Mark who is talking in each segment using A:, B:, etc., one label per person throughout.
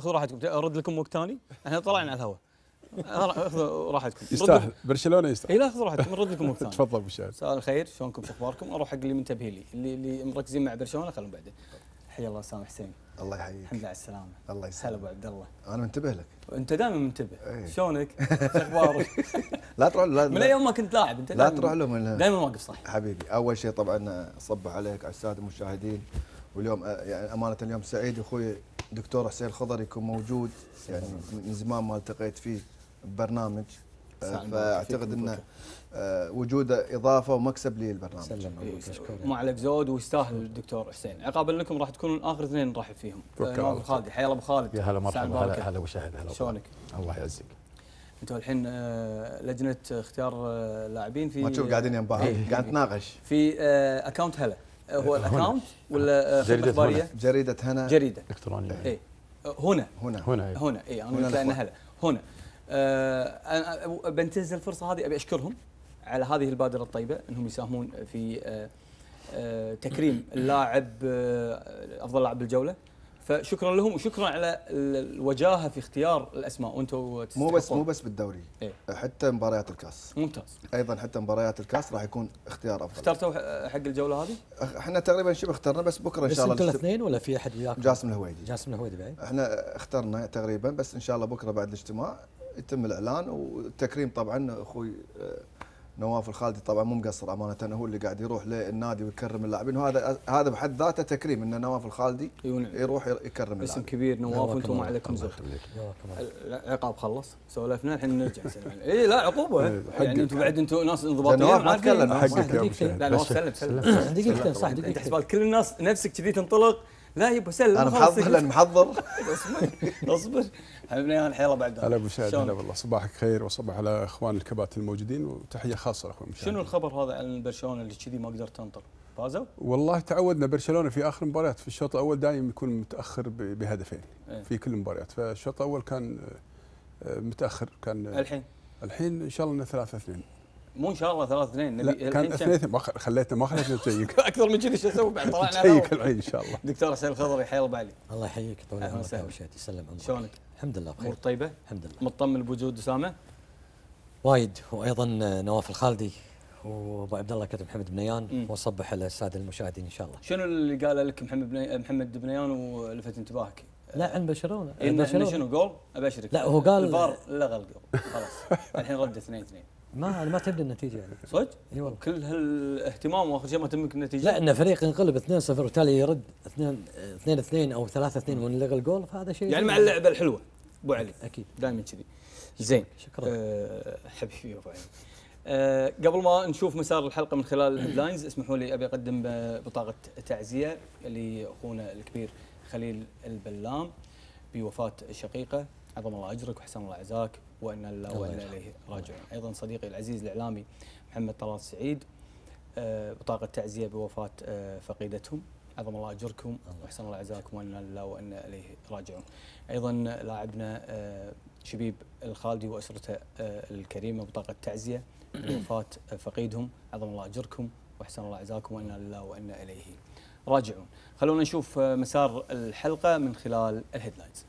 A: خذوا راحتكم ارد لكم وقت ثاني احنا طلعنا على الهواء خذوا راحتكم يستاهل
B: برشلونه يستاهل اي لا خذوا راحتكم نرد لكم وقت ثاني تفضل ابو شهاب
A: سؤال الخير شلونكم شو اخباركم؟ اروح حق اللي منتبه لي اللي, اللي مركزين مع برشلونه خلهم بعدين حيا الله سامح حسين الله يحييك الحمد لله على السلامة الله يسلمك هلا ابو عبد الله
C: انا منتبه لك انت
A: دائما منتبه ايه. شلونك؟ شو اخبارك؟
C: لا تروح لا من ايام ما كنت لاعب انت لا تروح لهم دائما واقف صح حبيبي اول شيء طبعا اصبح عليك على الساده المشاهدين واليوم يعني امانه اليوم سعيد اخوي دكتور حسين الخضر يكون موجود يعني من زمان ما التقيت فيه ببرنامج آه، فاعتقد انه آه، وجوده اضافه ومكسب للبرنامج. سلم عليك إيه،
A: ما عليك زود ويستاهل
C: الدكتور حسين،
A: عقاب لكم راح تكونون اخر اثنين نرحب فيهم. ابو آه، خالد حيا الله ابو خالد. يا هلا مرحبا هلا هلا ابو شهد هلا شلونك؟ الله يعزك. انتم الحين لجنه اختيار لاعبين في ما تشوف قاعدين يم بعض إيه. قاعد نتناقش في اكونت هلا هو الاكونت ولا آه، جريده هنا
C: جريده هنا جريده الكترونيه ايه آه، هنا هنا هنا إيه. هنا
A: اي انا قلت لان هلا هنا آه، بنتهز الفرصه هذه ابي اشكرهم على هذه البادره الطيبه انهم يساهمون في تكريم اللاعب افضل لاعب بالجوله فشكرا لهم وشكرا على الوجاهه في اختيار الاسماء وانتم مو بس مو بس بالدوري إيه؟
C: حتى مباريات الكاس ممتاز ايضا حتى مباريات الكاس راح يكون اختيار افضل
A: اخترتوا حق
C: الجوله هذه؟ احنا تقريبا شبه اخترنا بس بكره ان شاء الله انتم الاثنين ولا في احد وياك؟ جاسم الهويدي جاسم الهويدي بعد احنا اخترنا تقريبا بس ان شاء الله بكره بعد الاجتماع يتم الاعلان والتكريم طبعا اخوي آه، نواف الخالدي طبعا مو مقصر امانه هو اللي قاعد يروح للنادي ويكرم اللاعبين وهذا هذا بحد ذاته تكريم ان نواف الخالدي يروح يكرم اللاعبين اسم كبير نواف انتم ما عليكم زر
A: العقاب خلص سولفنا الحين نرجع اي لا عقوبه يعني انتم بعد انتم ناس انضباطيين نواف ما تكلم حقك يا لا نواف سلم سلم دقيقتين صح دقيقتين كل الناس نفسك كذي تنطلق لا يا ابو سلم انا محضر انا محضر اصبر اصبر حبيبنا الحين الله بعد هلا ابو شاهد هلا والله
B: صباحك خير وصباح على اخوان الكبات الموجودين وتحيه خاصه لاخوان شنو
A: الخبر هذا عن برشلونه اللي كذي ما قدرت تنطر؟ فازوا؟
B: والله تعودنا برشلونه في اخر مباريات في الشوط الاول دائما يكون متاخر بهدفين إيه. في كل المباريات فالشوط الاول كان آه، متاخر كان آه، الحين الحين ان شاء الله انه 3 2
A: مو ان شاء الله 3 2 نبي لا كان 2 2
B: خليته ما خليته زيك
A: اكثر من كذي شو اسوي بعد طلعنا زيك العين ان شاء الله دكتور حسين الخضري حيا الله بعلي الله يحييك طول عمرك اول يسلم عمرك شلونك؟ الحمد لله بخير امور طيبه؟ الحمد لله مطمن بوجود اسامه؟
D: وايد وايضا نواف الخالدي وابو عبد الله كتب محمد بنيان واصبح على الساده المشاهدين ان شاء الله.
A: شنو اللي قال لك محمد بني محمد بنيان ولفت انتباهك؟ لا
D: عن برشلونه برشلونه شنو
A: جول؟ ابشرك لا هو قال الفار لغى الجول خلاص الحين رد 2 2
D: ما ما تبني النتيجه يعني
A: صدق؟ اي والله كل هالاهتمام واخر شيء ما تمك النتيجه لا ان فريق
D: ينقلب 2-0 وبالتالي يرد 2 2 2 او 3 2 ونلغي الجول فهذا
A: شيء يعني مع اللعبه الحلوه ابو علي اكيد دائما كذي
D: زين شكرا
A: أه حبيبي ابو علي أه قبل ما نشوف مسار الحلقه من خلال الهيدلاينز اسمحوا لي ابي اقدم بطاقه تعزيه لاخونا الكبير خليل البلام بوفاه شقيقه عظم الله اجرك وحسن الله عزاك وإن وإن إليه راجعون أيضا صديقي العزيز الإعلامي محمد طلال سعيد آه، بطاقة تعزية بوفاة آه، فقيدتهم عظم الله أجركم وأحسن الله عزاكم وإن الله وإن إليه راجعون أيضا لاعبنا آه، شبيب الخالدي وأسرته الكريمة بطاقة تعزية بوفاة فقيدهم عظم الله أجركم وأحسن الله عزاكم وإن الله وإن إليه راجعون خلونا نشوف مسار الحلقة من خلال الهيدلاينز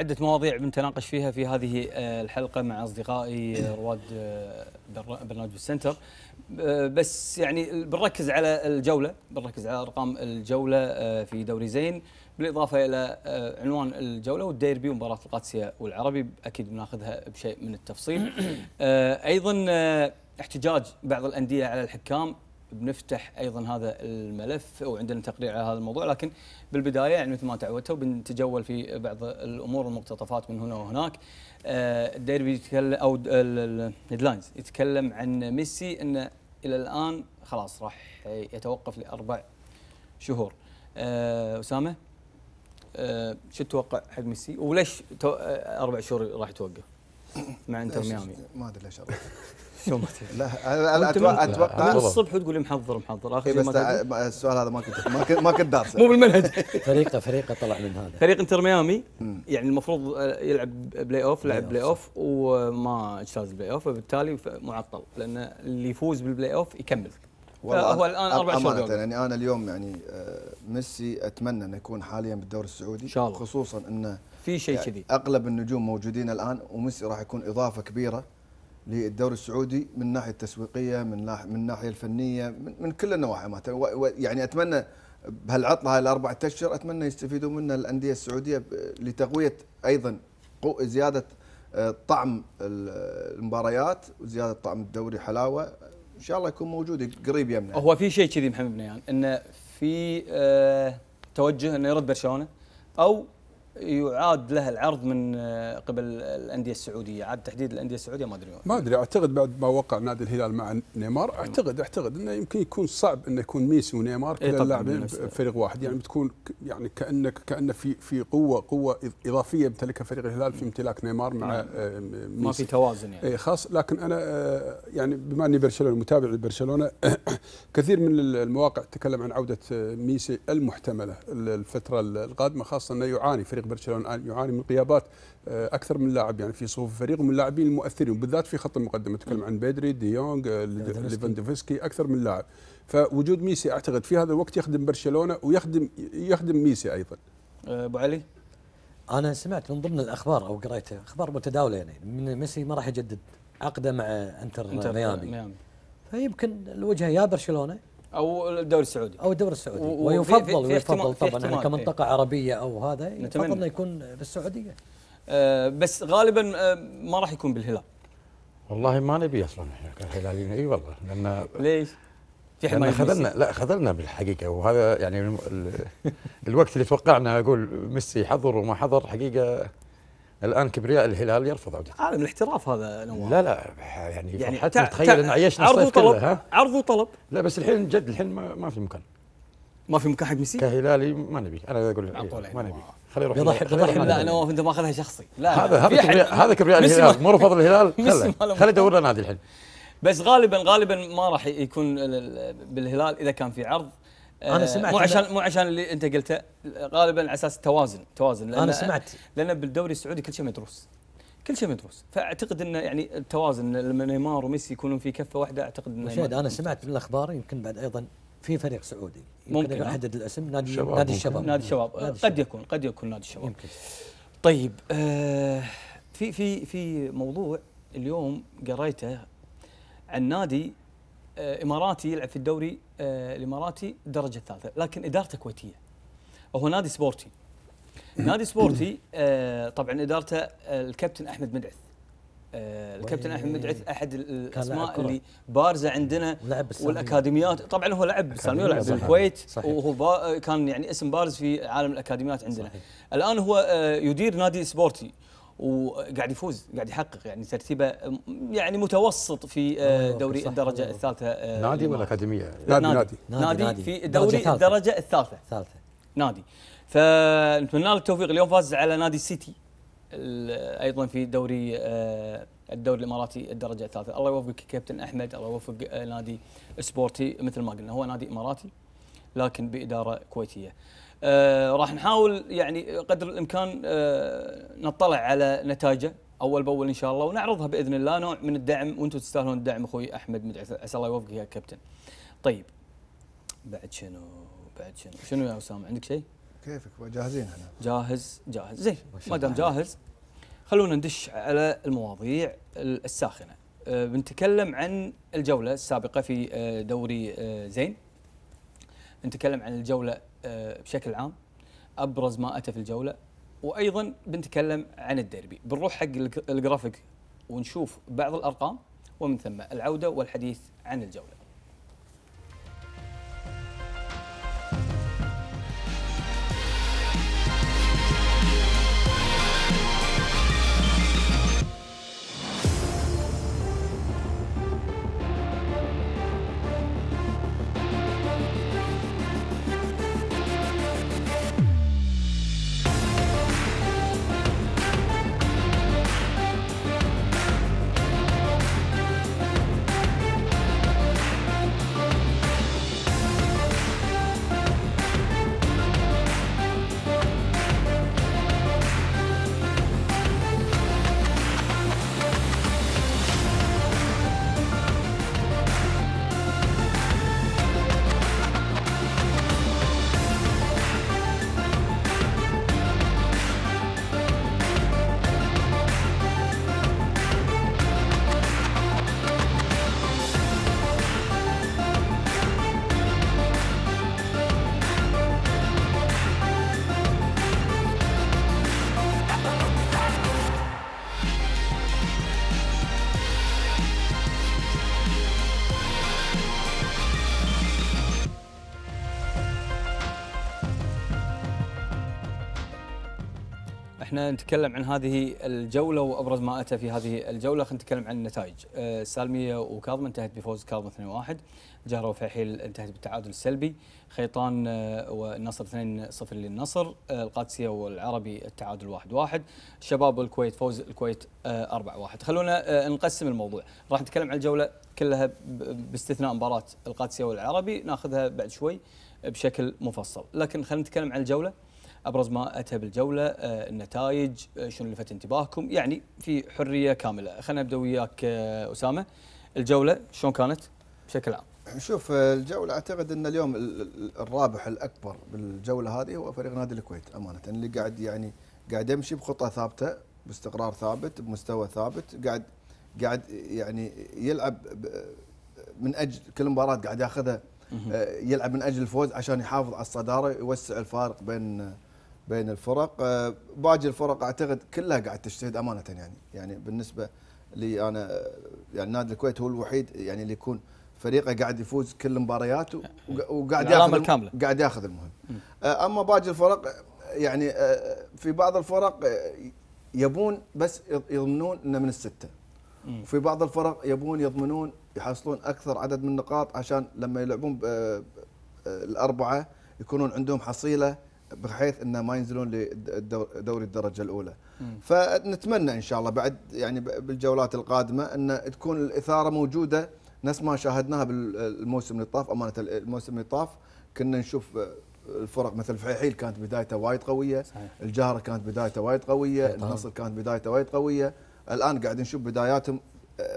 A: عدة مواضيع بنتناقش فيها في هذه آه، الحلقة مع أصدقائي آه، رواد آه، برنامج السنتر بس يعني بنركز على الجولة بنركز على أرقام الجولة في دوري زين بالإضافة إلى عنوان الجولة والديربي ومباراة القادسية والعربي أكيد بناخذها بشيء من التفصيل أيضا احتجاج بعض الأندية على الحكام بنفتح ايضا هذا الملف وعندنا تقرير على هذا الموضوع لكن بالبدايه يعني مثل ما تعودتوا بنتجول في بعض الامور المقتطفات من هنا وهناك الديربي آه، يتكلم او الهيدلاينز يتكلم عن ميسي انه الى الان خلاص راح يتوقف لاربع شهور آه، اسامه آه، شو تتوقع حق ميسي وليش اربع شهور راح يتوقف مع انتر ميامي ما ادري ليش لا انا اتوقع اتوقع من الصبح وتقول لي محضر محضر اخر إيه، بس السؤال هذا ما كنت ما كنت ما كنت دارسه مو بالمنهج
D: فريقه فريقه طلع من هذا
A: فريق انتر ميامي يعني المفروض آه، يلعب بلاي اوف لعب بلاي اوف وما اجتاز البلاي اوف فبالتالي
C: معطل لان اللي يفوز بالبلاي اوف يكمل هو الان اربع شهور امانه يعني انا اليوم يعني آه، ميسي اتمنى انه يكون حاليا بالدوري السعودي ان شاء الله خصوصا انه في شيء يعني كذي اغلب النجوم موجودين الان وميسي راح يكون اضافه كبيره للدوري السعودي من الناحيه التسويقيه من من الناحيه الفنيه من, من كل النواحي يعني اتمنى بهالعطله هاي الاربع اشهر اتمنى يستفيدوا منها الانديه السعوديه لتقويه ايضا زياده آه، طعم المباريات وزياده طعم الدوري حلاوه ان شاء الله يكون موجود قريب يمنا هو
A: في شيء كذي محمد بنيان يعني انه في آه، توجه انه يرد برشلونه او يعاد له العرض من آه، قبل الانديه السعوديه عاد تحديد الانديه السعوديه ما ادري
B: ما ادري اعتقد بعد ما وقع نادي الهلال مع نيمار اعتقد اعتقد انه يمكن يكون صعب انه يكون ميسي ونيمار إيه كل اللاعبين فريق واحد يعني بتكون يعني كانك كانه في في قوه قوه اضافيه يمتلكها فريق الهلال في امتلاك نيمار مع نعم. آه، ميسي ما في توازن يعني إيه، خاص لكن انا آه، يعني بما اني برشلونه متابع لبرشلونه كثير من المواقع تتكلم عن عوده ميسي المحتمله الفتره القادمه خاصه انه يعاني فريق برشلونه الان آه، يعاني من غيابات آه، اكثر من لاعب يعني في صفوف الفريق ومن اللاعبين المؤثرين بالذات في خط المقدمه نتكلم عن بيدري دي يونغ آه، ليفاندوفسكي اكثر من لاعب فوجود ميسي اعتقد في هذا الوقت يخدم برشلونه ويخدم يخدم ميسي ايضا
D: ابو علي انا سمعت من ضمن الاخبار او قريتها اخبار متداوله يعني من ميسي ما راح يجدد عقده مع انتر, انتر ميامي. ميامي فيمكن الوجهه يا برشلونه او الدوري السعودي او الدوري السعودي
E: ويفضل في ويفضل في طبعا يعني احنا كمنطقه
D: ايه عربيه او هذا إيه، يفضل يكون بالسعوديه
A: أه بس غالبا آه، ما راح يكون بالهلال
E: والله ما نبي اصلا احنا كهلاليين اي والله لان ليش؟ في احنا ما خذلنا لا خذلنا بالحقيقه وهذا يعني الوقت اللي توقعنا اقول ميسي حضر وما حضر حقيقه الان كبرياء الهلال يرفض عودته
A: عالم الاحتراف هذا نوع لا لا يعني, يعني حتى تخيل ان عيشنا عرض وطلب
E: عرض وطلب لا بس الحين جد الحين ما, ما في مكان ما في مكان حق ميسي؟ كهلالي ما نبي انا اقول إيه يعني ما نبي خليه يروح يضحك يضحك لا نواف
A: انت ماخذها شخصي لا هذا هذا كبرياء هذا كبرياء الهلال مو رفض الهلال خليه يدور لنا نادي الحين بس غالبا غالبا ما راح يكون بالهلال اذا كان في عرض انا آه، سمعت مو عشان مو عشان اللي انت قلته غالبا على اساس التوازن توازن انا سمعت لان بالدوري السعودي كل شيء مدروس كل شيء مدروس فاعتقد انه يعني التوازن لما نيمار وميسي يكونون في كفه واحده اعتقد انه شاهد انا
D: سمعت من الاخبار يمكن بعد ايضا في فريق سعودي يمكن ممكن آه. احدد الاسم نادي الشباب نادي الشباب نادي الشباب
A: قد يكون قد يكون نادي الشباب يمكن طيب آه في في في موضوع اليوم قريته عن نادي آه، اماراتي يلعب في الدوري آه، الاماراتي الدرجه الثالثه لكن ادارته كويتيه وهو نادي سبورتي نادي سبورتي آه، طبعا ادارته الكابتن احمد مدعث الكابتن احمد مدعث احد الاسماء اللي بارزه عندنا والاكاديميات طبعا هو لعب سالمي ولعب بالكويت وهو كان يعني اسم بارز في عالم الاكاديميات عندنا صحيح. الان هو يدير نادي سبورتي وقاعد يفوز قاعد يحقق يعني ترتيبه يعني متوسط في آه، دوري الدرجه الثالثه آه، نادي ولا اكاديميه؟ نادي نادي نادي, نادي في دوري الدرجه الثالثه الثالثه نادي فنتمنى له التوفيق اليوم فاز على نادي سيتي ايضا في دوري آه، الدوري الاماراتي الدرجه الثالثه الله يوفقك كابتن احمد الله يوفق نادي سبورتي مثل ما قلنا هو نادي اماراتي لكن باداره كويتيه آه راح نحاول يعني قدر الامكان آه نطلع على نتائجه اول باول ان شاء الله ونعرضها باذن الله نوع من الدعم وانتم تستاهلون الدعم اخوي احمد مدعس عسى الله يوفقك يا كابتن. طيب بعد شنو بعد شنو شنو يا اسامه عندك شيء؟
C: كيفك جاهزين
A: احنا جاهز جاهز زين ما دام جاهز خلونا ندش على المواضيع الساخنه أه بنتكلم عن الجوله السابقه في آه، دوري آه، زين نتكلم عن الجوله آه، بشكل عام ابرز ما اتى في الجوله وايضا بنتكلم عن الديربي بنروح حق الجرافيك ونشوف بعض الارقام ومن ثم العوده والحديث عن الجوله نتكلم عن هذه الجوله وابرز ما اتى في هذه الجوله خلينا نتكلم عن النتائج السالميه آه، وكاظم انتهت بفوز كاظم 2-1 جهره وفيحيل انتهت بالتعادل السلبي خيطان آه، والنصر 2-0 للنصر آه، القادسيه والعربي التعادل 1-1 شباب الكويت فوز الكويت 4-1 خلونا نقسم الموضوع راح نتكلم عن الجوله كلها باستثناء مباراه القادسيه والعربي ناخذها بعد شوي بشكل مفصل لكن خلينا نتكلم عن الجوله ابرز ما اتى بالجوله آه، النتائج آه، شنو لفت انتباهكم يعني في حريه كامله خلينا نبدا وياك آه، اسامه الجوله شلون كانت
C: بشكل عام شوف الجوله اعتقد ان اليوم الرابح الاكبر بالجوله هذه هو فريق نادي الكويت امانه اللي قاعد يعني قاعد يمشي بخطه ثابته باستقرار ثابت بمستوى ثابت قاعد قاعد يعني يلعب من اجل كل مباراه قاعد ياخذها يلعب من اجل الفوز عشان يحافظ على الصداره يوسع الفارق بين بين الفرق آه، باقي الفرق اعتقد كلها قاعد تجتهد امانه يعني يعني بالنسبه لي انا آه، يعني نادي الكويت هو الوحيد يعني اللي يكون فريقه قاعد يفوز كل مبارياته آه، وقاعد ياخذ الكاملة. قاعد ياخذ المهم اما باقي الفرق يعني في بعض الفرق يبون بس يضمنون انه من السته وفي بعض الفرق يبون يضمنون يحصلون اكثر عدد من النقاط عشان لما يلعبون الاربعه يكونون عندهم حصيله بحيث انه ما ينزلون لدوري الدرجه الاولى م. فنتمنى ان شاء الله بعد يعني بالجولات القادمه ان تكون الاثاره موجوده نفس ما شاهدناها بالموسم اللي طاف امانه الموسم اللي طاف كنا نشوف الفرق مثل الفحيحيل كانت بدايته وايد قويه صحيح. الجهره كانت بدايته وايد قويه النصر كانت بدايته وايد قويه الان قاعد نشوف بداياتهم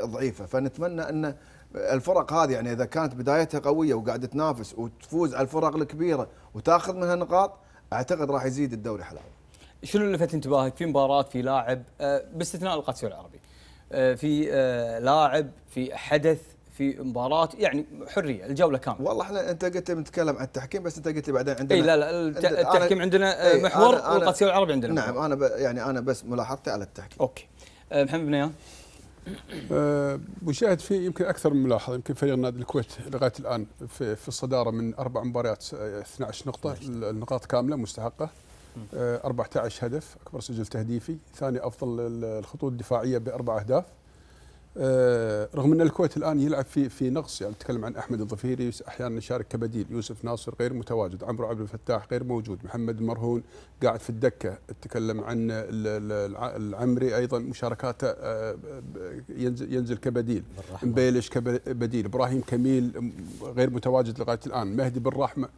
C: ضعيفه فنتمنى ان الفرق هذه يعني اذا كانت بدايتها قويه وقاعده تنافس وتفوز على الفرق الكبيره وتاخذ منها نقاط اعتقد راح يزيد الدوري حلاوه
A: شنو اللي لفت انتباهك في مباراه في لاعب آه، باستثناء القادسيو العربي آه، في آه، لاعب في حدث
C: في مباراه يعني حريه الجوله كامله والله احنا انت قلت بنتكلم عن التحكيم بس انت قلت لي بعدين عندنا اي لا لا التحكيم عندنا محور والقادسيو العربي عندنا نعم محور. انا يعني انا بس
B: ملاحظتي على التحكيم اوكي محمد بنيان آه، مشاهد في يمكن اكثر من ملاحظه يمكن فريق نادي الكويت لغايه الان في, في الصداره من اربع مباريات 12 آه، نقطه النقاط كامله مستحقه 14 آه، هدف اكبر سجل تهديفي ثاني افضل الخطوط الدفاعيه باربع اهداف آه، رغم ان الكويت الان يلعب في في نقص يعني نتكلم عن احمد الظفيري احيانا يشارك كبديل يوسف ناصر غير متواجد عمرو عبد الفتاح غير موجود محمد المرهون قاعد في الدكه نتكلم عن العمري ايضا مشاركاته آه، ينزل كبديل مبيلش كبديل ابراهيم كميل غير متواجد لغايه الان مهدي بن رحمه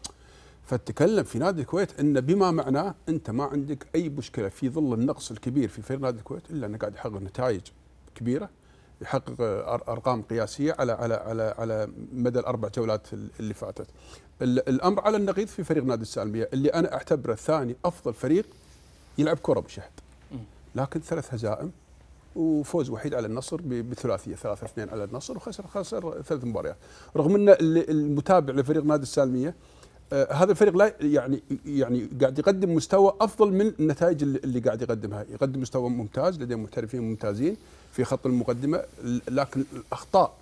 B: فتكلم في نادي الكويت ان بما معناه انت ما عندك اي مشكله في ظل النقص الكبير في فريق نادي الكويت الا انه قاعد يحقق نتائج كبيره يحقق ارقام قياسيه على على على على مدى الاربع جولات اللي فاتت. الامر على النقيض في فريق نادي السالميه اللي انا اعتبره ثاني افضل فريق يلعب كره مشاهد. لكن ثلاث هزائم وفوز وحيد على النصر بثلاثيه ثلاثة اثنين على النصر وخسر خسر ثلاث مباريات. رغم ان المتابع لفريق نادي السالميه آه، هذا الفريق لا يعني يعني قاعد يقدم مستوى افضل من النتائج اللي قاعد يقدمها، يقدم مستوى ممتاز لديه محترفين ممتازين في خط المقدمه لكن الاخطاء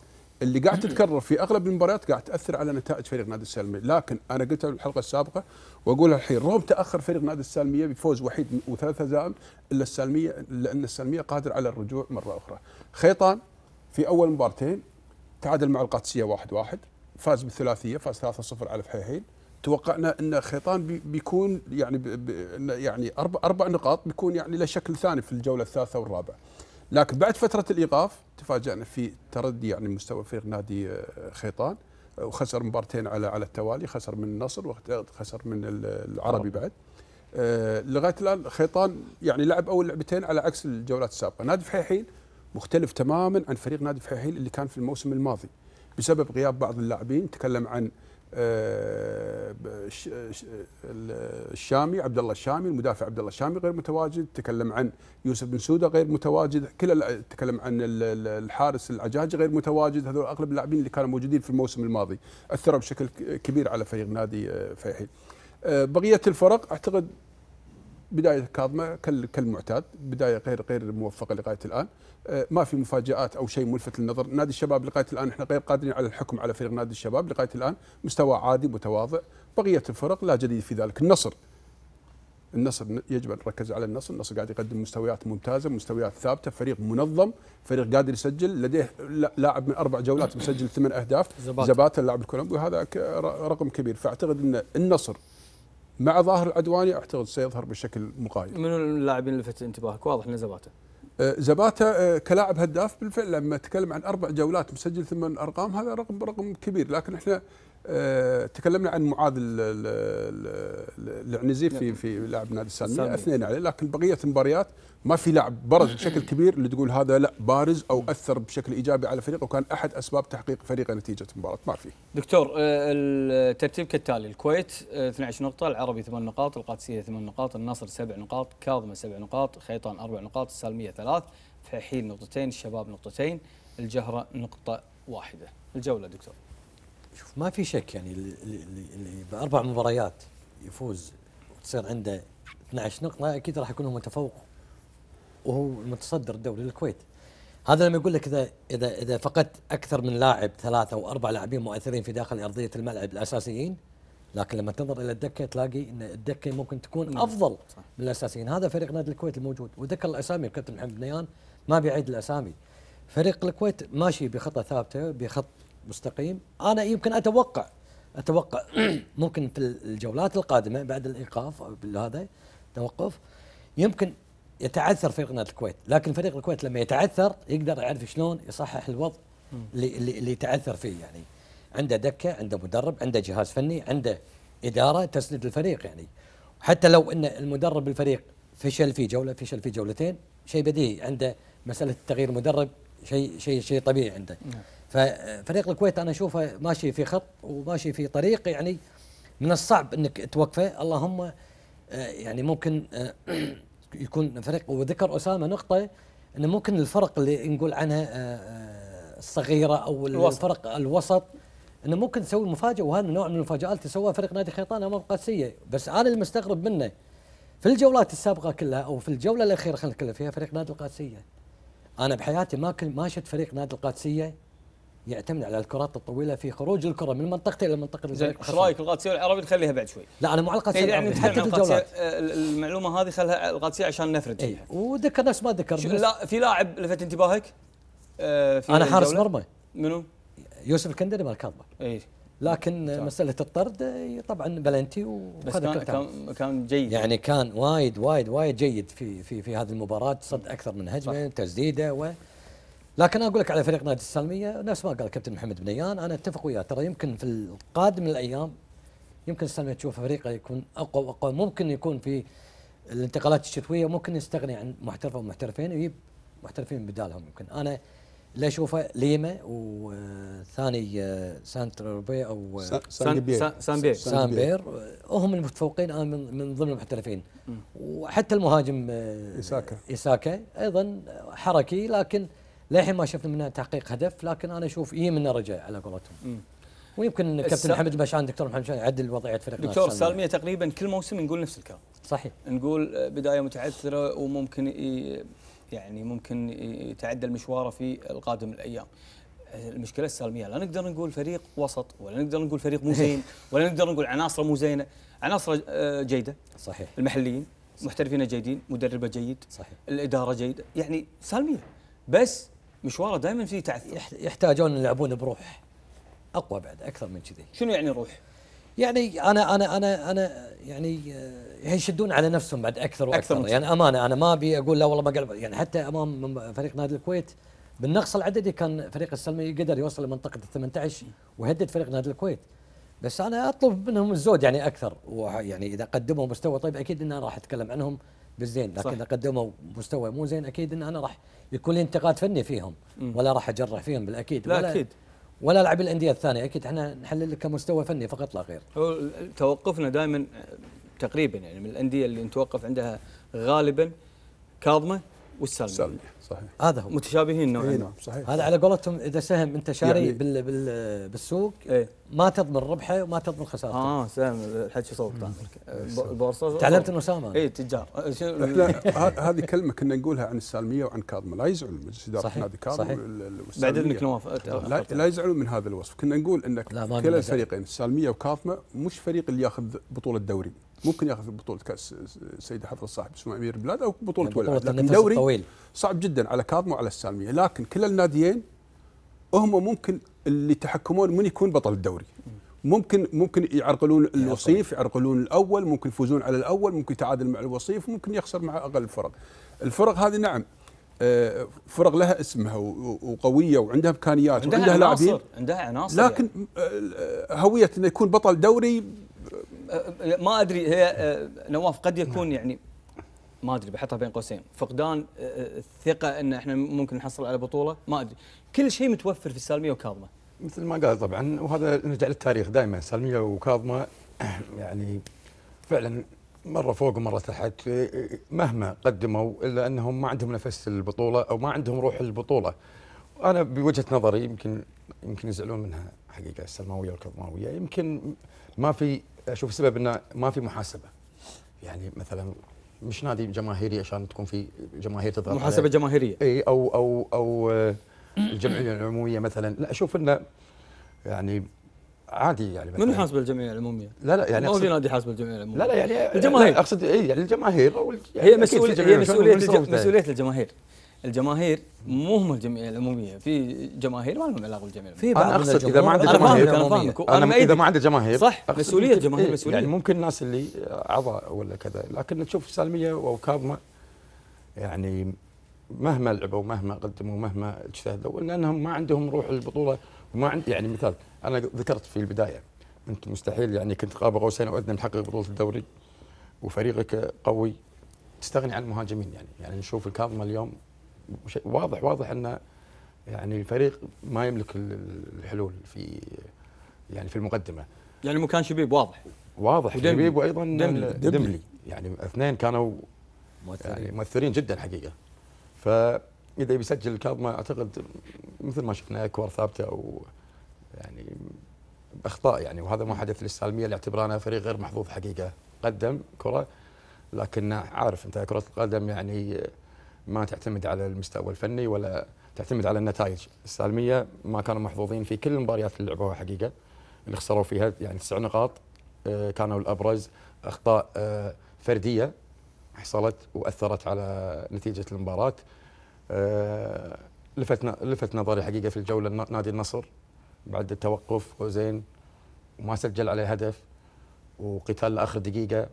B: اللي قاعد تتكرر في اغلب المباريات قاعد تاثر على نتائج فريق نادي السالميه، لكن انا قلتها في الحلقه السابقه واقولها الحين رغم تاخر فريق نادي السالميه بفوز وحيد وثلاث هزائم الا السالميه لان السالميه قادر على الرجوع مره اخرى. خيطان في اول مبارتين تعادل مع القادسيه 1-1 فاز بالثلاثيه فاز 3-0 على فحيحين توقعنا ان خيطان بيكون يعني يعني اربع اربع نقاط بيكون يعني له شكل ثاني في الجوله الثالثه والرابعه. لكن بعد فتره الايقاف تفاجانا في تردي يعني مستوى فريق نادي آه، خيطان آه، وخسر مبارتين على على التوالي خسر من النصر وخسر من العربي بعد. آه، لغايه الان خيطان يعني لعب اول لعبتين على عكس الجولات السابقه، نادي فحيحين مختلف تماما عن فريق نادي فحيحين اللي كان في الموسم الماضي بسبب غياب بعض اللاعبين تكلم عن الشامي عبد الله الشامي المدافع عبد الله الشامي غير متواجد تكلم عن يوسف بن سوده غير متواجد كل تكلم عن الحارس العجاجي غير متواجد هذول اغلب اللاعبين اللي كانوا موجودين في الموسم الماضي اثروا بشكل كبير على فريق نادي آه، فيحيل آه، بقيه الفرق اعتقد بدايه كاظمه كالمعتاد بدايه غير غير موفقه لغايه الان آه، ما في مفاجات او شيء ملفت للنظر نادي الشباب لغايه الان احنا غير قادرين على الحكم على فريق نادي الشباب لغايه الان مستوى عادي متواضع بقيه الفرق لا جديد في ذلك النصر النصر يجب ان نركز على النصر، النصر قاعد يقدم مستويات ممتازه، مستويات ثابته، فريق منظم، فريق قادر يسجل، لديه لاعب من اربع جولات مسجل ثمان اهداف، زباته اللاعب الكولومبي وهذا رقم كبير، فاعتقد ان النصر مع ظاهر العدواني اعتقد سيظهر بشكل مقايض.
A: من اللاعبين اللي لفت انتباهك؟ واضح انه
B: زباته. آه، زباته آه، كلاعب هداف بالفعل لما تكلم عن اربع جولات مسجل ثمان ارقام هذا رقم رقم كبير لكن احنا آه، تكلمنا عن معاذ العنزي في نعم. في لاعب نادي السالمية اثنين عليه لكن بقيه المباريات ما في لاعب برز نعم. بشكل كبير اللي تقول هذا لا بارز او نعم. اثر بشكل ايجابي على فريقه وكان احد اسباب تحقيق فريقه نتيجه المباراه ما في.
A: دكتور آه، الترتيب كالتالي الكويت 12 آه، نقطه العربي 8 نقاط القادسيه 8 نقاط النصر 7 نقاط كاظمه 7 نقاط خيطان 4 نقاط السالميه 3 فحيل نقطتين الشباب نقطتين الجهره نقطه واحده الجوله دكتور.
D: شوف ما في شك يعني اللي يعني باربع مباريات يفوز وتصير عنده 12 نقطه اكيد راح يكون هو متفوق وهو المتصدر الدوري الكويت هذا لما يقول لك اذا اذا اذا فقدت اكثر من لاعب ثلاثه او اربع لاعبين مؤثرين في داخل ارضيه الملعب الاساسيين لكن لما تنظر الى الدكه تلاقي ان الدكه ممكن تكون افضل صح. من الاساسيين هذا فريق نادي الكويت الموجود وذكر الاسامي الكابتن محمد نيان ما بيعيد الاسامي فريق الكويت ماشي بخطه ثابته بخط مستقيم انا يمكن اتوقع اتوقع ممكن في الجولات القادمه بعد الايقاف هذا توقف يمكن يتعثر فريق نادي الكويت لكن فريق الكويت لما يتعثر يقدر يعرف شلون يصحح الوضع اللي اللي تعثر فيه يعني عنده دكه عنده مدرب عنده جهاز فني عنده اداره تسند الفريق يعني حتى لو ان المدرب الفريق فشل في جوله فشل في جولتين شيء بديهي عنده مساله تغيير مدرب شيء شيء شيء طبيعي عنده نعم. ففريق الكويت انا اشوفه ماشي في خط وماشي في طريق يعني من الصعب انك توقفه اللهم آه، يعني ممكن آه، يكون فريق وذكر اسامه نقطه انه ممكن الفرق اللي نقول عنها آه، الصغيره او الوسط. الفرق الوسط انه ممكن تسوي مفاجاه وهذا نوع من المفاجات اللي سواها فريق نادي خيطان امام القادسيه بس انا المستغرب منه في الجولات السابقه كلها او في الجوله الاخيره خلينا نتكلم فيها فريق نادي القادسيه انا بحياتي ما ما شفت فريق نادي القادسيه يعتمد على الكرات الطويله في خروج الكره من منطقته الى منطقه زين ايش رايك
A: القادسيه والعربي نخليها بعد شوي
D: لا انا مع القادسيه يعني نتحدث الجولات
A: المعلومه هذه خلها القادسيه عشان نفرد اي إيه،
D: وذكر نفس ما ذكر لا
A: في لاعب لفت انتباهك آه، في انا حارس مرمى منو؟
D: يوسف الكندري مال كاظمه اي لكن صح. طيب. مساله الطرد إيه، طبعا بلنتي وهذا كان, كان كان جيد يعني كان وايد وايد وايد جيد في في في هذه المباراه صد اكثر من هجمه تسديده و لكن اقول لك على فريق نادي السالميه نفس ما قال كابتن محمد بنيان انا اتفق وياه ترى يمكن في القادم من الايام يمكن السالميه تشوف فريقه يكون اقوى واقوى ممكن يكون في الانتقالات الشتويه ممكن يستغني عن محترف او محترفين ويجيب محترفين بدالهم يمكن انا اللي اشوفه ليما وثاني آه، سانت روبي او آه، سان سانبير سانبير هم المتفوقين الان من ضمن المحترفين وحتى المهاجم اساكا آه، اساكا ايضا حركي لكن للحين ما شفنا منها تحقيق هدف لكن انا اشوف اي منه
A: رجع على قولتهم
D: ويمكن كابتن حمد بشان دكتور محمد بشان يعدل وضعيه فريق دكتور سالميه
A: تقريبا كل موسم نقول نفس الكلام صحيح نقول آه، بدايه متعثره وممكن يعني ممكن يتعدل مشواره في القادم الايام المشكله السالميه لا نقدر نقول فريق وسط ولا نقدر نقول فريق مو زين ولا نقدر نقول عناصره مو زينه عناصره آه، جيده صحيح المحليين محترفين جيدين مدربه جيد صحيح الاداره جيده يعني سالميه بس مشواره دائما فيه تعثر يحتاجون يلعبون بروح اقوى بعد اكثر من كذي شنو يعني روح؟
D: يعني انا انا انا انا يعني آه، يشدون على نفسهم بعد اكثر واكثر أكثر يعني امانه انا ما ابي اقول لا والله ما قلب يعني حتى امام فريق نادي الكويت بالنقص العددي كان فريق السلمي قدر يوصل لمنطقه ال 18 وهدد فريق نادي الكويت بس انا اطلب منهم الزود يعني اكثر ويعني اذا قدموا مستوى طيب اكيد ان انا راح اتكلم عنهم بالزين لكن اذا قدموا مستوى مو زين اكيد ان انا راح يكون لي انتقاد فني فيهم ولا راح اجرح فيهم بالاكيد لا ولا اكيد
A: ولا لعب الانديه الثانيه اكيد احنا نحلل لك كمستوى فني فقط لا غير هو توقفنا دائما تقريبا يعني من الانديه اللي نتوقف عندها غالبا كاظمه والسلبي السلبي صحيح هذا هو متشابهين نوعا إيه، ما نعم صحيح هذا
D: على قولتهم اذا سهم انت شاري يعني بال بال بالسوق ايه؟ ما تضمن ربحه وما تضمن خسارته اه
A: سهم الحكي صوت
B: البورصه طيب. تعلمت من اسامه اي تجار احنا هذه كلمه كنا نقولها عن السالميه وعن كاظم لا يزعلون مجلس اداره نادي كاظم بعد اذنك نواف لا, لا يزعلون من هذا الوصف كنا نقول ان كلا الفريقين السالميه وكاظمه مش فريق اللي ياخذ بطوله دوري ممكن ياخذ بطوله كاس السيد حفظ صاحب اسمه امير البلاد او بطوله يعني ولاد لكن دوري صعب جدا على كاظم وعلى السالميه لكن كلا الناديين هم ممكن اللي يتحكمون من يكون بطل الدوري ممكن ممكن يعرقلون الوصيف يعرقلون الاول ممكن يفوزون على الاول ممكن يتعادل مع الوصيف ممكن يخسر مع اقل الفرق الفرق هذه نعم آه، فرق لها اسمها وقويه وعندها امكانيات عندها وعندها لاعبين عندها عناصر لكن يعني. آه، آه، هويه انه يكون بطل دوري ما
A: ادري هي آه، نواف قد يكون نعم. يعني ما ادري بحطها بين قوسين فقدان آه، آه، الثقه ان احنا ممكن نحصل على بطوله ما ادري كل شيء متوفر في السالميه وكاظمه
E: مثل ما قال طبعا وهذا نرجع للتاريخ دائما سالميه وكاظمه يعني فعلا مره فوق ومره تحت مهما قدموا الا انهم ما عندهم نفس البطوله او ما عندهم روح البطوله انا بوجهه نظري يمكن يمكن يزعلون منها حقيقه السلماويه والكظماويه يمكن ما في اشوف السبب انه ما في محاسبه يعني مثلا مش نادي جماهيري عشان تكون في جماهير تضغط محاسبه جماهيريه اي او او او آه، الجمعيه العموميه مثلا لا اشوف انه يعني عادي يعني من
A: يحاسب الجمعيه العموميه؟ لا لا يعني ما في نادي يحاسب الجمعيه العموميه لا لا يعني الجماهير لا اقصد اي يعني الجماهير يعني هي مسؤوليه هي مسؤوليه مسؤوليه الجماهير الجماهير مو هم الجمعيه العموميه في جماهير ما لهم علاقه بالجمعيه في انا اقصد اذا ما عنده جماهير انا انا, اذا ما عنده جماهير صح مسؤوليه الجماهير إيه، يعني مسؤوليه يعني
E: ممكن الناس اللي اعضاء ولا كذا لكن تشوف سالميه وكاظمه يعني مهما لعبوا مهما قدموا مهما اجتهدوا لانهم ما عندهم روح البطوله وما عند يعني مثال انا ذكرت في البدايه انت مستحيل يعني كنت قاب قوسين او ادنى نحقق بطوله الدوري وفريقك قوي تستغني عن المهاجمين يعني يعني نشوف الكاظمه اليوم واضح واضح ان يعني الفريق ما يملك الحلول في يعني في المقدمه
A: يعني مكان شبيب واضح واضح ودملي. شبيب وايضا دملي. دملي. دملي
E: يعني اثنين كانوا مؤثرين يعني مؤثرين جدا حقيقه فاذا بيسجل الكاظمه اعتقد مثل ما شفنا كور ثابته او يعني اخطاء يعني وهذا ما حدث للسالميه اللي اعتبرنا فريق غير محظوظ حقيقه قدم كره لكن عارف انت كره القدم يعني ما تعتمد على المستوى الفني ولا تعتمد على النتائج السالميه ما كانوا محظوظين في كل المباريات اللي لعبوها حقيقه اللي خسروا فيها يعني تسع نقاط آه، كانوا الابرز اخطاء آه، فرديه حصلت واثرت على نتيجه المباراه آه، لفت لفت نظري حقيقه في الجوله نادي النصر بعد التوقف وزين وما سجل عليه هدف وقتال لاخر دقيقه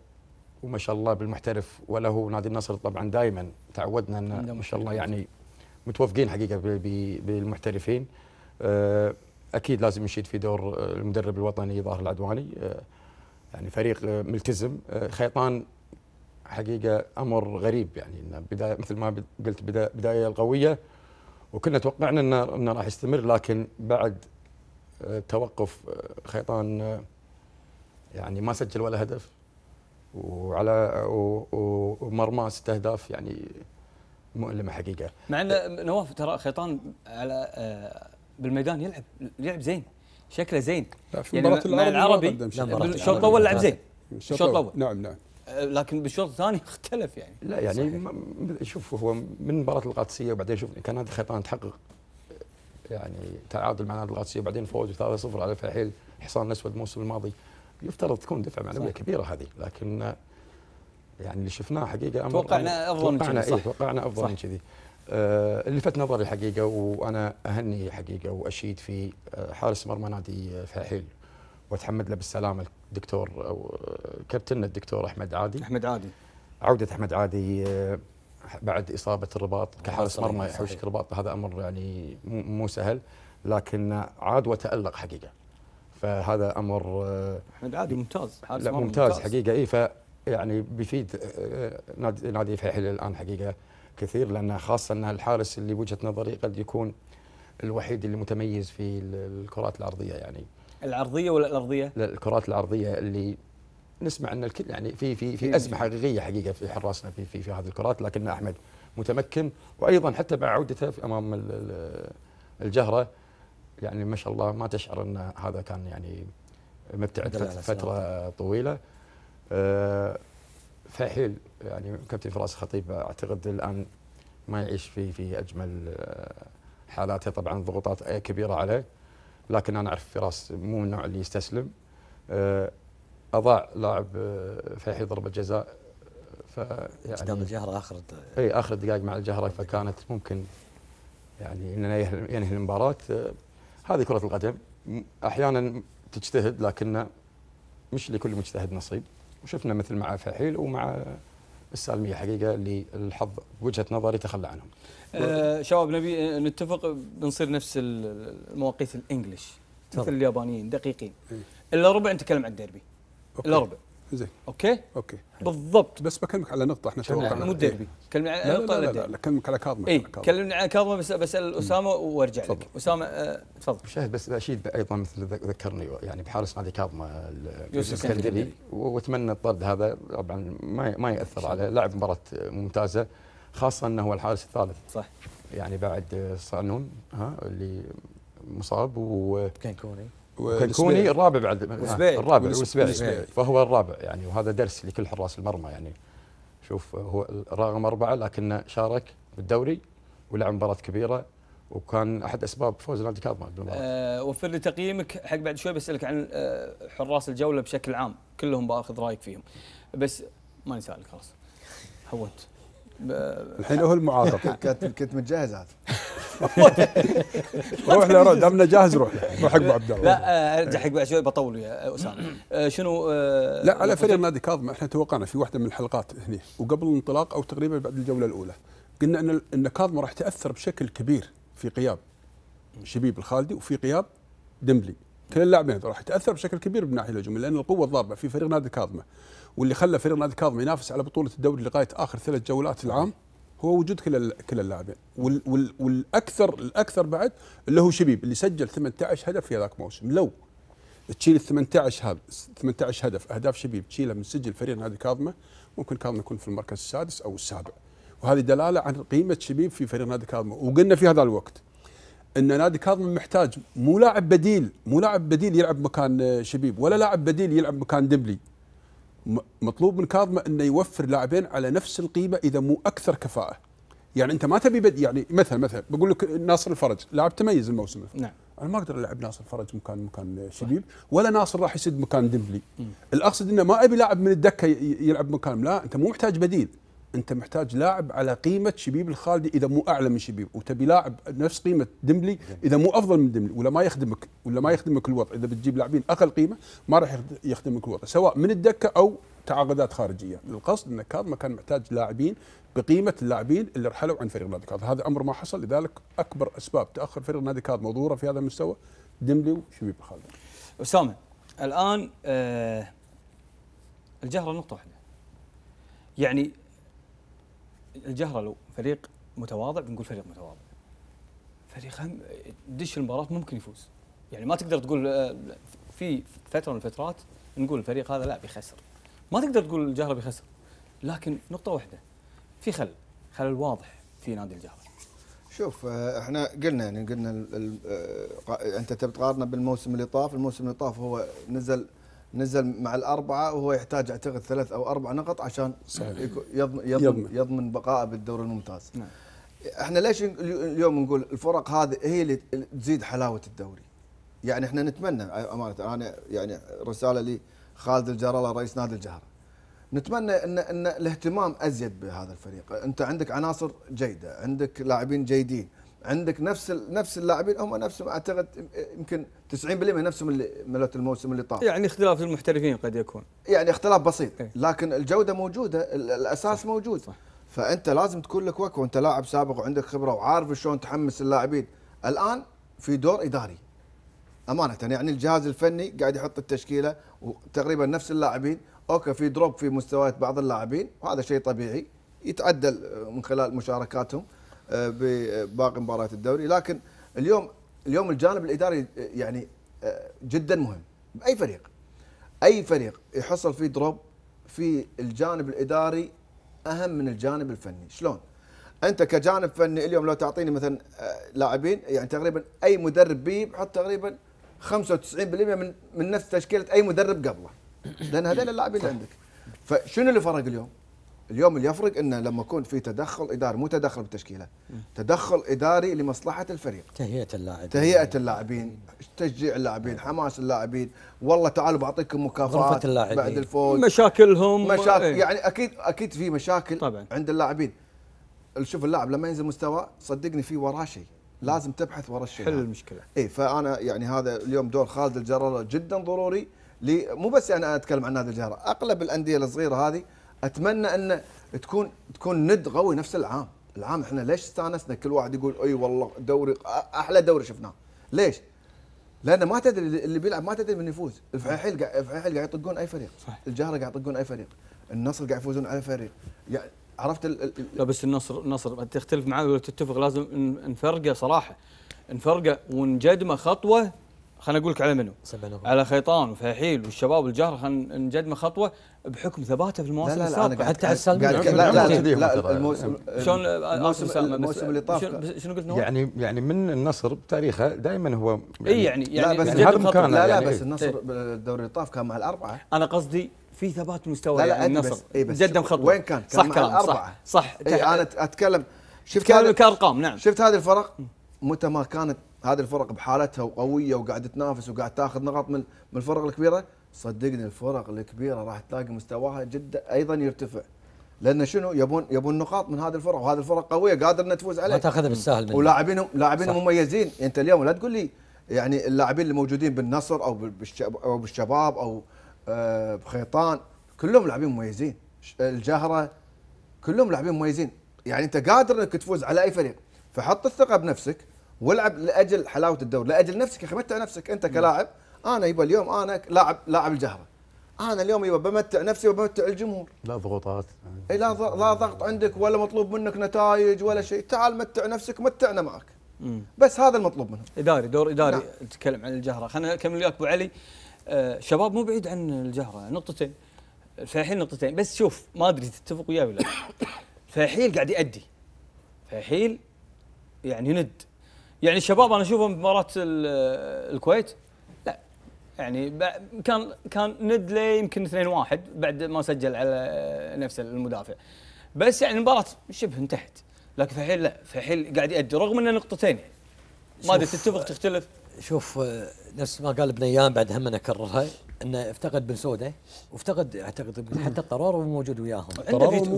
E: وما شاء الله بالمحترف وله نادي النصر طبعا دائما تعودنا ان ما شاء الله يعني متوفقين حقيقه بالمحترفين آه، اكيد لازم يشيد في دور المدرب الوطني ظاهر العدواني آه، يعني فريق آه، ملتزم خيطان حقيقه امر غريب يعني بدايه مثل ما قلت بدايه القويه وكنا توقعنا انه راح يستمر لكن بعد توقف خيطان يعني ما سجل ولا هدف وعلى ومرمى ست اهداف يعني مؤلمه حقيقه
A: مع ان نواف ترى خيطان على آه، بالميدان يلعب يلعب زين شكله زين لا في يعني مباراه العربي, العربي الشوط الاول لعب زين الشوط الاول نعم نعم آه، لكن بالشوط الثاني اختلف يعني لا يعني صحيح. شوف هو من
E: مباراه القادسيه وبعدين شوف كان هذا خيطان تحقق يعني تعادل مع نادي القادسيه وبعدين فوز 3-0 على فحيل حصان الاسود الموسم الماضي يفترض تكون دفعه معنويه صحيح. كبيره هذه لكن يعني اللي شفناه حقيقه أمر توقعنا افضل من كذي إيه توقعنا افضل من كذي آه اللي فت نظري حقيقه وانا اهني حقيقه واشيد في آه، حارس مرمى نادي فحيل واتحمد له بالسلامه الدكتور او آه، كابتننا الدكتور احمد عادي احمد عادي عوده احمد عادي آه، بعد اصابه الرباط كحارس مرمى يحوشك الرباط هذا امر يعني مو سهل لكن عاد وتالق حقيقه فهذا امر
A: احمد آه، عادي ممتاز حارس لا ممتاز, ممتاز حقيقه اي
E: ف يعني بيفيد آه، نادي نادي الان حقيقه كثير لانه خاصه ان الحارس اللي بوجهه نظري قد يكون الوحيد اللي متميز في الكرات الارضيه يعني
A: العرضيه ولا الارضيه؟
E: لا الكرات الارضيه اللي نسمع ان الكل يعني في في في ازمه حقيقيه حقيقه في حراسنا في في, في هذه الكرات لكن احمد متمكن وايضا حتى بعودته عودته امام الجهره يعني ما شاء الله ما تشعر ان هذا كان يعني مبتعد فتره طويله آه، فحيل يعني كابتن فراس خطيب اعتقد الان ما يعيش في في اجمل آه، حالاته طبعا ضغوطات كبيره عليه لكن انا اعرف فراس مو من النوع اللي يستسلم آه، اضاع لاعب فيحيل ضربه جزاء ف يعني قدام الجهر اخر اي اخر دقائق مع الجهره فكانت ممكن يعني ان ينهي المباراه هذه كرة القدم أحيانا تجتهد لكن مش لكل مجتهد نصيب وشفنا مثل مع فحيل ومع السالميه حقيقه اللي الحظ بوجهه نظري تخلى عنهم.
A: آه شباب نبي نتفق بنصير نفس المواقيت الانجليش
B: مثل اليابانيين دقيقين. إيه. الا ربع
A: نتكلم عن الديربي.
B: الا ربع. زين اوكي اوكي بالضبط بس بكلمك على نقطه احنا توقعنا مو ديربي إيه. كلمني على نقطه لا لا, لا, كلمك على كاظم اي كلمني
A: على كاظم بس بسال اسامه وارجع لك اسامه آه، تفضل شاهد بس اشيد
E: ايضا مثل ذكرني يعني بحارس نادي كاظم يوسف الكندلي واتمنى الطرد هذا طبعا ما ما ياثر على لاعب مباراه ممتازه خاصه انه هو الحارس الثالث صح يعني بعد صانون ها اللي مصاب و كان كوني وكنكوني الرابع بعد آه، الرابع والسبيعي فهو الرابع يعني وهذا درس لكل حراس المرمى يعني شوف هو رقم أربعة لكنه شارك بالدوري ولعب مباراة كبيرة وكان احد اسباب فوز نادي كاظم
A: بالمباراه. وفر لي تقييمك حق بعد شوي بسالك عن آه، حراس الجوله بشكل عام كلهم باخذ رايك فيهم بس ما نسالك خلاص
B: حوت الحين هو المعاقب
C: كنت متجهز هذا روح له روح دامنا جاهز روح له روح حق ابو عبد الله
B: لا آه،
A: ارجع حق بعد شوي بطول يا اسامه آه، شنو آه،
B: لا على فريق نادي كاظم احنا توقعنا في واحده من الحلقات هنا وقبل الانطلاق او تقريبا بعد الجوله الاولى قلنا ان ان كاظم راح تاثر بشكل كبير في غياب شبيب الخالدي وفي غياب دمبلي كل اللاعبين راح يتاثر بشكل كبير بالناحيه الهجوميه لان القوه الضاربه في فريق نادي كاظمه واللي خلى فريق نادي الكاظم ينافس على بطوله الدوري لغايه اخر ثلاث جولات العام هو وجود كل كل اللاعبين وال وال والاكثر الاكثر بعد اللي هو شبيب اللي سجل 18 هدف في هذاك الموسم لو تشيل ال 18 هذا 18 هدف اهداف شبيب تشيلها من سجل فريق نادي كاظمه ممكن كاظمه يكون في المركز السادس او السابع وهذه دلاله عن قيمه شبيب في فريق نادي كاظمه وقلنا في هذا الوقت ان نادي كاظم محتاج مو لاعب بديل مو لاعب بديل يلعب مكان شبيب ولا لاعب بديل يلعب مكان دبلي مطلوب من كاظمة أنه يوفر لاعبين على نفس القيمة إذا مو أكثر كفاءة يعني أنت ما تبي بد يعني مثلا مثلا بقول لك ناصر الفرج لاعب تميز الموسم نعم انا ما اقدر العب ناصر الفرج مكان مكان شبيب ولا ناصر راح يسد مكان ديمبلي الاقصد انه ما ابي لاعب من الدكه يلعب مكان لا انت مو محتاج بديل انت محتاج لاعب على قيمه شبيب الخالدي اذا مو اعلى من شبيب وتبي لاعب نفس قيمه دملي اذا مو افضل من دملي ولا ما يخدمك ولا ما يخدمك الوضع اذا بتجيب لاعبين اقل قيمه ما راح يخدمك الوضع سواء من الدكه او تعاقدات خارجيه القصد ان كاظم كان محتاج لاعبين بقيمه اللاعبين اللي رحلوا عن فريق نادي كاظم هذا امر ما حصل لذلك اكبر اسباب تاخر فريق نادي كاظم وظهوره في هذا المستوى دملي وشبيب الخالدي اسامه
A: الان آه الجهره نقطه واحده يعني الجهرة لو فريق متواضع بنقول فريق متواضع فريق هم دش المباراة ممكن يفوز يعني ما تقدر تقول آه، في فترة من الفترات نقول الفريق هذا لا بيخسر ما تقدر تقول الجهرة بيخسر لكن نقطة واحدة في خلل خلل واضح في نادي الجهرة
C: شوف آه، احنا قلنا يعني قلنا آه، انت تبي تقارنه بالموسم اللي طاف، الموسم اللي طاف هو نزل نزل مع الاربعه وهو يحتاج اعتقد ثلاث او اربع نقط عشان يضمن, نعم. يضمن, يضمن بقائه بالدوري الممتاز نعم. احنا ليش اليوم نقول الفرق هذه هي اللي تزيد حلاوه الدوري يعني احنا نتمنى امانه انا يعني رساله لي خالد الله رئيس نادي الجهره نتمنى ان ان الاهتمام ازيد بهذا الفريق انت عندك عناصر جيده عندك لاعبين جيدين عندك نفس نفس اللاعبين هم نفسهم اعتقد يمكن 90% نفسهم اللي ملت الموسم اللي طاف
A: يعني اختلاف المحترفين قد يكون
C: يعني اختلاف بسيط إيه. لكن الجوده موجوده الاساس صح موجود صح فانت لازم تكون لك وقت وانت لاعب سابق وعندك خبره وعارف شلون تحمس اللاعبين الان في دور اداري امانه يعني الجهاز الفني قاعد يحط التشكيله وتقريبا نفس اللاعبين اوكي في دروب في مستويات بعض اللاعبين وهذا شيء طبيعي يتعدل آه، من خلال مشاركاتهم بباقي مباريات الدوري لكن اليوم اليوم الجانب الاداري يعني جدا مهم باي فريق اي فريق يحصل فيه دروب في الجانب الاداري اهم من الجانب الفني شلون انت كجانب فني اليوم لو تعطيني مثلا آه، لاعبين يعني تقريبا اي مدرب بي بحط تقريبا 95% من من نفس تشكيله اي مدرب قبله لان هذول اللاعبين اللي عندك فشنو اللي فرق اليوم اليوم اللي يفرق انه لما يكون في تدخل اداري مو تدخل بالتشكيله تدخل اداري لمصلحه الفريق تهيئه اللاعبين تهيئه اللاعبين تشجيع اللاعبين حماس اللاعبين والله تعالوا بعطيكم مكافآت بعد الفوز
A: مشاكلهم مشاكل إيه. يعني
C: اكيد اكيد في مشاكل طبعا. عند اللاعبين شوف اللاعب لما ينزل مستوى صدقني في وراه شيء لازم تبحث ورا الشيء حل المشكله اي فانا يعني هذا اليوم دور خالد الجرار جدا ضروري مو بس انا اتكلم عن نادي الجهره اغلب الانديه الصغيره هذه اتمنى ان تكون تكون ند قوي نفس العام العام احنا ليش استانسنا كل واحد يقول اي والله دوري احلى دوري شفناه ليش لانه ما تدري اللي بيلعب ما تدري من يفوز الفحيحيل قاعد الفحيحيل قاعد يطقون اي فريق صح الجهره قاعد يطقون اي فريق النصر قاعد يفوزون على فريق
A: يعني عرفت ال ال لا بس النصر النصر تختلف معاه ولا تتفق لازم نفرقه صراحه نفرقه ونجدمه خطوه خليني اقول لك على منو على خيطان وفحيل والشباب والجهره خلينا نجدمه خطوه بحكم ثباته
C: في المواسم لا لا السابقه حتى على السالمين لا لا لا الموسم شلون الموسم الموسم اللي طاف شنو قلت يعني
E: يعني من النصر بتاريخه دائما هو يعني اي يعني يعني لا يعني بس يعني هذا مكانه يعني. لا لا إيه. بس النصر
C: الدوري اللي طاف كان مع الاربعه انا قصدي في ثبات مستوى لا لا يعني النصر إيه بس قدم خطوه وين كان؟ كان صح مع كلام الاربعه صح, صح إيه انا اتكلم شفت كارقام نعم شفت هذه الفرق متى ما كانت هذه الفرق بحالتها وقويه وقاعده تنافس وقاعد تاخذ نقاط من من الفرق الكبيره صدقني الفرق الكبيره راح تلاقي مستواها جدا ايضا يرتفع لان شنو يبون يبون نقاط من هذه الفرق وهذه الفرق قويه قادر انها تفوز عليها ما تاخذها
D: بالسهل ولاعبينهم
C: لاعبين مميزين انت اليوم لا تقول لي يعني اللاعبين اللي موجودين بالنصر او او بالشباب او آه، بخيطان كلهم لاعبين مميزين الجهره كلهم لاعبين مميزين يعني انت قادر انك تفوز على اي فريق فحط الثقه بنفسك والعب لاجل حلاوه الدور لاجل نفسك يا اخي متع نفسك انت كلاعب انا يبا اليوم انا لاعب لاعب الجهره انا اليوم يبا بمتع نفسي وبمتع الجمهور
A: لا ضغوطات
C: اي لا لا ضغط عندك ولا مطلوب منك نتائج ولا شيء تعال متع نفسك متعنا معك بس هذا المطلوب منهم
A: اداري دور اداري نعم. نتكلم عن الجهره خلينا نكمل وياك ابو علي آه شباب مو بعيد عن الجهره نقطتين الفيحيل نقطتين بس شوف ما ادري تتفق وياي ولا الفيحيل قاعد يأدي فيحيل يعني ند يعني الشباب انا اشوفهم بمباراه الكويت يعني كان كان ند لي يمكن 2 1 بعد ما سجل على نفس المدافع بس يعني المباراه شبه انتهت لكن في لا في قاعد يأدي رغم انه نقطتين يعني ما ادري تتفق تختلف شوف نفس
D: ما قال ابن ايام بعد هم انا اكررها انه افتقد بن سوده وافتقد اعتقد حتى الطرار موجود وياهم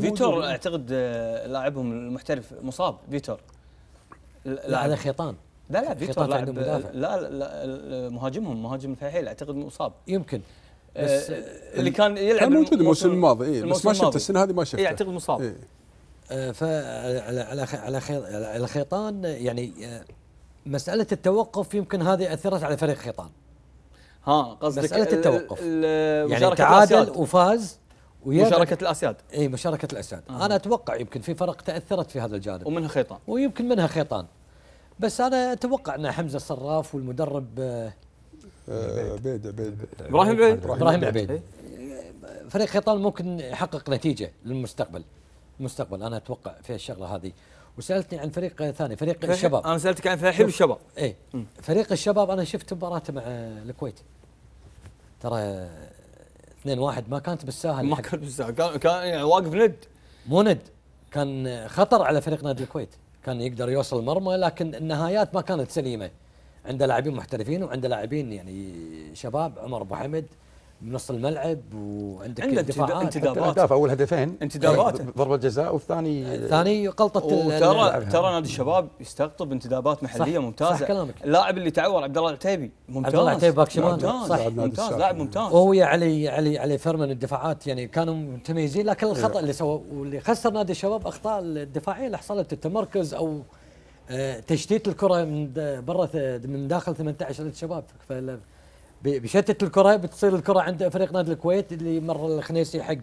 D: فيتور
A: اعتقد آه، لاعبهم المحترف مصاب فيتور لا هذا خيطان لا لا فيتور لاعب مدافع لا, لا مهاجمهم مهاجم فهيل اعتقد مصاب يمكن آه، بس اللي كان يلعب كان موجود الموسم الماضي
D: إيه بس ما شفته السنه هذه ما إيه، شفته إيه اعتقد مصاب إيه فعلى على على على خيطان يعني آه، مساله التوقف يمكن هذه اثرت على فريق خيطان
A: ها قصدك مساله التوقف يعني تعادل
D: وفاز مشاركة الأسياد اي مشاركة الأسياد آه. أنا أتوقع يمكن في فرق تأثرت في هذا الجانب ومنها خيطان ويمكن منها خيطان بس انا اتوقع ان حمزه الصراف والمدرب آه،
B: آه، عبيد عبيد ابراهيم عبيد ابراهيم عبيد
D: فريق خيطان ممكن يحقق نتيجه للمستقبل المستقبل انا اتوقع في الشغله هذه وسالتني عن فريق ثاني فريق الشباب انا سالتك عن فريق الشباب اي فريق الشباب انا شفت مباراته مع الكويت ترى 2 1 ما كانت بالساهل ما كانت بالساهل كان كان يعني واقف ند مو ند كان خطر على فريق نادي الكويت كان يقدر يوصل المرمى لكن النهايات ما كانت سليمه عند لاعبين محترفين وعند لاعبين يعني شباب عمر ابو حمد بنص الملعب وعندك عندك انتدابات اهداف اول
E: هدفين انتدابات يعني ضربه جزاء والثاني الثاني غلطه وترى ترى نادي
A: الشباب يستقطب انتدابات محليه صح ممتازه صح كلامك اللاعب اللي تعور عبد الله العتيبي ممتاز عبد الله العتيبي باك شمال صح ممتاز لاعب ممتاز وهو
D: علي علي علي فرمن الدفاعات يعني كانوا متميزين لكن الخطا إيه. اللي سوى واللي خسر نادي الشباب اخطاء الدفاعيه اللي حصلت التمركز او آه، تشتيت الكره من برا من داخل 18 الشباب بيشتت الكره بتصير الكره عند فريق نادي الكويت اللي مر الخنيسي حق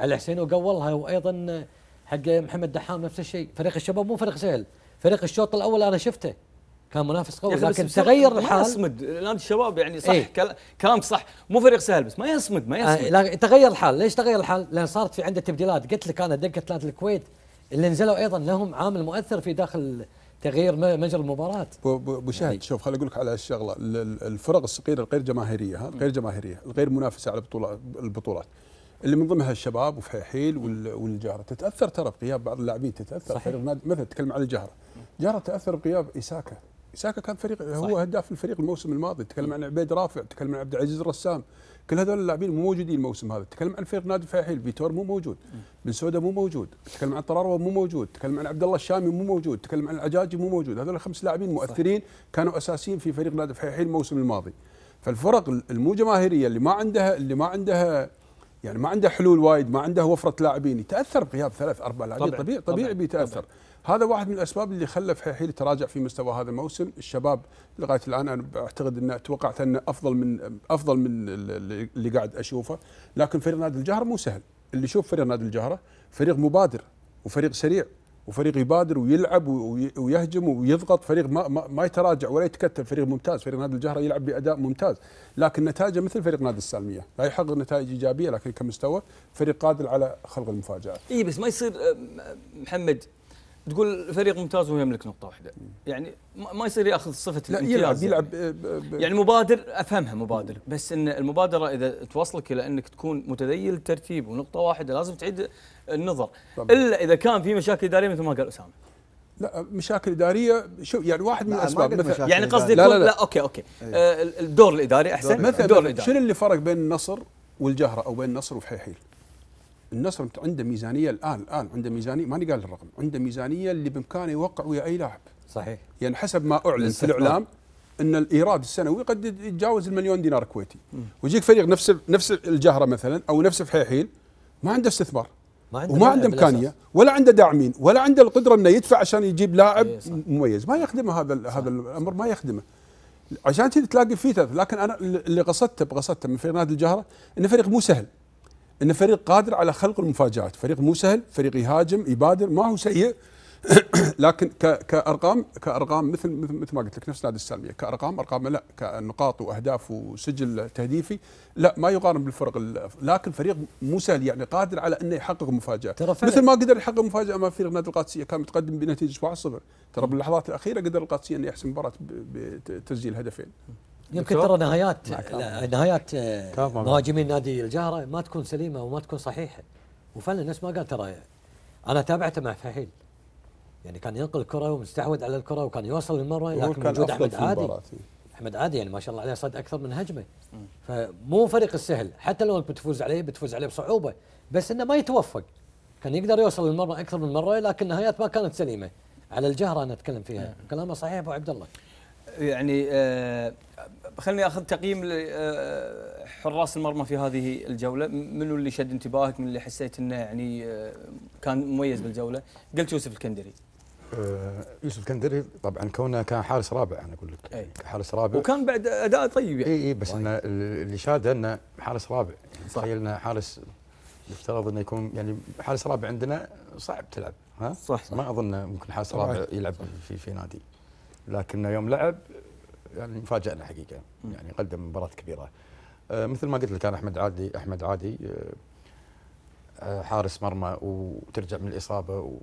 D: على حسين وقولها وايضا حق محمد دحام نفس الشيء فريق الشباب مو فريق سهل فريق الشوط الاول انا شفته كان منافس قوي لكن تغير الحال ما يصمد
A: نادي الشباب يعني صح ايه؟ كلام صح مو فريق سهل بس ما يصمد ما يصمد آه،
D: تغير الحال ليش تغير الحال؟ لان صارت في عنده تبديلات قلت لك انا دقه نادي الكويت اللي نزلوا ايضا لهم عامل مؤثر في داخل
B: تغيير مجرى المباراه بو شهد يعني شوف خليني اقول لك على الشغله الفرق الصغيره الغير جماهيريه غير جماهيريه الغير منافسه على البطولات البطولات اللي من ضمنها الشباب وفحيحيل والجهره تتاثر ترى بغياب بعض اللاعبين تتاثر صحيح. يعني مثلا تكلم عن الجهره جهره تاثر بغياب اساكا اساكا كان فريق صحيح. هو هداف الفريق الموسم الماضي تكلم عن عبيد رافع تكلم عن عبد العزيز الرسام كل هذول اللاعبين مو موجودين الموسم هذا تتكلم عن نادي فاحيل فيتور مو موجود بن سودا مو موجود تتكلم عن طراروه مو موجود تتكلم عن عبد الله الشامي مو موجود تتكلم عن العجاجي مو موجود هذول الخمس لاعبين مؤثرين صح. كانوا اساسيين في فريق نادي فيحيل الموسم الماضي فالفرق المو جماهيريه اللي ما عندها اللي ما عندها يعني ما عندها حلول وايد ما عندها وفره لاعبين يتاثر بغياب ثلاث اربع لاعبين طبيعي طبيعي, طبيعي بيتاثر طبيعي. هذا واحد من الاسباب اللي خلى في حيل تراجع في مستوى هذا الموسم الشباب لغايه الان انا اعتقد ان توقعت انه افضل من افضل من اللي قاعد اشوفه لكن فريق نادي الجهره مو سهل اللي يشوف فريق نادي الجهره فريق مبادر وفريق سريع وفريق يبادر ويلعب ويهجم ويضغط فريق ما, ما, ما يتراجع ولا يتكتل فريق ممتاز فريق نادي الجهره يلعب باداء ممتاز لكن نتائجه مثل فريق نادي السالميه لا يحقق نتائج ايجابيه لكن كمستوى فريق قادر على خلق المفاجات
A: اي بس ما يصير محمد تقول فريق ممتاز وهو يملك نقطه واحده يعني ما يصير ياخذ صفه لا الامتياز يلعب يلعب آه، يعني مبادر افهمها مبادر بس ان المبادره اذا توصلك الى انك تكون متذيل الترتيب ونقطه واحده لازم تعيد النظر طبعا. الا اذا كان في مشاكل اداريه مثل ما قال اسامه
B: لا مشاكل اداريه شو يعني واحد من الاسباب يعني قصدي لا, لا, لا, لا اوكي اوكي أيه.
A: آه، الدور الاداري احسن مثلا شنو
B: اللي فرق بين النصر والجهره او بين النصر وفحيحيل النصر عنده ميزانيه الان الان عنده ميزانيه ماني قال الرقم عنده ميزانيه اللي بامكانه يوقع ويا اي لاعب صحيح يعني حسب ما اعلن في الاعلام ان الايراد السنوي قد يتجاوز المليون دينار كويتي ويجيك فريق نفس نفس الجهره مثلا او نفس فحيحيل ما عنده استثمار ما عنده وما عنده امكانيه ولا عنده داعمين ولا عنده القدره انه يدفع عشان يجيب لاعب إيه، مميز ما يخدمه هذا صح هذا الامر ما يخدمه عشان كذا تلاقي فيه لكن انا اللي قصدته بقصدته من فريق نادي الجهره انه فريق مو سهل ان فريق قادر على خلق المفاجات فريق مو سهل فريق يهاجم يبادر ما هو سيء لكن كارقام كارقام مثل مثل ما قلت لك نفس نادي السالميه كارقام ارقام لا كنقاط واهداف وسجل تهديفي لا ما يقارن بالفرق لكن فريق مو سهل يعني قادر على انه يحقق مفاجاه مثل ما قدر يحقق مفاجاه امام فريق نادي القادسيه كان متقدم بنتيجه 1-0 ترى باللحظات الاخيره قدر القادسيه انه يحسم المباراه بتسجيل هدفين
D: يمكن ترى نهايات نهايات آه، مهاجمين نادي الجهره ما تكون سليمه وما تكون صحيحه وفعلا نفس ما قال ترى انا تابعته مع فحيل يعني كان ينقل الكره ومستحوذ على الكره وكان يوصل للمرمى لكن وجود احمد عادي إيه. احمد عادي يعني ما شاء الله عليه صد اكثر من هجمه فمو فريق السهل حتى لو انك بتفوز عليه بتفوز عليه بصعوبه بس انه ما يتوفق كان يقدر يوصل للمرمى اكثر من مره لكن النهايات ما كانت سليمه على الجهره انا اتكلم فيها كلامه صحيح ابو عبد الله
A: يعني آه، خليني اخذ تقييم آه، حراس المرمى في هذه الجوله منو اللي شد انتباهك من اللي حسيت انه يعني آه، كان مميز بالجوله قلت يوسف الكندري
E: يوسف الكندري طبعا كونه كان حارس رابع انا اقول لك أي. حارس رابع وكان
A: بعد اداء طيب يعني اي اي
E: بس انه اللي شاده انه حارس رابع يعني تخيلنا حارس يفترض انه يكون يعني حارس رابع عندنا صعب تلعب ها صح, صح. ما اظن ممكن حارس رابع يلعب في في نادي لكن يوم لعب يعني فاجأنا حقيقه يعني قدم مباراه كبيره آه، مثل ما قلت لك انا احمد عادي احمد عادي آه، آه، حارس مرمى وترجع من الاصابه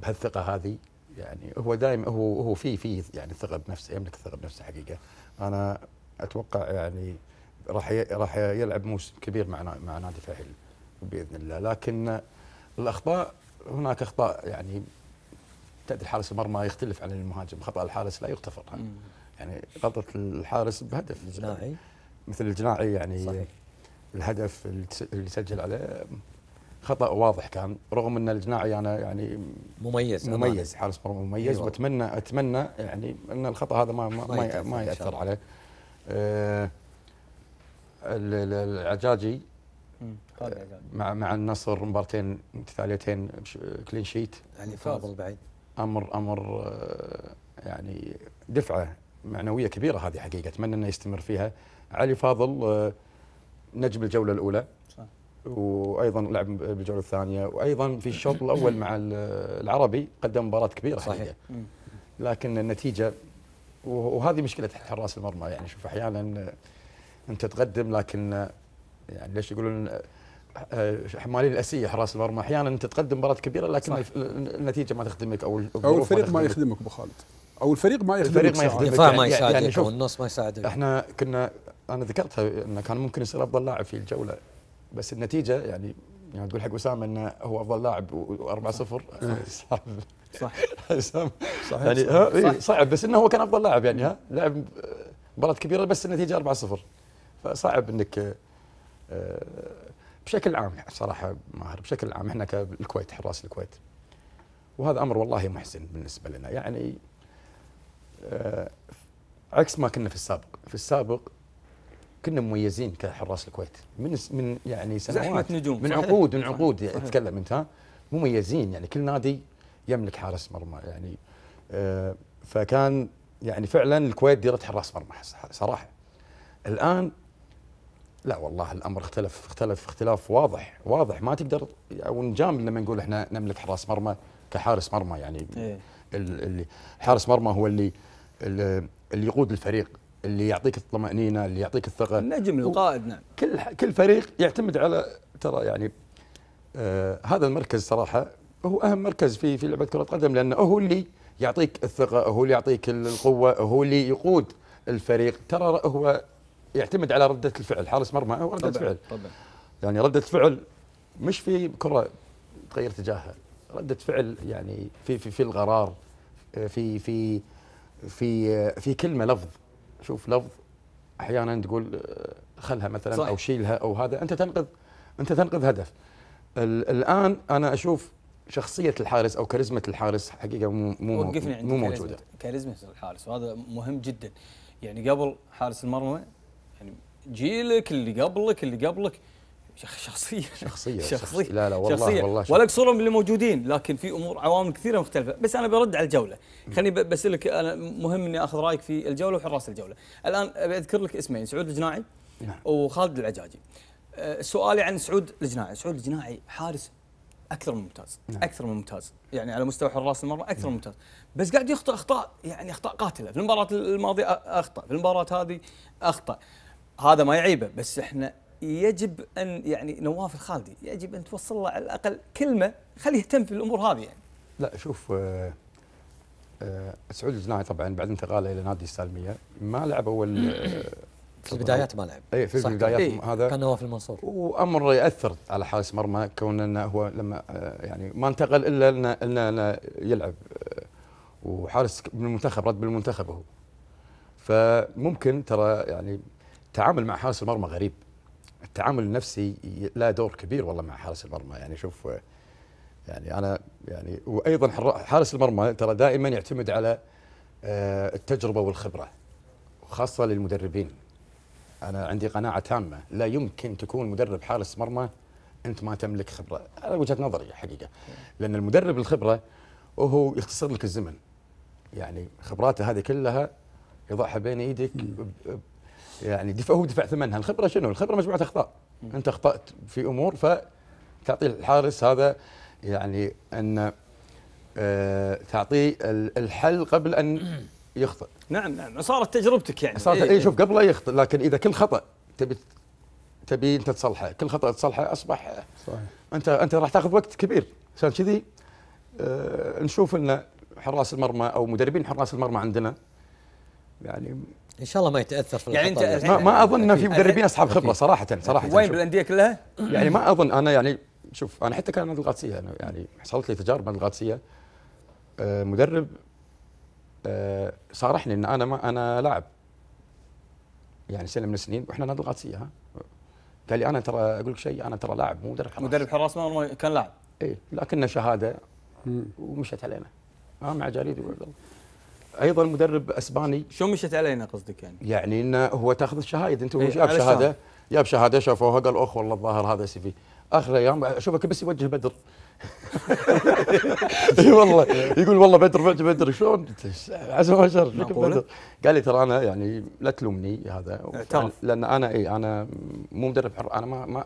E: بهالثقه هذه يعني هو دائما هو هو في في يعني ثقه بنفسه يملك ثقه بنفسه حقيقه انا اتوقع يعني راح راح يلعب موسم كبير مع مع نادي فهل باذن الله لكن الاخطاء هناك اخطاء يعني تأتي حارس المرمى يختلف عن المهاجم خطأ الحارس لا يغتفر يعني غلطة الحارس بهدف الجناعي مثل الجناعي يعني صحيح. الهدف اللي سجل عليه خطا واضح كان رغم ان الجناعي انا يعني مميز مميز حارس مرمى مميز أيوة. واتمنى اتمنى يعني ان الخطا هذا ما ما, ما, ما ياثر عليه آه العجاجي مع مع النصر مبارتين متتاليتين كلين شيت يعني فاضل بعيد امر امر آه، يعني دفعه معنويه كبيره هذه حقيقه اتمنى انه يستمر فيها علي فاضل آه، نجم الجوله الاولى صح. وايضا لعب بالجوله الثانيه وايضا في الشوط الاول مع العربي قدم مباراه كبيره صحيح حقيقة. لكن النتيجه وهذه مشكله حراس المرمى يعني شوف احيانا انت تقدم لكن يعني ليش يقولون آه، حمالين الاسيه حراس المرمى احيانا انت تقدم مباراه كبيره لكن صح. النتيجه ما تخدمك او او الفريق ما يخدمك
B: ابو خالد او الفريق ما يخدمك الفريق ما يخدمك الدفاع يعني- ما يعني يساعدك يعني او النص ما يساعدك
E: احنا كنا انا ذكرتها انه كان ممكن يصير افضل لاعب في الجوله بس النتيجه يعني يعني تقول حق اسامه انه هو افضل لاعب و4-0 صعب صح إيه. صح يعني صح. إيه، صعب بس انه هو كان افضل لاعب يعني ها لعب مباراه كبيره بس النتيجه 4-0 فصعب انك آه، بشكل عام يعني صراحه ماهر بشكل عام احنا كالكويت حراس الكويت وهذا امر والله محزن بالنسبه لنا يعني آه عكس ما كنا في السابق في السابق كنا مميزين كحراس الكويت من من يعني سنوات نجوم من عقود من عقود صحيح. اتكلم انت مميزين يعني كل نادي يملك حارس مرمى يعني آه فكان يعني فعلا الكويت ديره حراس مرمى صراحه الان لا والله الامر اختلف اختلف اختلاف واضح واضح ما تقدر او نجامل لما نقول احنا نملك حراس مرمى كحارس مرمى يعني إيه؟ اللي حارس مرمى هو اللي اللي يقود الفريق اللي يعطيك الطمأنينة اللي يعطيك الثقة النجم
A: القائد نعم كل
E: كل فريق يعتمد على ترى يعني آه هذا المركز صراحة هو أهم مركز في في لعبة كرة القدم لأنه هو اللي يعطيك الثقة هو اللي يعطيك القوة هو اللي يقود الفريق ترى هو يعتمد على رده الفعل حارس مرمى هو أيوة، رده فعل طبعا يعني رده فعل مش في كره تغير اتجاهها رده فعل يعني في في في القرار في في في في كلمه لفظ شوف لفظ احيانا تقول آه، خلها مثلا صح. او شيلها او هذا انت تنقذ انت تنقذ هدف الان انا اشوف شخصيه الحارس او كاريزما الحارس حقيقه مو مو وقفني عند مو موجوده
A: كاريزما الحارس وهذا مهم جدا يعني قبل حارس المرمى جيلك اللي قبلك اللي قبلك شخصية شخصية شخصية لا لا والله شخصية والله ولا قصورهم اللي موجودين لكن في امور عوامل كثيره مختلفه بس انا برد على الجوله خليني بسالك انا مهم اني اخذ رايك في الجوله وحراس الجوله الان ابي اذكر لك اسمين سعود الجناعي نعم. وخالد العجاجي أه، سؤالي عن سعود الجناعي سعود الجناعي حارس اكثر من ممتاز نعم. اكثر من ممتاز يعني على مستوى حراس المرمى اكثر نعم. من ممتاز بس قاعد يخطئ اخطاء يعني اخطاء قاتله في المباراه الماضيه اخطا في المباراه هذه اخطا هذا ما يعيبه بس احنا يجب ان يعني نواف الخالدي يجب ان توصل له على الاقل كلمه خليه يهتم في الامور هذه يعني.
E: لا شوف آه آه سعود الجناحي طبعا بعد انتقاله الى نادي السالميه ما لعب اول آه، في البدايات ما لعب اي في البدايات إيه هذا
D: كان نواف المنصور
E: وامر ياثر على حارس مرمى كون انه هو لما آه، يعني ما انتقل الا انه إن يلعب آه، وحارس من المنتخب رد بالمنتخب هو فممكن ترى يعني التعامل مع حارس المرمى غريب التعامل النفسي له دور كبير والله مع حارس المرمى يعني شوف يعني انا يعني وايضا حارس المرمى ترى دائما يعتمد على آه، التجربه والخبره وخاصه للمدربين انا عندي قناعه تامه لا يمكن تكون مدرب حارس مرمى انت ما تملك خبره انا وجهه نظري حقيقه لان المدرب الخبره وهو يختصر لك الزمن يعني خبراته هذه كلها يضعها بين ايدك يعني دفع هو دفع ثمنها الخبره شنو الخبره مجموعه اخطاء انت اخطات في امور فتعطي الحارس هذا يعني ان آه تعطيه الحل قبل ان يخطئ
A: نعم نعم صارت تجربتك يعني صارت اي إيه. شوف
E: قبل لا يخطئ لكن اذا كل خطا تبي تبي انت تصلحه كل خطا تصلحه اصبح صحيح انت انت راح تاخذ وقت كبير عشان كذي آه نشوف ان حراس المرمى او مدربين حراس المرمى عندنا يعني
D: ان شاء الله ما يتاثر في يعني انت ما, ما اظن في مدربين اصحاب خبره صراحه صراحه وين بالانديه كلها؟
E: يعني ما اظن انا يعني شوف انا حتى كان نادي القادسيه انا يعني حصلت لي تجارب نادي القادسيه آه، مدرب آه، صارحني ان انا ما انا لاعب يعني سنه من السنين واحنا نادي القادسيه ها قال لي انا ترى اقول لك شيء انا ترى لاعب مو مدرب
A: حراس مدرب حراس ما كان لاعب
E: اي لكنه شهاده ومشت علينا ها مع جريد ايضا مدرب اسباني
A: شو مشت علينا قصدك يعني؟
E: يعني انه هو تاخذ الشهايد انت هو إيه، جاب شهاده جاب شهاده شافوها قال اخ والله الظاهر هذا سي في اخر ايام اشوفك بس يوجه بدر اي والله يقول والله بدر بدر بدر شلون عسى ما شر بدر قال لي ترى انا يعني لا تلومني هذا لان انا اي انا مو مدرب حر انا ما ما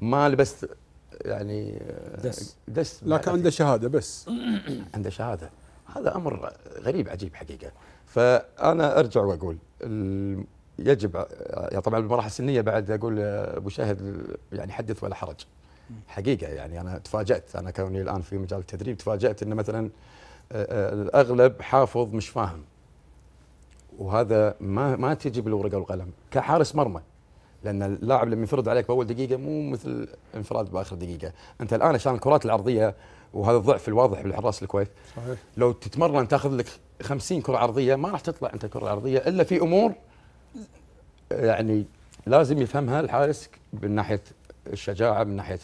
E: ما لبست يعني دس دس لكن عنده
B: شهاده بس
E: عنده شهاده هذا امر غريب عجيب حقيقه فانا ارجع واقول يجب آه، يعني طبعا بالمراحل السنيه بعد اقول آه، ابو شاهد يعني حدث ولا حرج حقيقه يعني انا تفاجات انا كوني الان في مجال التدريب تفاجات ان مثلا آه، الاغلب حافظ مش فاهم وهذا ما ما تجي بالورقه والقلم كحارس مرمى لان اللاعب لما ينفرد عليك باول دقيقه مو مثل انفراد باخر دقيقه انت الان عشان الكرات العرضيه وهذا الضعف الواضح بالحراس الكويت صحيح لو تتمرن تاخذ لك 50 كره عرضيه ما راح تطلع انت كره عرضيه الا في امور يعني لازم يفهمها الحارس من ناحيه الشجاعه من ناحيه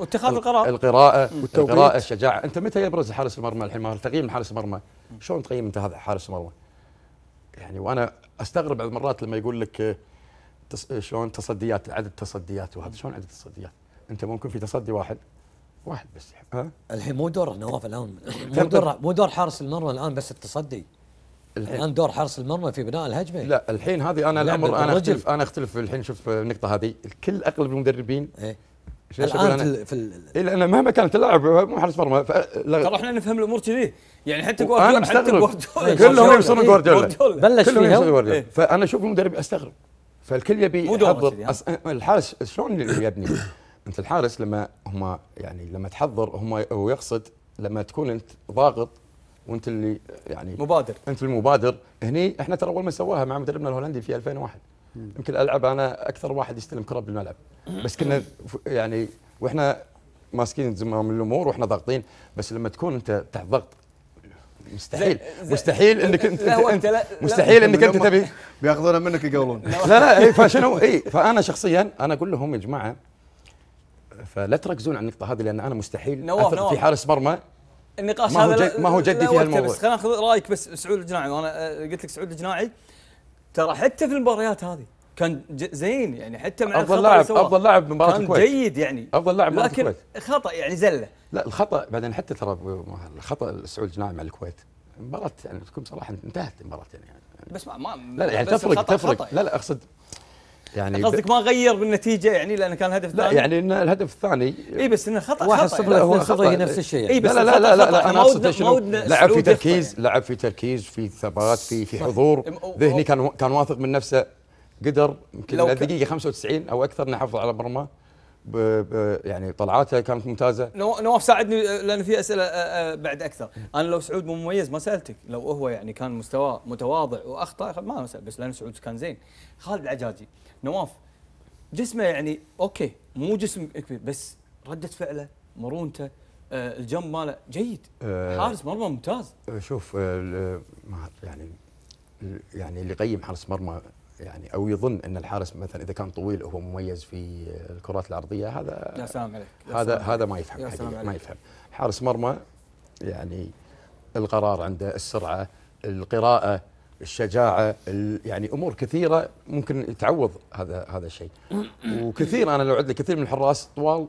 E: واتخاذ القرار القراءه والتوقيت القراءه الشجاعه انت متى يبرز حارس المرمى الحين تقييم حارس المرمى شلون تقيم انت هذا حارس المرمى يعني وانا استغرب بعض المرات لما يقول لك آه، شلون تصديات عدد تصديات وهذا شلون عدد التصديات انت ممكن في تصدي واحد واحد بس ها الحين مو دور نواف الان مو دور مو دور حارس المرمى الان بس التصدي الحين. الان
D: دور حارس المرمى في بناء الهجمه لا
E: الحين هذه انا الامر انا اختلف انا اختلف الحين شوف النقطه هذه الكل اغلب المدربين ايه الان في, في ال... إيه لان مهما كانت تلعب مو حارس مرمى ترى احنا نفهم الامور كذي يعني حتى جوارديولا انا مستغرب كلهم يوصلون جوارديولا بلش كلهم إيه. فانا اشوف المدرب استغرب فالكل يبي يحضر الحارس شلون يبني انت الحارس لما هم يعني لما تحضر هم هو يقصد لما تكون انت ضاغط وانت اللي يعني مبادر انت المبادر هني احنا ترى اول ما سواها مع مدربنا الهولندي في 2001 يمكن العب انا اكثر واحد يستلم كره بالملعب بس كنا يعني واحنا ماسكين زمام الامور واحنا ضاغطين بس لما تكون انت تحت ضغط مستحيل مستحيل انك انت, انت مستحيل انك انت تبي
C: بياخذونها منك يقولون لا لا إيه، فشنو اي
E: فانا شخصيا انا اقول لهم يا جماعه فلا تركزون على النقطه هذه لان انا مستحيل نواف نواف في حارس مرمى
A: النقاش ما هو هذا ما هو جدي في هالموضوع بس خلينا ناخذ رايك بس سعود الجناعي وانا آه، قلت لك سعود الجناعي ترى حتى في المباريات هذه كان زين يعني حتى مع افضل لاعب افضل لاعب مباراه الكويت كان جيد يعني افضل لاعب لكن الكويت. خطا يعني زله
E: لا الخطا بعدين حتى ترى الخطا سعود الجناعي مع الكويت مباراه يعني تكون صراحه انتهت
A: المباراه يعني, يعني بس ما, ما لا, لا يعني تفرق تفرق لا لا
E: اقصد يعني, يعني قصدك
A: ما غير بالنتيجه يعني لان كان هدف لا يعني ان
E: الهدف الثاني
A: اي بس انه خطا واحد صفر هو خطا هي نفس الشيء يعني.
E: بس لا, لا, لا لا لا انا اقصد شنو لعب في تركيز يعني. لعب في تركيز في ثبات في في حضور ذهني كان كان واثق من نفسه قدر يمكن الدقيقه 95 او اكثر نحافظ على مرماه يعني طلعاته كانت ممتازه
A: نواف ساعدني آه، لان في اسئله آه، آه، بعد اكثر انا لو سعود مو مميز ما سالتك لو هو يعني كان مستواه متواضع واخطا ما اسال بس لان سعود كان زين خالد العجاجي نواف جسمه يعني اوكي مو جسم كبير بس رده فعله مرونته الجنب ماله جيد حارس مرمى ممتاز
E: شوف يعني يعني اللي يقيم حارس مرمى يعني او يظن ان الحارس مثلا اذا كان طويل وهو مميز في الكرات العرضيه هذا يا سلام عليك يا هذا سلام هذا ما يفهم يا سلام عليك. ما يفهم حارس مرمى يعني القرار عنده السرعه القراءه الشجاعه يعني امور كثيره ممكن تعوض هذا هذا الشيء وكثير انا لو عد كثير من الحراس طوال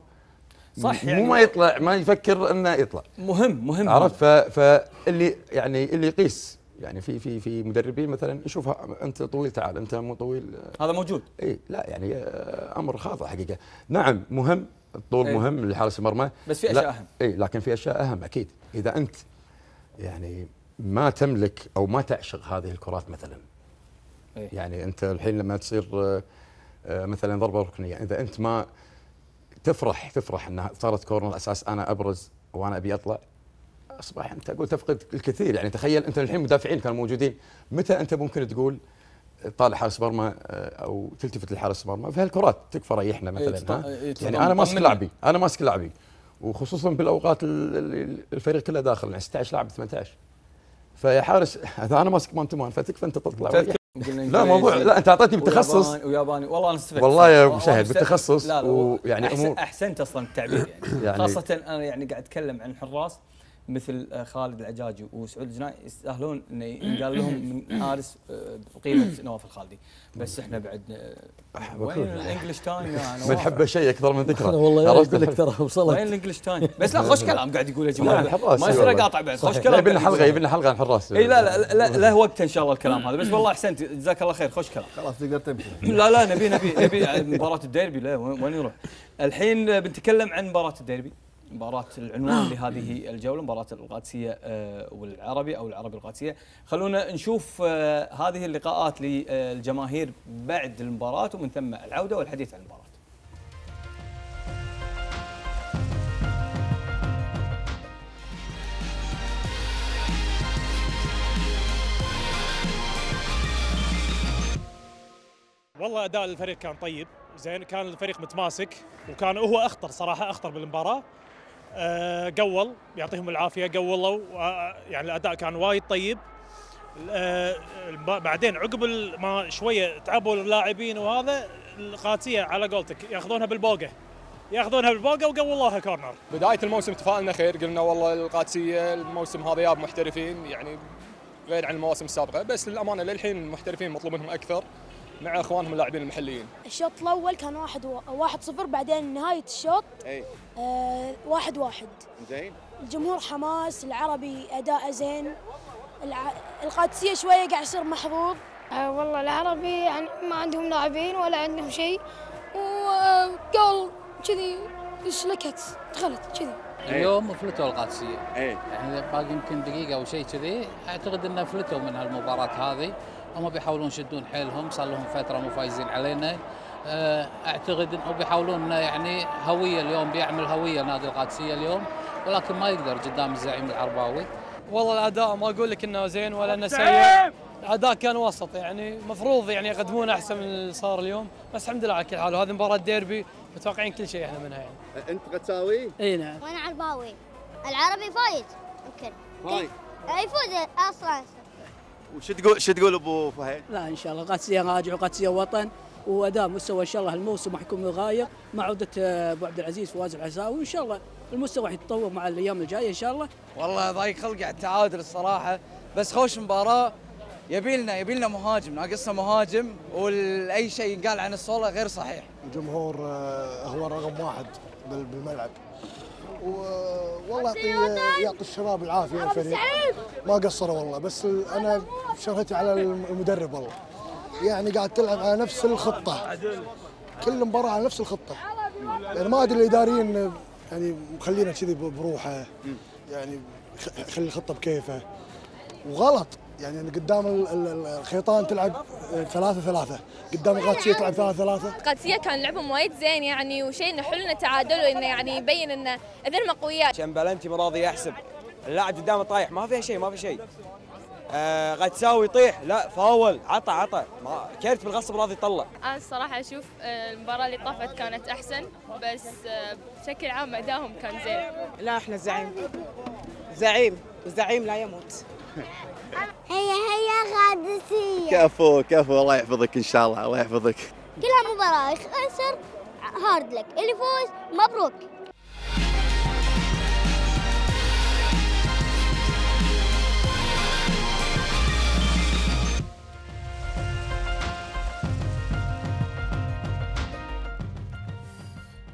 E: صح يعني مو ما يطلع ما يفكر انه يطلع مهم مهم عرفت فاللي يعني اللي يقيس يعني في في في مدربين مثلا يشوفها انت طويل تعال انت مو طويل هذا موجود اي لا يعني آه، امر خاطئ حقيقه نعم مهم الطول إيه؟ مهم لحارس المرمى بس في اشياء اهم اي لكن في اشياء اهم اكيد اذا انت يعني ما تملك او ما تعشق هذه الكرات مثلا إيه؟ يعني انت الحين لما تصير آه، آه، مثلا ضربه ركنيه اذا انت ما تفرح تفرح انها صارت كورنر اساس انا ابرز وانا ابي اطلع اصبح انت تقول تفقد الكثير يعني تخيل انت الحين مدافعين كانوا موجودين متى انت ممكن تقول طالع حارس مرمى آه، او تلتفت لحارس مرمى في هالكرات تكفى ريحنا مثلا ها يعني انا ماسك لاعبي انا ماسك لاعبي وخصوصا بالاوقات الفريق كله داخل يعني 16 لاعب 18 فيا حارس اذا انا ماسك مان تو مان فتكفى انت تطلع لا موضوع لا انت اعطيتني بالتخصص
A: وياباني, والله انا استفدت والله يا ابو شهد بالتخصص ويعني امور احسنت اصلا التعبير يعني, يعني خاصه انا يعني قاعد اتكلم عن حراس مثل آه، خالد العجاجي وسعود الجناي يستاهلون انه ينقال لهم من حارس آه، بقيمه نواف الخالدي بس احنا بعد آه، وين الانجلش تايم يعني بنحب شيء اكثر من ذكرى والله اقول لك ترى وصلت وين الانجلش تايم
E: بس لا خوش كلام قاعد يقول يا جماعه ما يصير اقاطع بعد خوش كلام يبي لنا حلقه يبي لنا حلقه عن حراس اي لا لا
A: لا له وقت ان شاء الله الكلام هذا بس والله احسنت جزاك الله خير خوش كلام
C: خلاص تقدر تمشي
A: لا لا نبي نبي نبي مباراه الديربي لا وين يروح الحين بنتكلم عن مباراه الديربي مباراة العنوان لهذه الجولة مباراة القادسية آه، والعربي أو العربي القادسية خلونا نشوف آه، هذه اللقاءات للجماهير بعد المباراة ومن ثم العودة والحديث عن المباراة والله اداء الفريق كان
D: طيب زين كان الفريق متماسك وكان هو اخطر صراحه اخطر بالمباراه آه، قول يعطيهم العافيه قولوا يعني الاداء كان وايد طيب آه، بعدين عقب ما شويه تعبوا اللاعبين وهذا القادسيه على قولتك ياخذونها بالبوقه
A: ياخذونها بالبوقه وقولوها كورنر. بدايه الموسم تفائلنا خير قلنا والله القادسيه الموسم هذا ياب محترفين يعني غير عن المواسم السابقه بس للامانه للحين المحترفين مطلوب منهم اكثر مع اخوانهم اللاعبين المحليين. الشوط الاول كان واحد و... واحد بعدين نهايه الشوط اي آه واحد واحد. زين. الجمهور حماس، العربي اداءه زين. الع... القادسيه شويه قاعد يصير محظوظ. آه والله العربي يعني ما عندهم لاعبين ولا عندهم شيء وقال كذي سلكت دخلت كذي. اليوم فلتوا القادسيه. اي. يعني باقي يمكن دقيقه او شيء كذي اعتقد انه فلتوا من هالمباراه هذه. هم بيحاولون يشدون حيلهم صار لهم فتره مو فايزين علينا آه، اعتقد انهم بيحاولون يعني هويه اليوم بيعمل هويه نادي القادسيه اليوم ولكن ما يقدر قدام الزعيم العرباوي والله الاداء ما اقول لك انه زين ولا انه سيء الاداء كان وسط يعني المفروض يعني يقدمون احسن من اللي صار اليوم بس الحمد لله على كل حال وهذه مباراه ديربي متوقعين كل شيء احنا منها يعني انت قتاوي؟ اي نعم
B: وانا عرباوي العربي فايز يمكن فايز يفوز اصلا
C: وش تقول شو تقول ابو فهد؟ لا ان شاء الله قادسيه راجع وقادسيه وطن واداء مستوى
D: ان شاء الله الموسم راح يكون غايه مع عوده آه، ابو عبد العزيز فواز العساوي وان شاء الله المستوى راح يتطور مع الايام الجايه ان شاء الله. والله ضايق خلقي على التعادل الصراحه بس خوش مباراه
A: يبي لنا يبي لنا مهاجم ناقصنا مهاجم واي شيء ينقال عن الصوله غير صحيح.
C: الجمهور آه، هو رقم واحد بالملعب.
D: والله يعطي يعطي الشباب العافيه الفريق ما قصروا والله بس انا
C: شرهتي على المدرب والله يعني قاعد تلعب على نفس الخطه كل مباراه على نفس الخطه يعني ما ادري الاداريين يعني مخلينا كذي بروحه يعني خلي الخطه بكيفه وغلط يعني قدام الخيطان آه، تلعب ثلاثة ثلاثة قدام القادسية تلعب ثلاثة ثلاثة
A: القادسية كان لعبهم وايد زين يعني وشيء انه حلو انه تعادل وانه يعني يبين انه اذن قوية كان بلنتي مراضي يحسب اللاعب قدامه طايح ما فيها شيء ما في شيء آه غتساوي يطيح لا فاول عطى عطى ما كرت بالغصب راضي يطلع انا الصراحه اشوف آه، المباراه اللي طافت كانت احسن بس آه، بشكل عام ادائهم كان زين
B: لا احنا زعيم زعيم الزعيم لا يموت هيا هيا غادسية
C: كفو كفو الله يحفظك إن شاء الله الله يحفظك كلها مباراة خسر هارد لك اللي فوز مبروك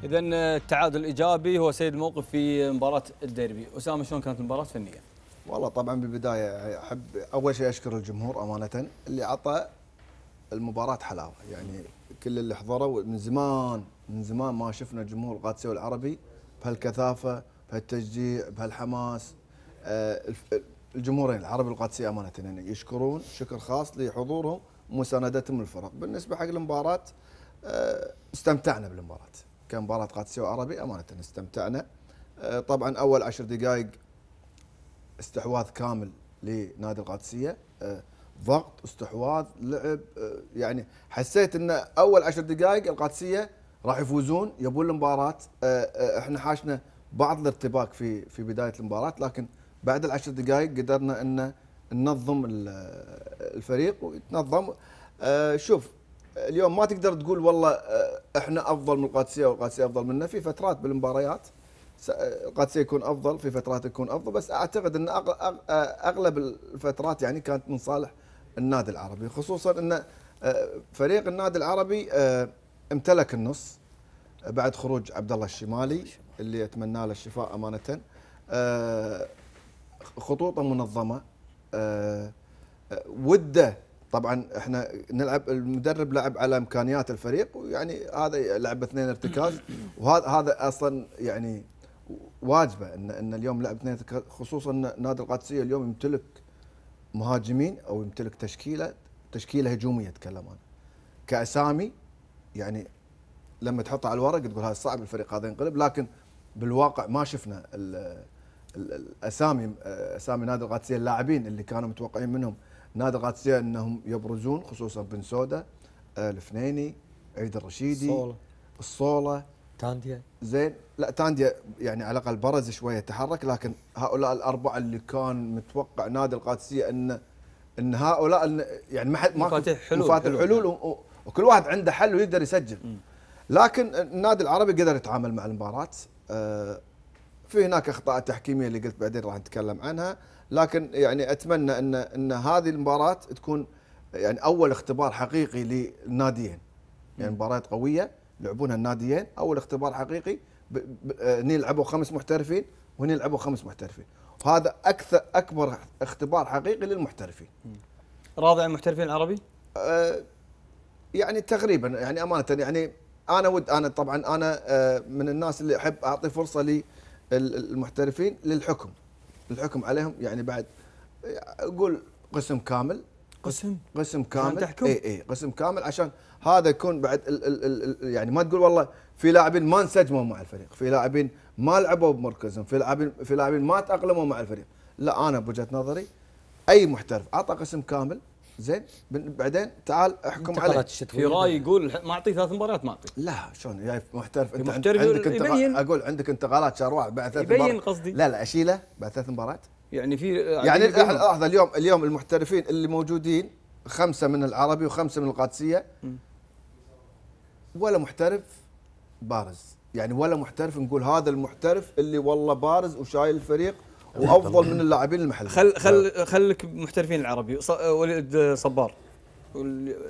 A: إذا التعادل الإيجابي هو سيد الموقف في مباراة الديربي، أسامة شلون كانت المباراة فنية؟
C: والله طبعا بالبدايه احب اول شيء اشكر الجمهور امانه اللي عطى المباراه حلاوه يعني كل اللي حضروا من زمان من زمان ما شفنا جمهور القادسيه والعربي بهالكثافه بهالتشجيع بهالحماس آه، الجمهورين العربي والقادسيه امانه يعني يشكرون شكر خاص لحضورهم ومساندتهم للفرق بالنسبه حق المباراه آه، استمتعنا بالمباراه كمباراه قادسيه وعربي امانه استمتعنا آه، طبعا اول عشر دقائق استحواذ كامل لنادي القادسيه آه، ضغط استحواذ لعب آه، يعني حسيت ان اول عشر دقائق القادسيه راح يفوزون يبون المباراه آه، احنا حاشنا بعض الارتباك في في بدايه المباراه لكن بعد العشر دقائق قدرنا ان ننظم الفريق ويتنظم شوف اليوم ما تقدر تقول والله احنا افضل من القادسيه والقادسيه افضل منا في فترات بالمباريات قد سيكون افضل في فترات يكون افضل بس اعتقد ان اغلب الفترات يعني كانت من صالح النادي العربي خصوصا ان آه، فريق النادي العربي آه، امتلك النص بعد خروج عبد الله الشمالي اللي اتمنى له الشفاء امانه آه، خطوطه منظمه وده طبعا احنا نلعب المدرب لعب على امكانيات الفريق ويعني هذا لعب اثنين ارتكاز وهذا هذا اصلا يعني واجبه ان ان اليوم لاعب اثنين خصوصا ان نادي القادسيه اليوم يمتلك مهاجمين او يمتلك تشكيله تشكيله هجوميه اتكلم انا كاسامي يعني لما تحطها على الورق تقول هذا صعب الفريق هذا ينقلب لكن بالواقع ما شفنا الـ الـ الاسامي اسامي نادي القادسيه اللاعبين اللي كانوا متوقعين منهم نادي القادسيه انهم يبرزون خصوصا بن سودا الفنيني عيد الرشيدي الصوله, الصولة تانديا زين لا تانديا يعني على الاقل برز شويه تحرك لكن هؤلاء الاربعه اللي كان متوقع نادي القادسيه ان ان هؤلاء يعني ما حد ما مفاتيح حلول مفاتيح حلول, حلول وكل واحد عنده حل ويقدر يسجل لكن النادي العربي قدر يتعامل مع المباراه آه في هناك اخطاء تحكيميه اللي قلت بعدين راح نتكلم عنها لكن يعني اتمنى ان ان هذه المباراه تكون يعني اول اختبار حقيقي للناديين يعني مباراه قويه يلعبونها الناديين اول اختبار حقيقي هني آه، لعبوا خمس محترفين وهني لعبوا خمس محترفين وهذا اكثر اكبر اختبار حقيقي للمحترفين راضي عن المحترفين العربي أه يعني تقريبا يعني امانه يعني انا ود انا طبعا انا آه، من الناس اللي احب اعطي فرصه للمحترفين للحكم الحكم عليهم يعني بعد آه، اقول قسم كامل قسم قسم كامل اي اي إيه، قسم كامل عشان هذا يكون بعد ال ال ال يعني ما تقول والله في لاعبين ما انسجموا مع الفريق، في لاعبين ما لعبوا بمركزهم، في لاعبين في لاعبين ما تاقلموا مع الفريق، لا انا بوجهه نظري اي محترف اعطى قسم كامل زين بعدين تعال احكم عليه في راي
A: يقول ما اعطيه ثلاث مباريات
C: ما اعطيه لا شلون يا محترف انت محترف عندك انت اقول عندك انتقالات شهر واحد بعد ثلاث مباريات يبين قصدي لا لا اشيله بعد ثلاث مباريات
A: يعني في يعني لحظه
C: اليوم اليوم المحترفين اللي موجودين خمسه من العربي وخمسه من القادسيه ولا محترف بارز يعني ولا محترف نقول هذا المحترف اللي والله بارز وشايل الفريق وافضل من اللاعبين المحليين خل خل
A: خليك محترفين العربي وليد صبار لا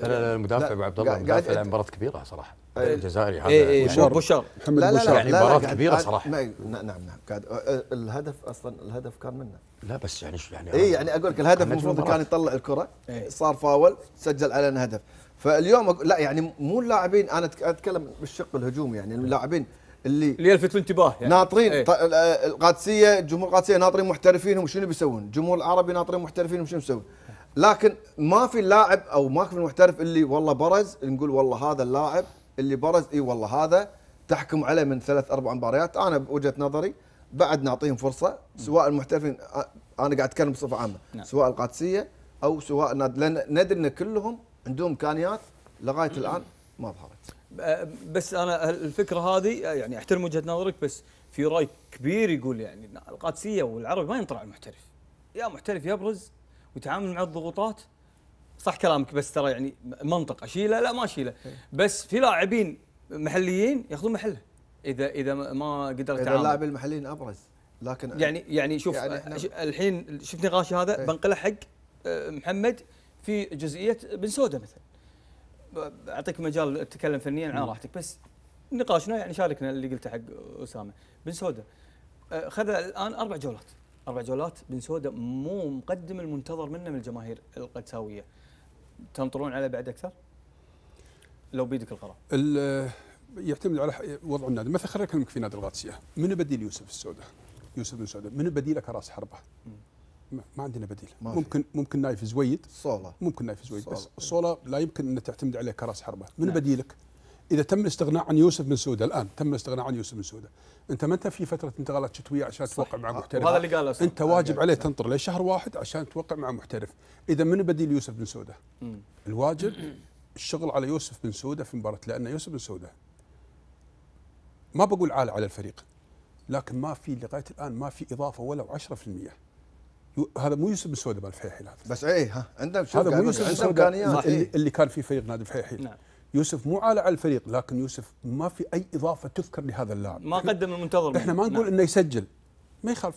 A: لا المدافع ابو عبد الله المدافع لعب
C: مباراه كبيره صراحه الجزائري هذا ايه ايه بشار بشار محمد يعني لا لا بشار يعني مباراه كبيره صراحه نعم نعم قاعد الهدف اصلا الهدف كان منه لا بس يعني شو يعني اي يعني اقول لك الهدف المفروض كان يطلع الكره صار فاول سجل علينا هدف فاليوم لا يعني مو اللاعبين انا اتكلم بالشق الهجوم يعني اللاعبين اللي اللي يلفت الانتباه يعني ناطرين ايه؟ القادسيه جمهور القادسيه ناطرين محترفينهم شنو بيسوون؟ الجمهور العربي ناطرين محترفينهم شنو بيسوون؟ لكن ما في لاعب او ما في المحترف اللي والله برز نقول والله هذا اللاعب اللي برز اي والله هذا تحكم عليه من ثلاث اربع مباريات انا بوجهه نظري بعد نعطيهم فرصه سواء المحترفين انا قاعد اتكلم بصفه عامه نعم. سواء القادسيه او سواء لان ندري ان كلهم عندهم امكانيات لغايه الان ما ظهرت
A: أه، بس انا الفكره هذه يعني احترم وجهه نظرك بس في راي كبير يقول يعني القادسيه والعربي ما ينطلع المحترف يا محترف يبرز ويتعامل مع الضغوطات صح كلامك بس ترى يعني منطق اشيله لا ما اشيله إيه. بس في لاعبين محليين ياخذون محله اذا اذا ما قدرت اذا اللاعب
C: المحليين ابرز لكن يعني
A: يعني شوف يعني الحين شفت نقاشي هذا إيه. بنقله حق أه، محمد في جزئيه بن سوده مثلا اعطيك مجال تتكلم فنيا على راحتك بس نقاشنا يعني شاركنا اللي قلته حق اسامه بن سوده آه، خذ الان اربع جولات اربع جولات بن سوده مو مقدم المنتظر منه من الجماهير القدساويه تنطرون على بعد اكثر؟
B: لو بيدك القرار. آه، يعتمد على وضع النادي، مثلا خلينا نكلمك في نادي القادسيه منو بديل يوسف السوده؟ يوسف بن سوده، منو بديله كراس حربه؟ م. ما عندنا بديل ممكن ممكن نايف زويد صولا ممكن نايف زويد بس صولا لا يمكن ان تعتمد عليه كراس حربه من نعم. بديلك اذا تم الاستغناء عن يوسف بن سوده الان تم الاستغناء عن يوسف بن سوده انت ما انت في فتره انتقالات شتويه عشان توقع مع آه، محترف هذا اللي قاله انت واجب آه، عليه تنطر لشهر واحد عشان توقع مع محترف اذا من بديل يوسف بن سوده الواجب الشغل على يوسف بن سوده في مباراه لان يوسف بن سوده ما بقول عالة على الفريق لكن ما في لغايه الان ما في اضافه ولو 10% هذا مو يوسف بن سوده مال الفيحيل هذا بس ايه ها عندنا هذا مو يوسف بن سوده اللي, إيه. اللي كان في فريق نادي الفيحيل نعم يوسف مو على على الفريق لكن يوسف ما في اي اضافه تذكر لهذا اللاعب ما
A: قدم المنتظر احنا ما نقول نعم. انه
B: يسجل ما يخالف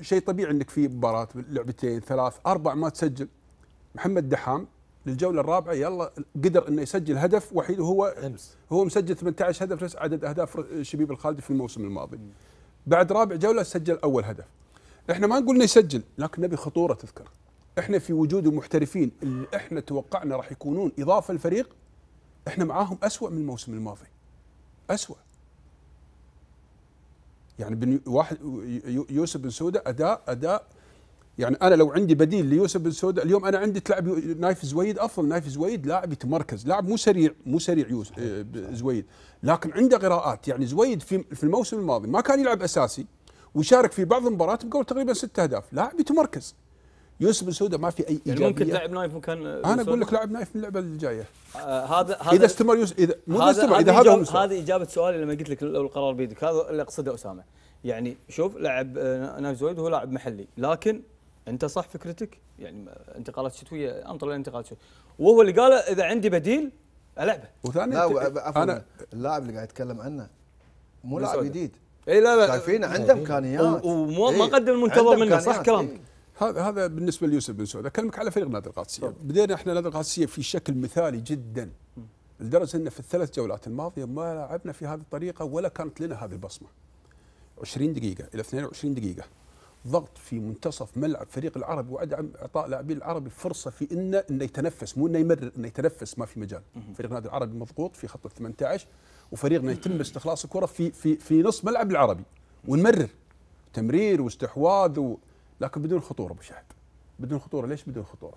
B: شيء طبيعي انك في مباراه لعبتين ثلاث اربع ما تسجل محمد دحام للجوله الرابعه يلا قدر انه يسجل هدف وحيد وهو أمس. هو مسجل 18 هدف نفس عدد اهداف شبيب الخالدي في الموسم الماضي بعد رابع جوله سجل اول هدف احنا ما نقول يسجل لكن نبي خطوره تذكر احنا في وجود المحترفين اللي احنا توقعنا راح يكونون اضافه للفريق احنا معاهم اسوا من الموسم الماضي اسوا يعني بن واحد يوسف بن سوده اداء اداء يعني انا لو عندي بديل ليوسف بن سوده اليوم انا عندي تلعب نايف زويد افضل نايف زويد لاعب يتمركز لاعب مو سريع مو سريع يوسف آه، زويد لكن عنده قراءات يعني زويد في في الموسم الماضي ما كان يلعب اساسي وشارك في بعض المباريات بقول تقريبا ست اهداف لاعب يتمركز يوسف بن ما في اي ايجابيه يعني ممكن لاعب نايف مكان انا اقول لك لاعب نايف اللعبه الجايه آه هذا هذا اذا استمر يوسف اذا مو هذا استمر اذا هذا هذه
A: اجابه سؤالي لما قلت لك لو القرار بيدك هذا اللي اقصده اسامه يعني شوف لاعب آه، نايف زويد هو لاعب محلي لكن انت صح فكرتك يعني انتقالات شتويه انطر الانتقالات شتويه وهو اللي قاله اذا عندي بديل العبه وثاني لا انا
B: اللاعب اللي قاعد يتكلم عنه مو لاعب جديد
C: اي لا لا شايفين
B: عنده امكانيات وما إيه. قدم المنتظر منه صح إيه. كلامك هذا هذا بالنسبه ليوسف بن سعود اكلمك على فريق نادي القادسيه بدينا احنا نادي القادسيه في شكل مثالي جدا لدرجه ان في الثلاث جولات الماضيه ما لعبنا في هذه الطريقه ولا كانت لنا هذه البصمه 20 دقيقه الى 22 دقيقه ضغط في منتصف ملعب فريق العرب وعدم اعطاء لاعبين العربي فرصه في انه انه يتنفس مو انه يمرر انه يتنفس ما في مجال فريق نادي العربي مضغوط في خط ال 18 وفريقنا يتم استخلاص الكره في في في نص ملعب العربي ونمرر تمرير واستحواذ و... لكن بدون خطوره ابو شهد بدون خطوره ليش بدون خطوره؟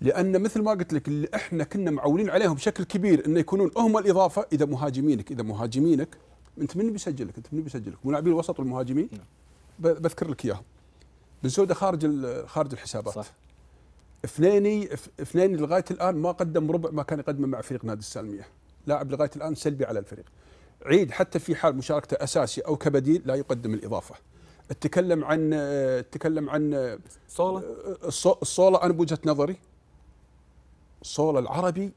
B: لان مثل ما قلت لك اللي احنا كنا معولين عليهم بشكل كبير انه يكونون هم الاضافه اذا مهاجمينك اذا مهاجمينك انت من بيسجل لك؟ انت من بيسجل لك؟ ملاعبين الوسط والمهاجمين نعم. بذكر لك اياهم بن سوده خارج خارج الحسابات صح اثنيني اثنيني لغايه الان ما قدم ربع ما كان يقدمه مع فريق نادي السالميه لاعب لغايه الان سلبي على الفريق عيد حتى في حال مشاركته اساسي او كبديل لا يقدم الاضافه اتكلم عن آه، تكلم عن آه، صولة الصولة آه، أنا بوجهة نظري صولة العربي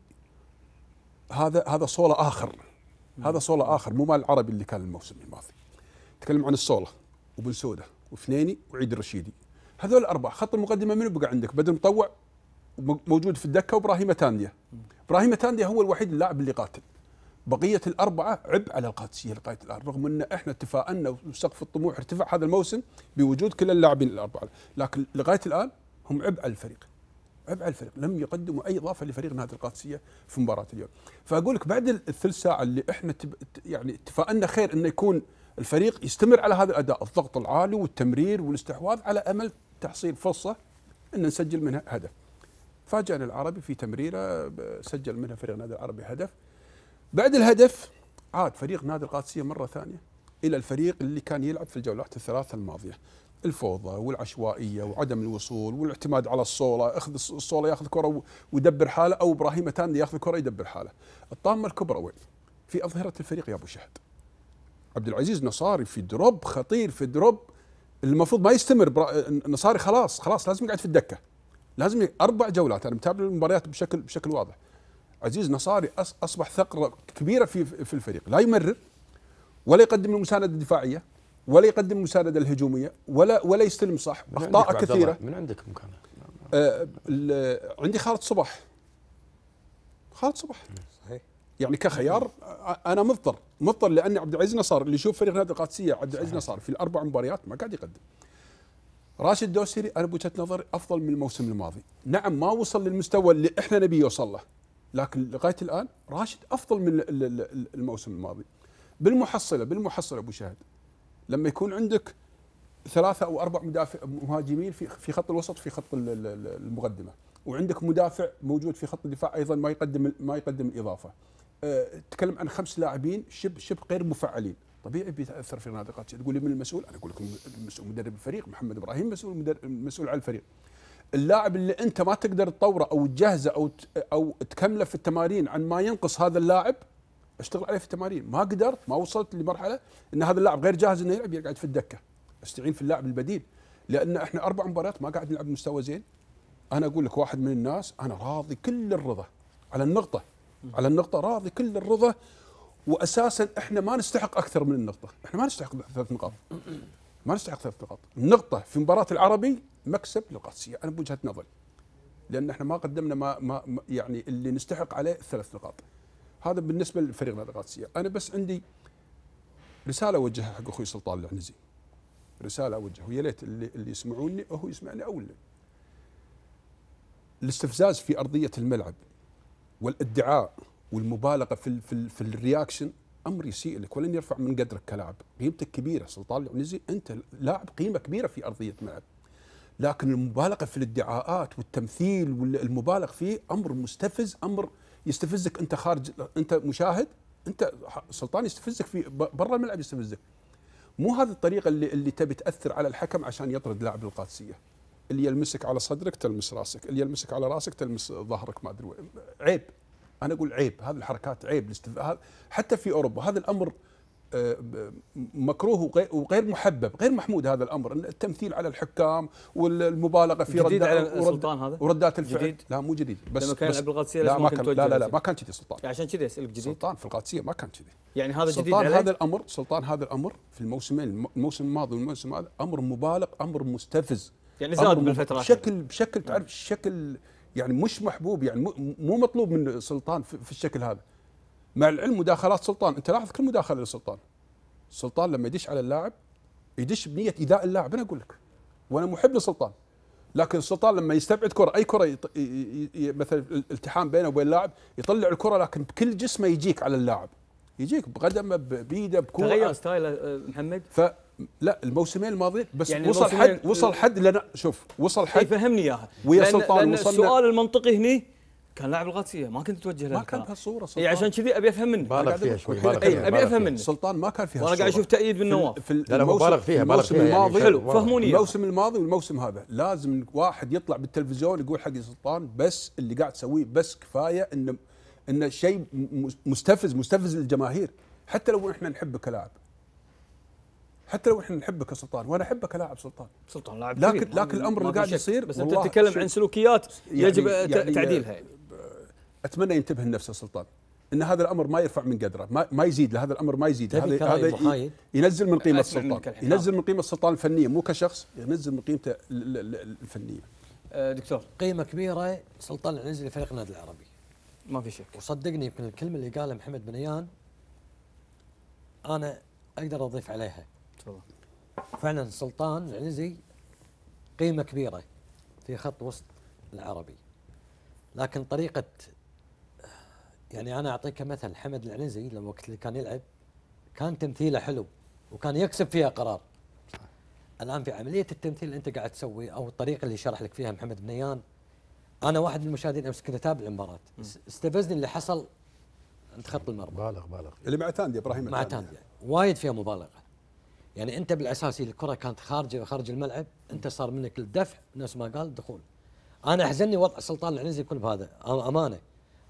B: هذا هذا صولة آخر هذا صولة آخر مو مال العربي اللي كان الموسم الماضي تكلم عن الصولة وبن سودة وفنيني وعيد الرشيدي هذول الأربعة خط المقدمة منو بقى عندك بدر مطوع موجود في الدكة وإبراهيم تانية ابراهيم تاندي هو الوحيد اللاعب اللي قاتل بقيه الاربعه عبء على القادسيه لغايه الان رغم ان احنا تفاءلنا وسقف الطموح ارتفع هذا الموسم بوجود كل اللاعبين الاربعه لكن لغايه الان هم عبء على الفريق عبء على الفريق لم يقدموا اي اضافه لفريق نادي القادسيه في مباراه اليوم فاقول لك بعد الثلث ساعه اللي احنا يعني تفائلنا خير انه يكون الفريق يستمر على هذا الاداء الضغط العالي والتمرير والاستحواذ على امل تحصيل فرصه ان نسجل منها هدف فاجأنا العربي في تمريره سجل منها فريق نادي العربي هدف بعد الهدف عاد فريق نادي القادسيه مره ثانيه الى الفريق اللي كان يلعب في الجولات الثلاثه الماضيه الفوضى والعشوائيه وعدم الوصول والاعتماد على الصوله اخذ الصوله ياخذ كره ويدبر حاله او ابراهيم تاني ياخذ كره يدبر حاله الطامه الكبرى وين في اظهره الفريق يا ابو شهد عبد العزيز نصاري في دروب خطير في دروب المفروض ما يستمر نصاري خلاص خلاص لازم يقعد في الدكه لازم اربع جولات انا متابع المباريات بشكل بشكل واضح عزيز نصاري اصبح ثغره كبيره في في الفريق لا يمرر ولا يقدم المسانده الدفاعيه ولا يقدم المسانده الهجوميه ولا ولا يستلم صح اخطاء كثيره
E: من عندك مكانه
B: آه عندي خالد صباح خالد صباح صحيح يعني كخيار انا مضطر مضطر لان عبد العزيز نصار اللي يشوف فريق نادي القادسيه عبد العزيز نصار في الاربع مباريات ما قاعد يقدم راشد الدوسري انا بوجهه نظري افضل من الموسم الماضي، نعم ما وصل للمستوى اللي احنا نبي يوصل له، لكن لغايه الان راشد افضل من الموسم الماضي. بالمحصله بالمحصله ابو شهد لما يكون عندك ثلاثه او اربع مدافع مهاجمين في في خط الوسط في خط المقدمه، وعندك مدافع موجود في خط الدفاع ايضا ما يقدم ما يقدم الاضافه. أه، تكلم عن خمس لاعبين شبه شبه غير مفعلين. طبيعي بيتاثر في ناطقات تقول لي من المسؤول انا اقول لك المسؤول مدرب الفريق محمد ابراهيم مسؤول مسؤول على الفريق اللاعب اللي انت ما تقدر تطوره او تجهزه او او تكمله في التمارين عن ما ينقص هذا اللاعب اشتغل عليه في التمارين ما قدرت ما وصلت لمرحله ان هذا اللاعب غير جاهز انه يلعب يقعد في الدكه استعين في اللاعب البديل لان احنا اربع مباريات ما قاعد نلعب بمستوى زين انا اقول لك واحد من الناس انا راضي كل الرضا على النقطه على النقطه راضي كل الرضا واساسا احنا ما نستحق اكثر من النقطه، احنا ما نستحق ثلاث نقاط. ما نستحق ثلاث نقاط، النقطه في مباراه العربي مكسب للقادسيه يعني انا بوجهه نظري. لان احنا ما قدمنا ما, ما يعني اللي نستحق عليه الثلاث نقاط. هذا بالنسبه لفريقنا القادسيه، يعني انا بس عندي رساله اوجهها حق اخوي سلطان العنزي. رساله اوجهها ويا ليت اللي, اللي يسمعوني هو يسمعني اولا. الاستفزاز في ارضيه الملعب والادعاء والمبالغه في الـ في, الـ في الرياكشن امر يسيء لك ولن يرفع من قدرك كلاعب، قيمتك كبيره سلطان العنزي انت لاعب قيمه كبيره في ارضيه ملعب. لكن المبالغه في الادعاءات والتمثيل والمبالغ فيه امر مستفز، امر يستفزك انت خارج انت مشاهد انت سلطان يستفزك في برا الملعب يستفزك. مو هذه الطريقه اللي اللي تبي تاثر على الحكم عشان يطرد لاعب القادسيه. اللي يلمسك على صدرك تلمس راسك، اللي يلمسك على راسك تلمس ظهرك ما ادري عيب انا اقول عيب هذه الحركات عيب حتى في اوروبا هذا الامر آه، مكروه وغير محبب غير محمود هذا الامر التمثيل على الحكام والمبالغه في جديد على السلطان ورد هذا وردات الفعل جديد لا مو جديد بس لما كان بس بالقادسيه لا ما كان لا لا, لا ما كان كذي السلطان يعني عشان كذي اسالك جديد سلطان في القادسيه ما كان كذي يعني هذا جديد سلطان هذا الامر سلطان هذا الامر في الموسمين الموسم الماضي والموسم هذا امر مبالغ امر مستفز يعني زاد بالفتره بشكل بشكل تعرف شكل يعني مش محبوب يعني مو مطلوب من السلطان في الشكل هذا مع العلم مداخلات سلطان انت لاحظ كل مداخله للسلطان السلطان لما يدش على اللاعب يدش بنيه ايذاء اللاعب انا اقول لك وانا محب للسلطان لكن السلطان لما يستبعد كره اي كره يط... ي... ي... مثلا التحام بينه وبين اللاعب يطلع الكره لكن بكل جسمه يجيك على اللاعب يجيك بقدمه بايده بكوره تغير ستايل آه، محمد ف لا الموسمين الماضيين بس يعني وصل حد وصل حد لنا شوف وصل حد فهمني اياها ويا سلطان لأن وصلنا السؤال
A: المنطقي هني كان لاعب القادسيه ما كنت توجه له ما كان بهالصوره سلطان
B: اي عشان كذي ابي افهم منك بالغ فيها شوي إيه، فيها ابي افهم منك سلطان ما كان فيها وانا قاعد اشوف تأييد من نواف في, في الموسم, بالغ فيها بالغ الموسم فيها يعني الماضي حلو فهموني الموسم الماضي والموسم هذا لازم واحد يطلع بالتلفزيون يقول حق سلطان بس اللي قاعد تسويه بس كفايه انه انه شيء مستفز مستفز للجماهير حتى لو احنا نحبه كلاعب حتى لو احنا نحبك كسلطان وانا احبك كلاعب سلطان سلطان لاعب لكن كبير. لكن الامر اللي قاعد يصير بس انت تتكلم عن سلوكيات يعني يجب يعني تعديلها يعني. اتمنى ينتبه لنفسه سلطان ان هذا الامر ما يرفع من قدره ما, ما يزيد له هذا الامر ما يزيد هذا هذا ينزل من قيمه السلطان ينزل من قيمه السلطان الفنيه مو كشخص ينزل من قيمته الفنيه
D: أه، دكتور قيمه كبيره سلطان العنزي لفريق النادي العربي ما في شك وصدقني يمكن الكلمه اللي قالها محمد بنيان انا اقدر اضيف عليها فعلا سلطان العنزي قيمة كبيرة في خط وسط العربي لكن طريقة يعني أنا أعطيك مثل حمد العنزي لما وقت اللي كان يلعب كان تمثيله حلو وكان يكسب فيها قرار الآن في عملية التمثيل اللي أنت قاعد تسوي أو الطريقة اللي شرح لك فيها محمد بنيان أنا واحد من المشاهدين أمس كنت أتابع المباراة استفزني اللي حصل عند خط المرمى بالغ بالغ اللي مع تاندي إبراهيم مع تاندي وايد فيها مبالغة يعني انت بالاساسي الكره كانت خارجه خارج الملعب انت صار منك الدفع نفس ما قال الدخول انا احزني وضع سلطان العنزي يكون بهذا امانه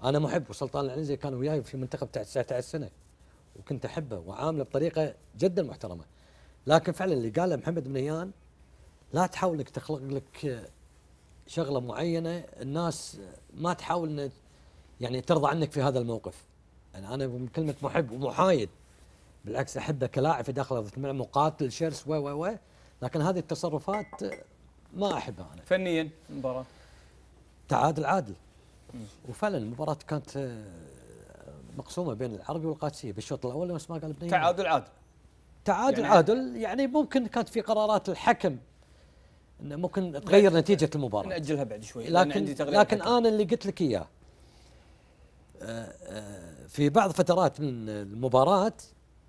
D: انا محب وسلطان العنزي كان وياي في منتخب 19 سنه وكنت احبه وعامله بطريقه جدا محترمه لكن فعلا اللي قاله محمد بنيان لا تحاول انك تخلق لك شغله معينه الناس ما تحاول يعني ترضى عنك في هذا الموقف يعني انا من كلمه محب ومحايد بالعكس احبه كلاعب في داخل الملعب مقاتل شرس و و و لكن هذه التصرفات ما احبها
A: انا فنيا المباراه
D: تعادل عادل وفعلا المباراه كانت آه، مقسومه بين العربي والقادسيه بالشوط الاول نفس ما قال ابن تعادل عادل تعادل يعني عادل يعني ممكن كانت في قرارات الحكم انه ممكن تغير نتيجه المباراه
A: ناجلها بعد شوي لكن عندي لكن
D: الحكم. انا اللي قلت لك اياه آه، آه، في بعض فترات من المباراه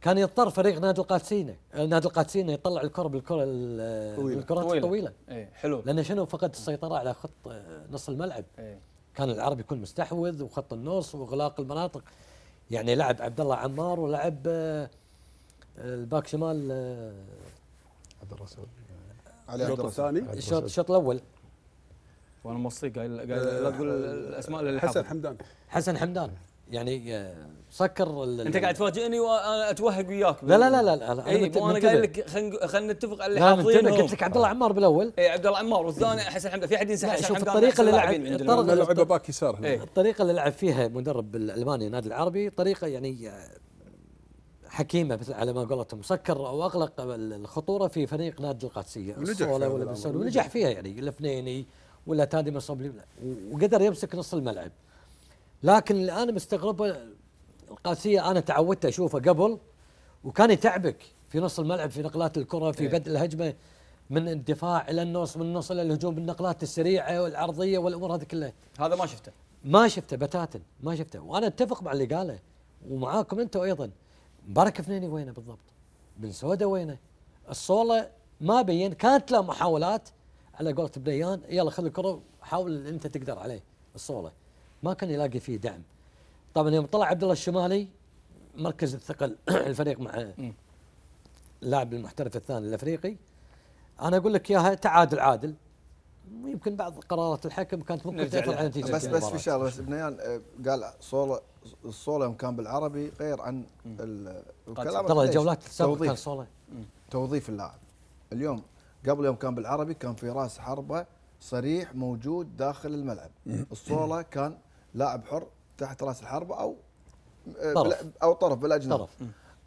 D: كان يضطر فريق نادي القادسينه آه، نادي القادسينه يطلع الكره بالكره الكرات الطويله ايه حلو لان شنو فقد السيطره على خط آه، نص الملعب ايه كان العربي يكون مستحوذ وخط النص واغلاق المناطق يعني لعب عبد الله عمار ولعب آه، الباك شمال عبد الرسول
A: علي عبد الثاني الشوط الاول وانا موصيك قايل قايل لا
D: تقول الاسماء للحسن حسن حمدان حسن حمدان
A: يعني آه،
D: سكر انت قاعد
A: تفاجئني وانا آه، اتوهق وياك لا لا لا لا, لا, اي انا قايل لك خلينا نتفق على اللي حافظينه قلت لك
D: عبد الله عمار بالاول
A: اي عبد الله عمار والثاني حسن حمدان في حد ينسى حسن حمدان الطريقه اللي لعب
D: باك يسار الطريقه اللي لعب فيها مدرب الالماني النادي العربي طريقه يعني آه، حكيمه مثل على ما قلتهم سكر واغلق الخطوره في فريق نادي القادسيه ولا ونجح فيها يعني الفنيني ولا تادي مصبلي وقدر يمسك نص الملعب لكن اللي انا مستغربه القاسيه انا تعودت اشوفه قبل وكان يتعبك في نص الملعب في نقلات الكره في إيه. بدء الهجمه من الدفاع الى النص من النص الى الهجوم بالنقلات السريعه والعرضيه والامور هذه كلها هذا ما شفته ما شفته بتاتا ما شفته وانا اتفق مع اللي قاله ومعاكم انتم ايضا مبارك فنيني وينه بالضبط بن سودا وينه الصوله ما بين كانت له محاولات على قولة بنيان يلا خذ الكره حاول اللي انت تقدر عليه الصوله ما كان يلاقي فيه دعم طبعا يوم طلع عبد الله الشمالي مركز الثقل الفريق مع اللاعب المحترف الثاني الافريقي انا اقول لك اياها تعادل عادل يمكن بعض قرارات الحكم كانت ممكن تاثر على نتيجه بس بس في شغله
C: بس بنيان آه، قال صوله الصوله يوم كان بالعربي غير عن الكلام ترى الجولات السابقه كان صوله توظيف اللاعب اليوم قبل يوم كان بالعربي كان في راس حربه صريح موجود داخل الملعب الصوله كان لاعب حر تحت راس الحربه او آه، طرف. او طرف بالاجنبي طرف.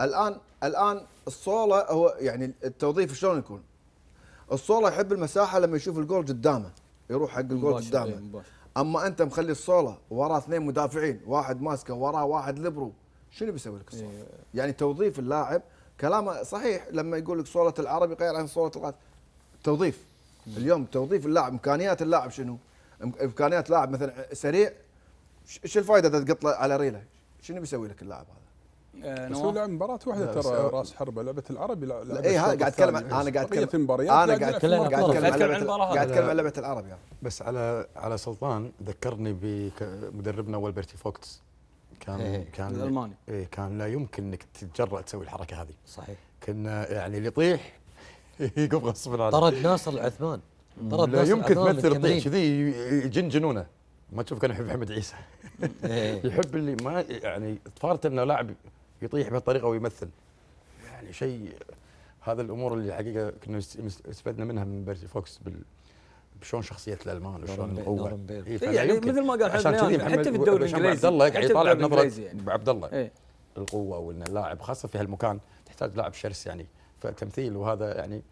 C: الان الان الصوله هو يعني التوظيف شلون يكون؟ الصوله يحب المساحه لما يشوف الجول قدامه يروح حق الجول قدامه إيه، اما انت مخلي الصوله وراه اثنين مدافعين واحد ماسكه وراه واحد ليبرو شنو بيسوي لك الصوله؟ إيه. يعني توظيف اللاعب كلامه صحيح لما يقول لك صوله العربي غير عن صوله الغرب توظيف اليوم توظيف اللاعب امكانيات اللاعب شنو؟ امكانيات لاعب مثلا سريع شو الفائده اذا تقط على ريله؟ شنو بيسوي لك اللاعب هذا؟
B: آه، بس هو لعب مباراة واحدة ترى راس حربة لعبة العربي إيه، اي اي قاعد اتكلم انا قاعد اتكلم انا قاعد اتكلم قاعد اتكلم عن لعبة العربي
E: بس على على سلطان ذكرني بمدربنا اول بيرتي فوكس كان إيه، إيه، كان الالماني اي كان لا يمكن انك تتجرأ تسوي الحركة هذه صحيح كنا يعني اللي يطيح يقوم غصب عنه طرد ناصر العثمان
D: طرد ناصر لا يمكن تمثل تطيح
E: كذي يجن جنونه ما تشوف كان يحب حمد عيسى إيه. يحب اللي ما يعني تفارت انه لاعب يطيح بهالطريقه ويمثل يعني شيء هذا الامور اللي حقيقه كنا استفدنا منها من بيرسي فوكس بال بشلون شخصيه الالمان وشلون القوه إيه، إيه، يعني مثل ما قال عشان كذي حتى في الدوري الانجليزي عبد الله قاعد يطالع بنظره يعني. عبد الله القوه وان اللاعب خاصه في هالمكان تحتاج لاعب شرس يعني فتمثيل وهذا يعني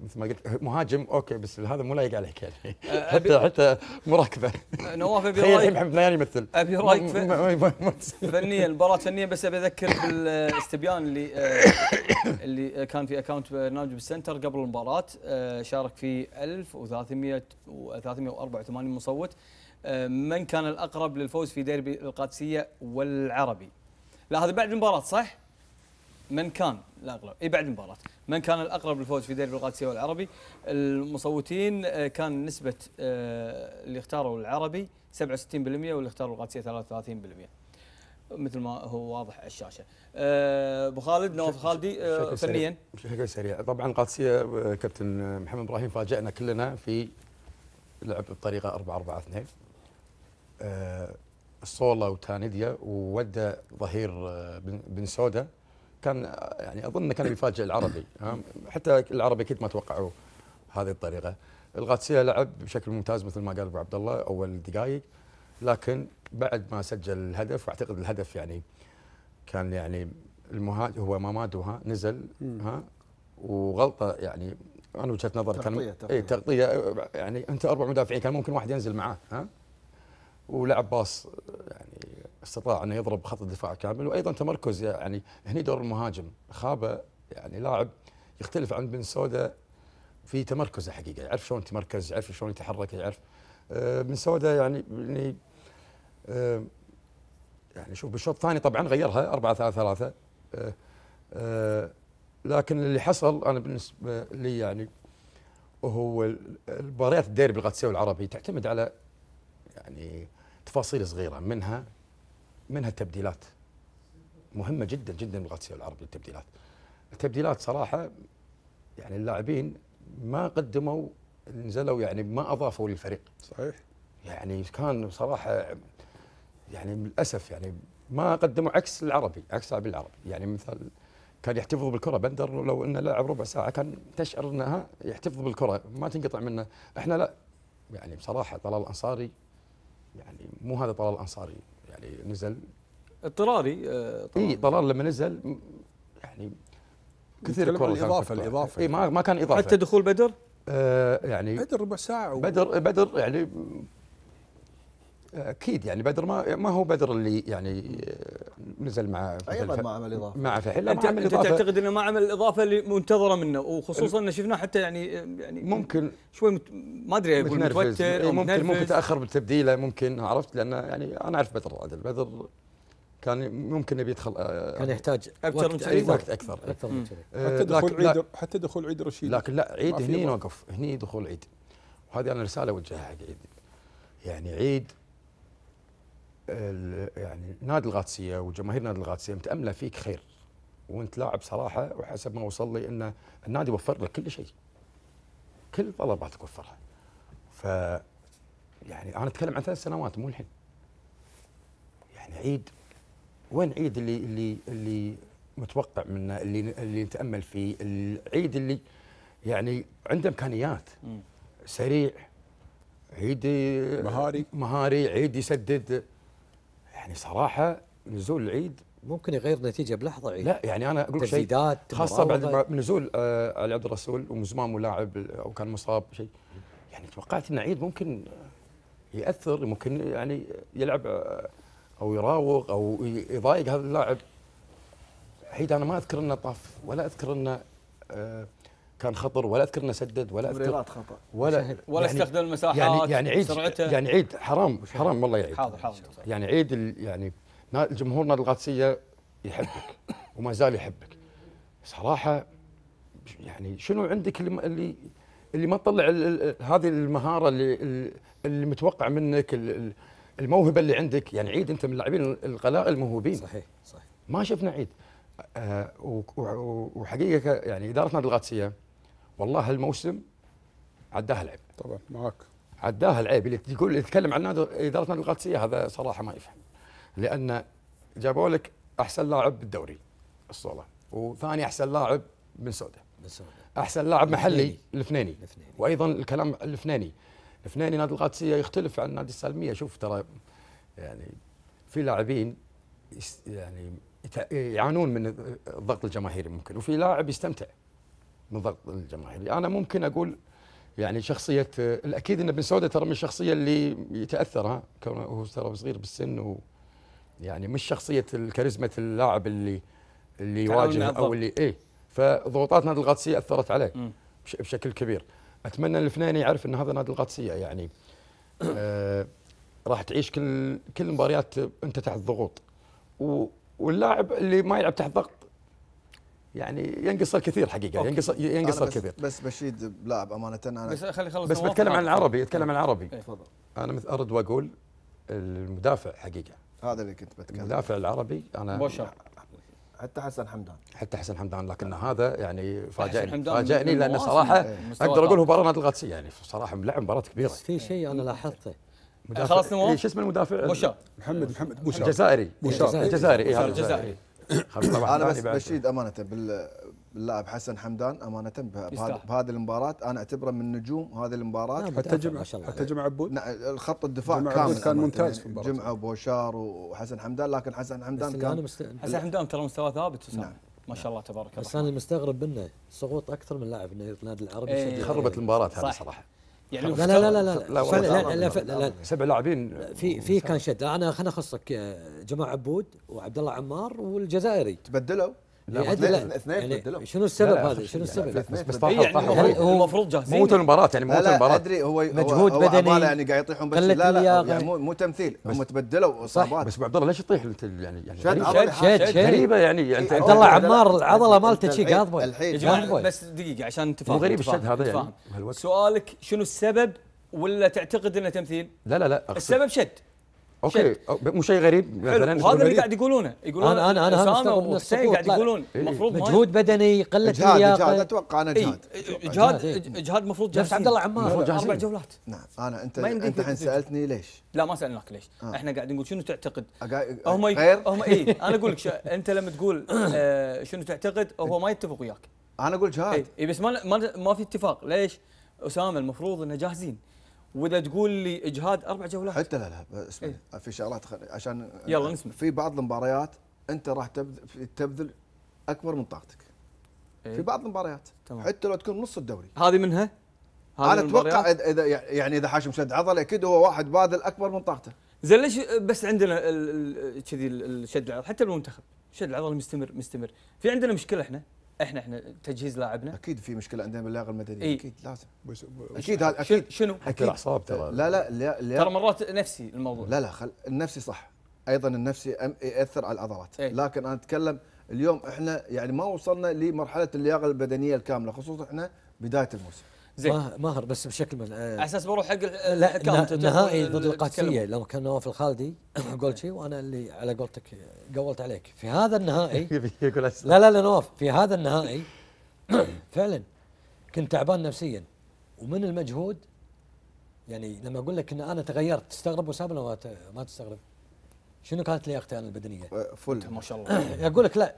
E: مثل ما قلت مهاجم اوكي بس هذا مو لايق عليك يعني أه، حتى حتى مراكبه أه، نواف ابي رايك الحين يمثل ابي رايك فنيا
A: المباراه فنيا بس ابي اذكر بالاستبيان اللي أه، اللي كان في اكونت برنامج بالسنتر قبل المباراه شارك فيه 1300 384 مصوت من كان الاقرب للفوز في ديربي القادسيه والعربي لا هذا بعد المباراه صح؟ من كان الاغلب اي بعد المباراه من كان الاقرب للفوز في ديربي القادسيه والعربي المصوتين آه، كان نسبه آه، اللي اختاروا العربي 67% واللي اختاروا القادسيه 33% مثل ما هو واضح على الشاشه آه، ابو خالد نواف خالدي فنيا بشكل سريع طبعا
E: القادسيه كابتن محمد ابراهيم فاجئنا كلنا في لعب بطريقه 4 4 2 الصولا وتانديا وودى ظهير بن سوده كان يعني اظن كان بيفاجئ العربي حتى العربي اكيد ما توقعوا هذه الطريقه الغاتسيا لعب بشكل ممتاز مثل ما قال ابو عبد الله اول دقائق لكن بعد ما سجل الهدف واعتقد الهدف يعني كان يعني المهاد هو مامادو ها نزل ها وغلطه يعني انا وجهه نظري كان تغطيه تغطيه, ايه تغطية يعني انت اربع مدافعين كان ممكن واحد ينزل معاه ها ولعب باص يعني استطاع انه يضرب خط الدفاع كامل وايضا تمركز يعني هني دور المهاجم خابه يعني لاعب يختلف عن بن سودا في تمركزه حقيقه يعرف شلون يتمركز يعرف شلون يتحرك يعرف آه، بن سودا يعني يعني آه، يعني شوف بالشوط الثاني طبعا غيرها 4 3 3 لكن اللي حصل انا بالنسبه لي يعني وهو المباريات الديربي القادسيه والعربي تعتمد على يعني تفاصيل صغيره منها منها التبديلات مهمه جدا جدا بلغه السيول العربي التبديلات التبديلات صراحه يعني اللاعبين ما قدموا نزلوا يعني ما اضافوا للفريق صحيح يعني كان صراحه يعني للاسف يعني ما قدموا عكس العربي عكس لاعبين العربي يعني مثال كان يحتفظ بالكره بندر لو انه لاعب ربع ساعه كان تشعر انها يحتفظ بالكره ما تنقطع منه احنا لا يعني بصراحه طلال الانصاري يعني مو هذا طلال الانصاري يعني نزل
A: اضطراري آه، طبعا اي طلال لما نزل يعني
E: كثير كرة الاضافه الاضافه اي ما ما كان اضافه حتى دخول بدر آه يعني بدر ربع ساعه و... بدر بدر يعني اكيد يعني بدر ما ما هو بدر اللي يعني نزل مع ايضا ما عمل اضافه مع فحل انت, عمل انت إضافة تعتقد
A: انه ما عمل الاضافه اللي منتظره منه وخصوصا انه شفناه حتى يعني يعني ممكن شوي مت ما ادري اقول متوتر إيه، ممكن ممكن تاخر
E: بتبديله ممكن عرفت لانه يعني انا اعرف بدر عدل بدر كان ممكن يبي يدخل آه، كان يحتاج
D: اكثر من كذي وقت اكثر اكثر من كذي آه، حتى دخول عيد
E: حتى دخول عيد رشيد لكن لا عيد هني نوقف هني دخول عيد وهذه انا رساله اوجهها حق عيد يعني عيد يعني نادي القادسيه وجماهير نادي القادسيه متامله فيك خير وانت لاعب صراحه وحسب ما وصل لي ان النادي وفر لك كل شيء كل طلباتك وفرها ف يعني انا اتكلم عن ثلاث سنوات مو الحين يعني عيد وين عيد اللي اللي اللي متوقع منه اللي اللي نتامل فيه العيد اللي يعني عنده امكانيات سريع عيد مهاري مهاري عيد يسدد يعني صراحه نزول العيد ممكن يغير نتيجه بلحظه عيد لا يعني انا اقول لك شيء خاصه بعد نزول آه علي عبد الرسول ومزمان ولاعب او كان مصاب شيء يعني توقعت ان عيد ممكن ياثر ممكن يعني يلعب آه، او يراوغ او يضايق هذا اللاعب عيد انا ما اذكر انه طاف ولا اذكر انه آه كان خطر ولا اذكر انه سدد ولا اذكر خطا ولا ولا يعني استخدم المساحات يعني يعني عيد سرعته يعني عيد حرام حرام والله يعيد حاضر حاضر يعني عيد يعني جمهور نادي القادسيه يحبك وما زال يحبك صراحه يعني شنو عندك اللي اللي ما تطلع هذه المهاره اللي اللي متوقع منك الموهبه اللي عندك يعني عيد انت من اللاعبين القلائل الموهوبين صحيح صحيح ما شفنا عيد آه وحقيقه يعني اداره نادي القادسيه والله هالموسم عداها العيب طبعا معك عداها العيب اللي تقول اللي يتكلم عن نادي اداره نادي القادسيه هذا صراحه ما يفهم لان جابوا لك احسن لاعب بالدوري الصوله وثاني احسن لاعب بن سوده بن سوده احسن لاعب محلي الفنيني وايضا الكلام الفنيني الفنيني نادي القادسيه يختلف عن نادي السالميه شوف ترى يعني في لاعبين يعني يعانون من الضغط الجماهيري ممكن وفي لاعب يستمتع من ضغط الجماهيري يعني انا ممكن اقول يعني شخصيه الاكيد ان بن سعوده ترى من الشخصيه اللي يتاثر ها كونه هو ترى صغير بالسن و يعني مش شخصيه الكاريزما اللاعب اللي اللي يواجه او اللي ايه فضغوطات نادي القادسيه اثرت عليه بشكل كبير اتمنى الفناني يعرف ان هذا نادي القادسيه يعني آه راح تعيش كل كل مباريات انت تحت ضغوط واللاعب اللي ما يلعب تحت ضغط يعني ينقص الكثير حقيقه أوكي. ينقص ينقص الكثير
C: بس بشيد لاعب امانه انا بس خلي خلص بس بتكلم عن العربي اتكلم عن العربي تفضل انا مثل
E: ارد واقول المدافع حقيقه هذا اللي كنت بتكلم المدافع العربي انا بوشر
C: حتى حسن حمدان
E: حتى حسن حمدان لكن هذا يعني فاجئني فاجئني لانه صراحه اقدر اقول مباراه نادي القادسيه يعني صراحه لعب مباراه كبيره في شيء انا لاحظته خلاص نواف شو اسمه المدافع؟ بوشار محمد محمد بوشار الجزائري بوشار الجزائري اي هذا الجزائري انا
C: بس بشيد امانه باللاعب حسن حمدان امانه بهذه المباراه انا اعتبره من نجوم هذه المباراه حتى جمع حتى جمع عبود الخط الدفاع جمع كامل كان ممتاز في يعني المباراه جمع وبوشار وحسن حمدان لكن حسن حمدان كان مست... حسن
A: حمدان ترى مستواه ثابت نعم ما شاء الله تبارك الله بس
C: انا مستغرب منه سقوط اكثر من لاعب النادي العربي إيه، خربت
B: المباراه
D: هذه صراحه يعني لا لا لا لا لا لا لا لا سبع لاعبين في في كان شد انا خليني اخصك جماعه عبود وعبد الله عمار والجزائري تبدلوا لا اثنين يعني شنو السبب هذا شنو السبب بس, بس طاح يعني المفروض جاهزين مو المباراه يعني مو المباراه ادري هو مجهود هو بدني يعني قاعد يطيحون بس لا لا يعني
C: مو تمثيل هم تبدلوا اصابات بس عبد الله ليش انت يعني يعني شد غريبه يعني, يعني انت عبد
E: الله عمار العضله مالته شي قاضبه الحين
A: بس دقيقه عشان تفهم مو غريب الشد هذا يعني سؤالك شنو السبب ولا تعتقد انه تمثيل؟ لا لا لا السبب شد
E: اوكي مو شيء غريب مثلا وهذا اللي قاعد
A: يقولونه إيه. يقولون انا انا انا اسامه قاعد يقولون المفروض إيه؟ مجهود
C: بدني قله اجهاد اجهاد اتوقع انا إيه.
A: اجهاد اجهاد اجهاد
C: المفروض جالس عبد الله عمار اربع جولات نعم انا انت انت الحين سالتني ليش؟
A: لا ما سالناك ليش؟ آه. احنا قاعدين نقول شنو تعتقد؟ هم هم اي انا اقول لك انت لما تقول آه، شنو تعتقد هو ما يتفق وياك انا اقول جهاد اي إيه، بس ما ما في اتفاق ليش؟
C: اسامه المفروض انه جاهزين واذا تقول لي اجهاد اربع جولات حتى لا لا اسمع إيه؟ في شغلات عشان يلا نسمع في بعض المباريات انت راح تبذل تبذل اكبر من طاقتك إيه؟ في بعض المباريات تمام. حتى لو تكون نص الدوري هذه منها هذه انا اتوقع اذا يعني اذا حاشم شد عضله اكيد هو واحد باذل اكبر من طاقته
A: زين ليش بس عندنا كذي الشد العضل حتى المنتخب شد العضل مستمر مستمر في عندنا مشكله احنا احنا احنا تجهيز لاعبنا اكيد في مشكله عندنا باللياقه المدنيه إيه؟ اكيد لازم
B: بس اكيد هذا اكيد
C: شنو؟ اكيد الاعصاب ترى لا لا, لا ترى مرات نفسي الموضوع لا لا خل... النفسي صح ايضا النفسي ياثر على العضلات إيه؟ لكن انا اتكلم اليوم احنا يعني ما وصلنا لمرحله اللياقه البدنيه الكامله خصوصا احنا بدايه الموسم زين
D: ماهر بس بشكل من آه. على اساس بروح
C: حق لا نهائي ضد القادسيه
D: لو كان نواف الخالدي قول شيء وانا اللي على قولتك قولت عليك في هذا النهائي لا لا لا نواف في هذا النهائي فعلا كنت تعبان نفسيا ومن المجهود يعني لما اقول لك ان انا تغيرت تستغرب وساب ولا ما تستغرب؟ شنو كانت لياقتي انا البدنيه؟ أه، فل ما شاء الله اقول لك لا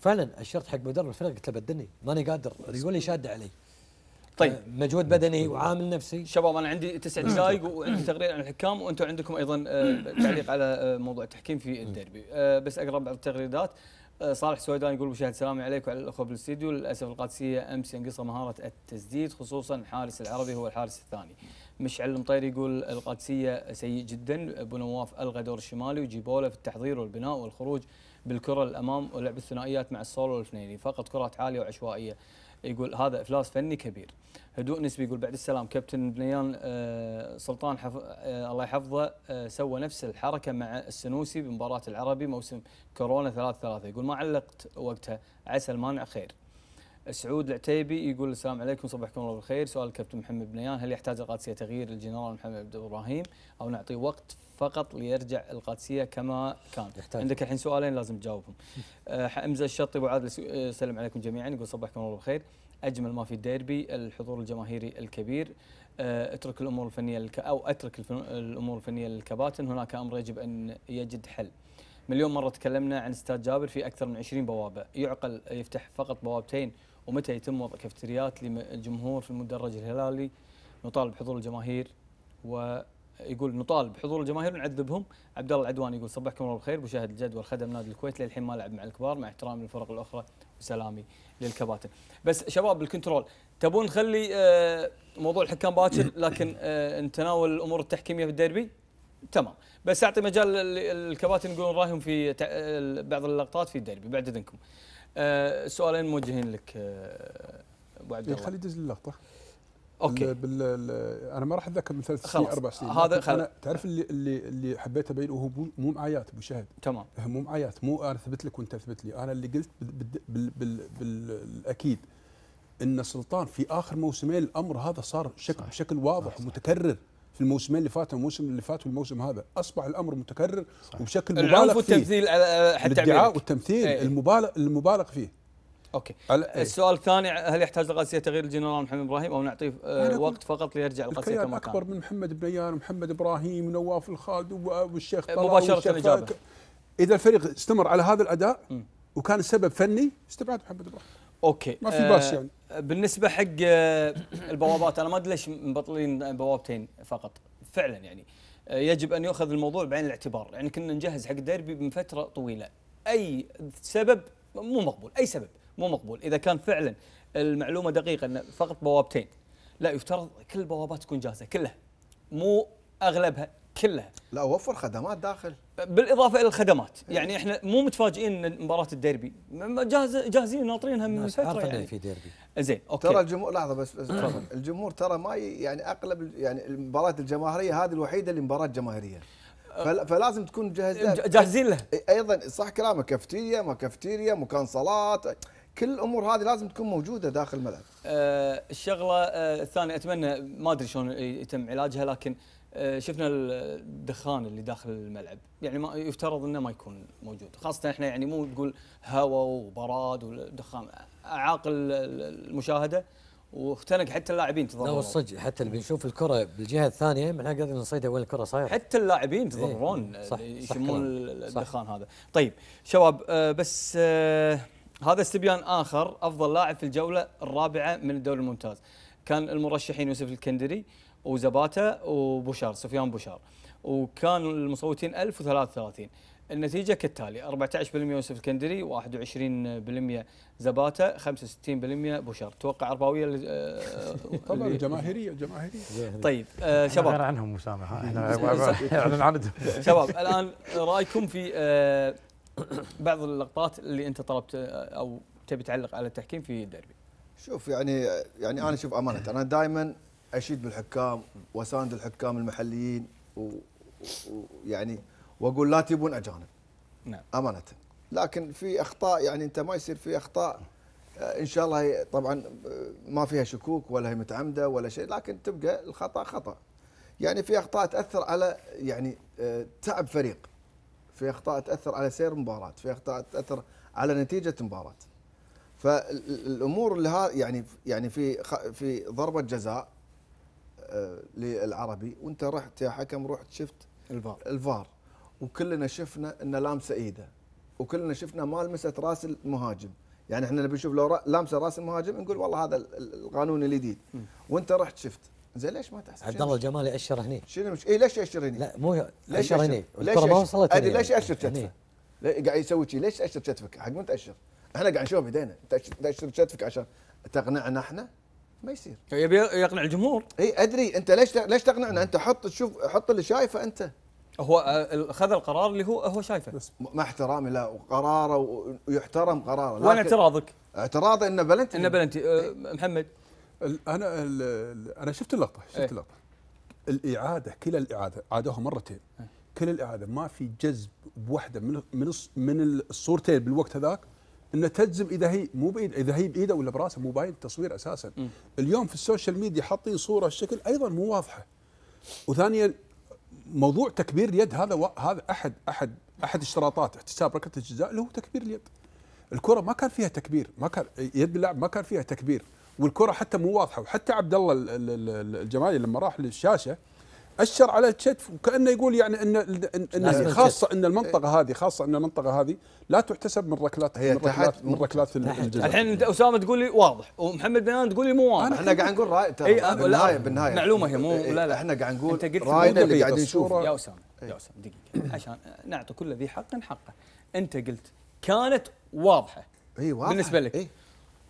D: فعلا اشرت حق مدرب الفريق قلت له بدلني ماني قادر لي شاده علي طيب آه، مجهود
A: بدني وعامل نفسي شباب انا عندي تسع دقائق وعندي تقرير عن الحكام وانتم عندكم ايضا آه، تعليق على آه، موضوع التحكيم في الديربي بس اقرا بعض التغريدات صالح سويدان يقول مشاهد سلامي عليك وعلى الاخوه بالاستديو للاسف القادسيه امس ينقصها مهاره التسديد خصوصا الحارس العربي هو الحارس الثاني مشعل المطيري يقول القادسيه سيء جدا ابو نواف الغى دور الشمالي وجيبوله في التحضير والبناء والخروج بالكره الامام ولعب الثنائيات مع السولو والفنيني فقط كرات عاليه وعشوائيه يقول هذا افلاس فني كبير هدوء نسبي يقول بعد السلام كابتن بنيان آه، سلطان حف... آه، الله يحفظه آه، سوى نفس الحركه مع السنوسي بمباراه العربي موسم كورونا 3 3 يقول ما علقت وقتها عسى المانع خير سعود العتيبي يقول السلام عليكم صبحكم الله بالخير سؤال الكابتن محمد بنيان هل يحتاج القادسيه تغيير الجنرال محمد عبد ابراهيم او نعطيه وقت فقط ليرجع القادسيه كما كان يحتاج. عندك الحين سؤالين لازم تجاوبهم أه، حمزه الشطي عادل أه، سلم عليكم جميعا يقول صباحكم الله بالخير اجمل ما في الديربي الحضور الجماهيري الكبير أه، اترك الامور الفنيه الك او اترك الامور الفنيه للكباتن هناك امر يجب ان يجد حل مليون مره تكلمنا عن استاد جابر في اكثر من 20 بوابه يعقل يفتح فقط بوابتين ومتى يتم وضع كافتريات للجمهور في المدرج الهلالي نطالب حضور الجماهير و يقول نطالب حضور الجماهير ونعذبهم عبد الله العدواني يقول صبحكم الله بالخير بشاهد الجدول خدم نادي الكويت للحين ما لعب مع الكبار مع احترامي للفرق الاخرى وسلامي للكباتن بس شباب بالكنترول تبون نخلي آه، موضوع الحكام باكر لكن آه، نتناول الامور التحكيميه في الديربي تمام بس اعطي مجال الكباتن يقولون رايهم في آه، بعض اللقطات في الديربي بعد اذنكم سؤالين موجهين لك ابو عبد الله خلي
B: يدز اللقطه اوكي بال... انا ما راح اتذكر من ثلاث سنين اربع سنين هذا خل... انا تعرف اللي اللي اللي حبيت ابين وهو مو معايات ابو شهد تمام مو معايات مو انا ثبت لك وانت اثبت لي انا اللي قلت بال... بال... بال... بالاكيد ان سلطان في اخر موسمين الامر هذا صار بشكل صحيح. بشكل واضح ومتكرر في الموسمين اللي فاتوا الموسم اللي فات والموسم هذا اصبح الامر متكرر صحيح. وبشكل مبالغ فيه العنف والتمثيل آه، حتى والتمثيل إيه. المبالغ المبالغ فيه اوكي
A: إيه؟ السؤال الثاني هل يحتاج القادسيه تغيير الجنرال محمد ابراهيم او نعطيه آه، وقت فقط ليرجع القادسيه كما كان اكبر
B: من محمد بنيان ومحمد ابراهيم ونواف الخالد آه، والشيخ طلال مباشره الاجابه اذا الفريق استمر على هذا الاداء م. وكان السبب فني استبعاد محمد ابراهيم اوكي ما في باس آه، يعني
A: بالنسبه حق البوابات انا ما ادري ليش مبطلين بوابتين فقط فعلا يعني يجب ان يؤخذ الموضوع بعين الاعتبار يعني كنا نجهز حق الديربي من فتره طويله اي سبب مو مقبول اي سبب مو مقبول اذا كان فعلا المعلومه دقيقه ان فقط بوابتين لا يفترض كل البوابات تكون جاهزه كلها مو اغلبها كلها لا وفر خدمات داخل بالاضافه الى الخدمات يعني احنا مو متفاجئين ان مباراه الديربي
C: جاهز جاهزين ناطرينها من فتره يعني في
A: ديربي زين
C: اوكي ترى الجمهور لحظه بس تفضل الجمهور ترى ما يعني اغلب يعني المباراه الجماهيريه هذه الوحيده اللي مباراه جماهيريه أه. فلازم تكون جاهز جاهزين لها ايضا صح كلامك كافتيريا ما كافتيريا مكان صلاه كل الامور هذه لازم تكون موجوده داخل الملعب.
A: آه الشغله آه الثانيه اتمنى ما ادري شلون يتم علاجها لكن آه، شفنا الدخان اللي داخل الملعب، يعني ما يفترض انه ما يكون موجود، خاصه احنا يعني مو تقول هواء وبراد ودخان اعاق المشاهده واختنق حتى اللاعبين تضرروا. لا والصدق
D: حتى اللي بنشوف الكره بالجهه الثانيه ما احنا قادرين نصيدها وين الكره صايره.
A: حتى اللاعبين تضررون إيه؟ صح يشمون صح الدخان صح هذا. طيب شباب آه، بس آه هذا استبيان اخر افضل لاعب في الجوله الرابعه من الدوري الممتاز كان المرشحين يوسف الكندري وزباتا وبوشار سفيان بوشار وكان المصوتين 1033 النتيجه كالتالي 14% يوسف الكندري 21% زباتا 65% بوشار توقع ارباويه آه، طبعا الجماهيريه
B: الجماهيريه طيب آه، شباب غير عنهم مسامحه اعلن عنهم
A: شباب الان رايكم في آه بعض اللقطات اللي انت طلبت او تبي تعلق على التحكيم في الدربي
C: شوف يعني يعني انا شوف امانه انا دائما اشيد بالحكام واساند الحكام المحليين ويعني واقول لا تبون اجانب نعم امانه لكن في اخطاء يعني انت ما يصير في اخطاء آه، ان شاء الله طبعا آه، ما فيها شكوك ولا هي متعمده ولا شيء لكن تبقى الخطا خطا يعني في اخطاء تاثر على يعني آه، تعب فريق في اخطاء تاثر على سير مباراه في اخطاء تاثر على نتيجه مباراه فالامور اللي يعني يعني في في ضربه جزاء آه، للعربي وانت رحت يا حكم رحت شفت الفار الفار وكلنا شفنا ان لامسه ايده وكلنا شفنا ما لمست راس المهاجم يعني احنا نبي نشوف لو لامسه راس المهاجم نقول والله هذا القانون الجديد وانت رحت شفت زين ليش ما تحسب عبد الله
D: الجمالي اشر هني
C: شنو مش... اي ليش اشر هني؟ لا مو ليش اشر هني؟ الكره ما وصلت ادري ليش اشر كتفه؟ قاعد يسوي شيء ليش اشر كتفك؟ حق من تاشر؟ احنا قاعد نشوف ايدينا تاشر كتفك عشان تقنعنا احنا ما يصير طيب، يبي يقنع الجمهور اي ادري انت ليش ليش تقنعنا انت حط شوف حط اللي شايفه انت هو آه، خذ القرار اللي هو هو شايفه بس مع احترامي لا وقراره ويحترم قراره
A: وين اعتراضك؟
B: اعتراضي انه بلنتي انه بلنتي آه، محمد انا انا شفت اللقطه شفت ايه؟ اللقطه الاعاده كلا الاعاده عادوها مرتين ايه؟ كلا الاعاده ما في جذب بوحده من من من الصورتين بالوقت هذاك انه تجذب اذا هي مو بايد اذا هي بايده ولا براسه مو باين التصوير اساسا إيه. اليوم في السوشيال ميديا حاطين صوره الشكل ايضا مو واضحه وثانيا موضوع تكبير اليد هذا و... هذا احد احد احد اشتراطات احتساب ركله الجزاء اللي هو تكبير اليد الكره ما كان فيها تكبير ما كان يد اللاعب ما كان فيها تكبير والكره حتى مو واضحه وحتى عبد الله الجمالي لما راح للشاشه اشر على الكتف وكانه يقول يعني ان ان خاصه ان المنطقه هذه خاصه ان المنطقه هذه لا تحتسب من ركلات هي من ركلات من ركلات الجزاء الحين
A: انت اسامه تقول لي واضح ومحمد بنان تقول لي مو واضح احنا قاعد نقول راي أه، بالنهايه بالنهايه معلومه هي مو لا لا احنا قاعد نقول راينا اللي قاعدين نشوفه يا اسامه يا اسامه دقيقه عشان نعطي كل ذي حق حقه انت قلت كانت واضحه اي واضحه بالنسبه لك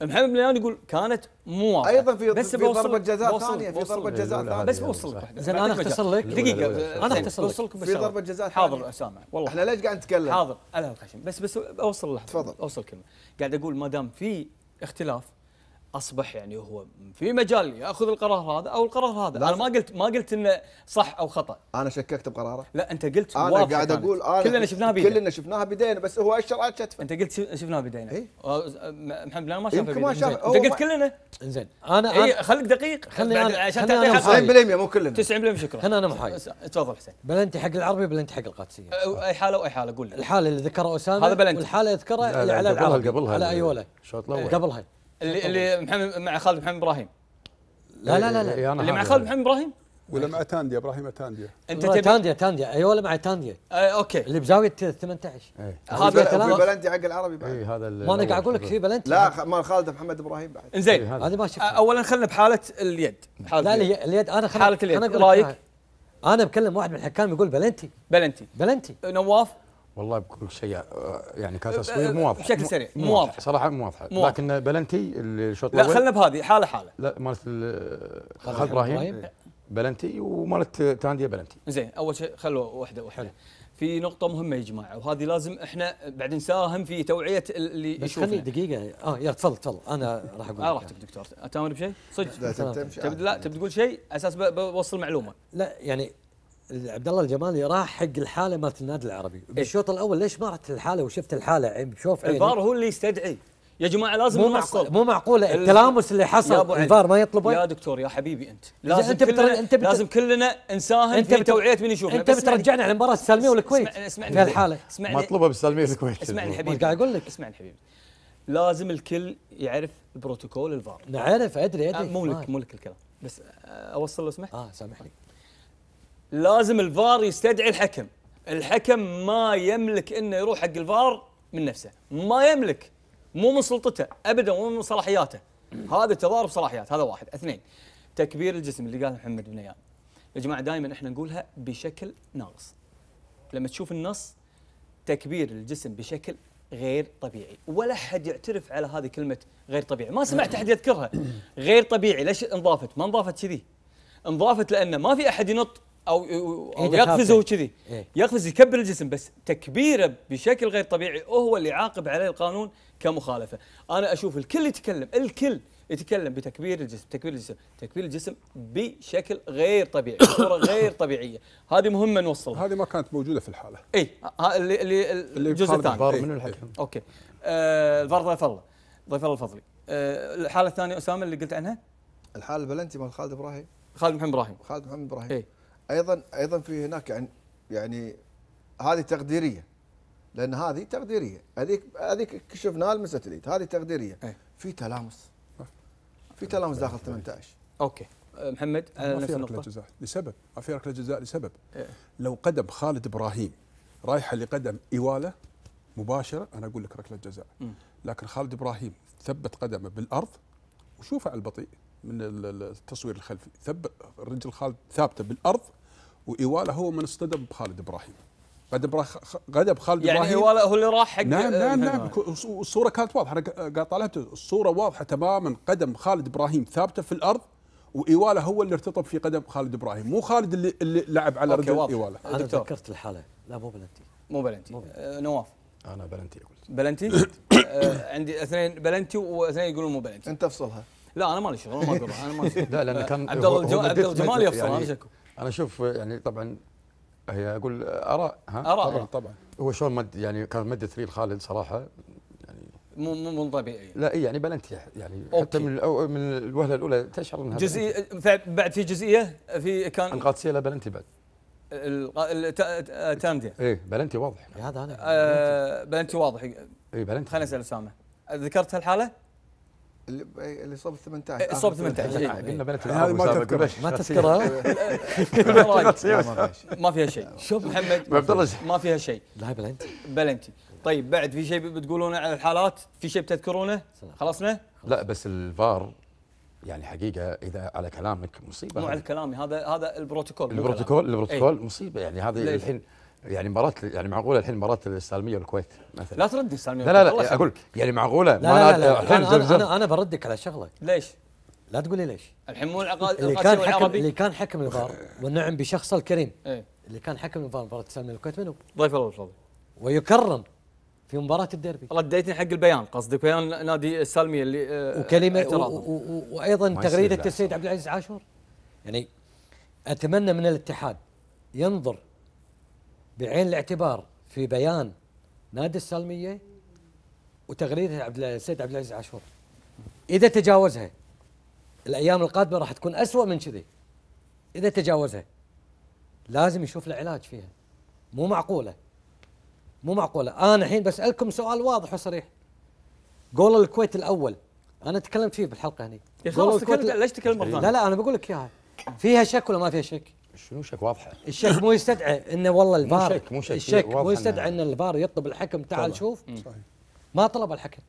A: محمد مليان يقول كانت مو واضحه ايضا في بس في ضربه جزاء ثانيه في ضربه إيه، جزاء ثانيه بس بوصل زين انا اختصر لك دقيقه إيه، انا اختصر لك لك في ضربه جزاء ثانيه حاضر اسامه والله احنا ليش قاعد نتكلم حاضر على الخشم بس بس اوصل لحظه تفضل اوصل كلمه قاعد اقول ما دام في اختلاف اصبح يعني هو في مجال ياخذ القرار هذا او القرار هذا انا ما قلت ما قلت انه صح او خطا
C: انا شككت بقراره لا انت قلت انا قاعد اقول
A: انا كلنا شفناها
C: بيدينا كلنا شفناها بيدينا
A: بس هو اشر على
C: كتفه انت قلت شفناها بيدينا إيه؟
A: محمد انا ما شافها يمكن ما شاف انت قلت كلنا زين انا, اي خليك دقيق خليني انا عشان أنا 90% مو كلنا 90% شكرا انا انا محايد تفضل حسين
D: بلنتي حق العربي بلنتي حق
A: القادسيه اي حاله واي حاله قول الحاله اللي ذكرها اسامه هذا بلنتي الحاله اللي ذكرها يعني على العربي قبلها
D: قبلها قبلها
B: اللي اللي محمد مع خالد محمد ابراهيم
D: لا لا لا, لا. إيه، اللي مع خالد
B: محمد ابراهيم ولا مع تانديا ابراهيم تانديا انت تبي تانديا تانديا
D: اي ولا مع تانديا آه اوكي اللي بزاويه 18
B: إيه. هذا في بلنتي حق العربي بعد اي هذا ما انا قاعد اقول
D: لك
C: في بلنتي لا مال خالد محمد ابراهيم بعد
A: إيه، زين هذا ما شفت اولا خلينا بحاله اليد حاله لا اليد, انا خلينا حاله اليد رايك انا بكلم واحد من الحكام يقول بلنتي بلنتي
E: بلنتي نواف والله بكل شيء أه، يعني كتصوير أه، أه، مو واضح بشكل سريع مو واضح صراحه مو واضحه لكن بلنتي الشوط الاول لا خلينا بهذه حاله حاله لا مالت خالد ابراهيم طيب. بلنتي ومالت تانديا بلنتي
A: زين اول شيء خلوا واحده واحده في نقطة مهمة يا جماعة وهذه لازم احنا بعد نساهم في توعية اللي بس خلي
D: دقيقة اه يلا تفضل تفضل انا راح اقول آه راحتك
A: دكتور اتامر بشيء؟ صدق لا تبي تقول شيء اساس بوصل معلومة
D: لا يعني عبد الله الجمالي راح حق الحاله مالت النادي العربي إيه. بالشوط الاول ليش ما رحت الحاله وشفت الحاله بشوف الفار هو
A: اللي يستدعي يا جماعه لازم مو مو معقوله التلامس اللي حصل الفار ما يطلبه يا دكتور يا حبيبي انت لازم انت كلنا انت بت... لازم كلنا نساهم انت في توعيه من يشوفنا انت بترجعنا على مباراه السلميه والكويت اسمعني في الحاله اسمعني مطلوبه بالسلميه والكويت اسمعني حبيبي قاعد اقول لك اسمعني حبيبي لازم الكل يعرف بروتوكول الفار نعرف ادري ادري آه، مو لك مو لك الكلام بس آه، اوصل لو سمحت اه سامحني لازم الفار يستدعي الحكم الحكم ما يملك انه يروح حق الفار من نفسه ما يملك مو من سلطته ابدا مو من صلاحياته هذا تضارب صلاحيات هذا واحد اثنين تكبير الجسم اللي قال محمد بن يا يا جماعه دائما احنا نقولها بشكل ناقص لما تشوف النص تكبير الجسم بشكل غير طبيعي ولا حد يعترف على هذه كلمه غير طبيعي ما سمعت احد يذكرها غير طبيعي ليش انضافت ما انضافت كذي انضافت لان ما في احد ينط او يقفز هو كذي يقفز يكبر الجسم بس تكبيره بشكل غير طبيعي هو اللي يعاقب عليه القانون كمخالفه انا اشوف الكل يتكلم الكل يتكلم بتكبير الجسم تكبير الجسم تكبير الجسم بشكل غير طبيعي بصوره غير طبيعيه هذه مهمه نوصلها هذه ما كانت موجوده في الحاله اي اللي اللي الجزء الثاني إيه. من الحكم اوكي آه الفار ضيف الله ضيف الله الفضلي آه الحاله الثانيه اسامه اللي قلت عنها الحاله البلنتي مال خالد ابراهيم
C: خالد محمد ابراهيم خالد محمد ابراهيم إيه؟ ايضا ايضا في هناك يعني يعني هذه تقديريه لان هذه تقديريه هذيك هذيك كشفناها لمسه اليد هذه تقديريه في تلامس في تلامس داخل 18
A: اوكي أه،
B: محمد أه، ما في ركله جزاء لسبب ما في ركله جزاء لسبب إيه. لو قدم خالد ابراهيم رايحه لقدم ايواله مباشره انا اقول لك ركله جزاء لكن خالد ابراهيم ثبت قدمه بالارض وشوفه على البطيء من التصوير الخلفي ثبت رجل خالد ثابته بالارض وايوالا هو من اصطدم بخالد ابراهيم غدب غدب خالد يعني ابراهيم يعني هو هو اللي راح حق نعم نعم آه، نعم الصوره كانت واضحه انا قاعد طالعت الصوره واضحه تماما قدم خالد ابراهيم ثابته في الارض وايواله هو اللي ارتطب في قدم خالد ابراهيم مو خالد اللي, اللي لعب على رجل ايواله انا دكتور. تذكرت
A: الحاله لا مو بلنتي مو بلنتي, آه، نواف انا بلنتي قلت بلنتي آه، عندي اثنين بلنتي واثنين يقولون مو بلنتي انت افصلها لا انا مالي شغل ما اقول انا ما لا لان كان عبد الله الجمال يفصل يعني انا شكو
E: انا اشوف يعني طبعا هي اقول اراء ها اراء طبعا, إيه. طبعا هو شلون مد يعني كان مد ثري لخالد صراحه
A: يعني مو مو مو طبيعي
E: لا اي يعني بلنتي يعني أوكي. حتى من من الوهله الاولى تشعر انها جزئيه
A: بعد في جزئيه في كان القادسيه لا بلنتي بعد التامدي
E: ايه بلنتي واضح
A: هذا انا آه، بلنتي واضح اي بلنتي خليني اسال اسامه ذكرت هالحاله؟
C: اللي إيه، ال 18 صوب 18 إيه، آه، إيه، قلنا بنت هذه ما ما تذكرها آه. ما فيها شيء آه. شوف محمد
A: ما فيها شيء لا بلنتي بلنتي طيب بعد في شيء بتقولونه على الحالات في شيء بتذكرونه خلصنا
E: لا بس الفار يعني حقيقه اذا على كلامك
A: مصيبه مو على كلامي هذا هذا البروتوكول البروتوكول البروتوكول مصيبه يعني هذا الحين
E: يعني مباراة يعني معقوله الحين مباراة السالميه والكويت مثلا لا تردي السالميه لا لا لا اقول يعني معقوله لا لا,
D: لا, لا, لا أنا, أنا, انا بردك على شغله ليش؟ لا تقول لي ليش
A: الحين مو العقاد اللي كان حكم اللي كان حكم الفار
D: والنعم بشخصه الكريم ايه؟ اللي كان حكم الفار مباراه السالميه والكويت منو؟
A: ضيف الله الفضل ويكرم في
D: مباراة الديربي
A: رديتني حق البيان قصدك بيان نادي السالمية اللي آه، وكلمة وأيضا تغريدة السيد عبد العزيز عاشور
D: يعني أتمنى من الاتحاد ينظر بعين الاعتبار في بيان نادي السلميه وتغريده عبد السيد عبد العزيز عاشور اذا تجاوزها الايام القادمه راح تكون اسوء من كذي اذا تجاوزها لازم يشوف له علاج فيها مو معقوله مو معقوله انا الحين بسالكم سؤال واضح وصريح قول الكويت الاول انا تكلمت فيه بالحلقه هني خلاص تكلمت ليش تكلم مره لا لا انا بقول لك اياها فيها شك ولا ما فيها شك؟
E: شنو شك واضحه
D: الشك مو يستدعي انه والله الفار مو شك مو شك الشك مو يستدعي ان الفار يطلب الحكم تعال شوف صحيح ما طلب الحكم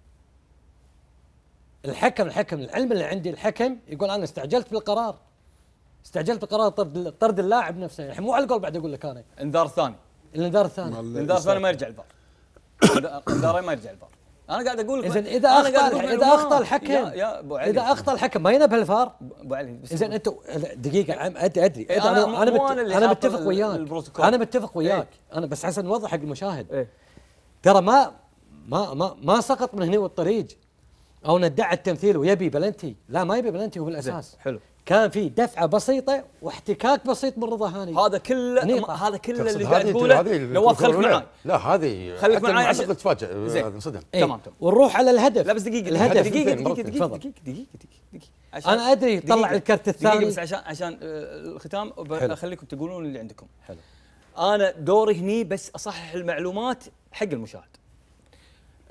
D: الحكم الحكم العلم اللي عندي الحكم يقول انا استعجلت بالقرار استعجلت بقرار طرد طرد اللاعب نفسه الحين يعني مو على القول بعد اقول لك انا انذار ثاني الانذار الثاني الانذار الثاني ما
A: يرجع الفار انذارين ما يرجع الفار انا قاعد اقول اذا اذا اخطا اذا اخطا الحكم يا, ابو علي اذا اخطا
D: الحكم ما ينبه الفار ابو علي اذا انت دقيقه ادري إيه، ادري انا انا انا, أنا متفق إيه. وياك انا متفق وياك ايه؟ انا بس عشان نوضح حق المشاهد ايه؟ ترى ما ما ما ما سقط من هنا والطريق او ندعى التمثيل ويبي بلنتي لا ما يبي بلنتي هو بالاساس حلو كان في دفعه بسيطه واحتكاك بسيط من رضا هاني هذا كله هذا كله اللي قاعد تقوله نواف
E: خلف معاي لا هذه خليك معاي عشان تتفاجئ زين انصدم إيه. تمام تمام
A: ونروح على الهدف لا بس دقيقه الهدف دقيقه دقيقه دقيقه دقيقه دقيقه دقيقه انا ادري طلع الكرت الثاني بس عشان عشان الختام بخليكم تقولون اللي عندكم حلو انا دوري هني بس اصحح المعلومات حق المشاهد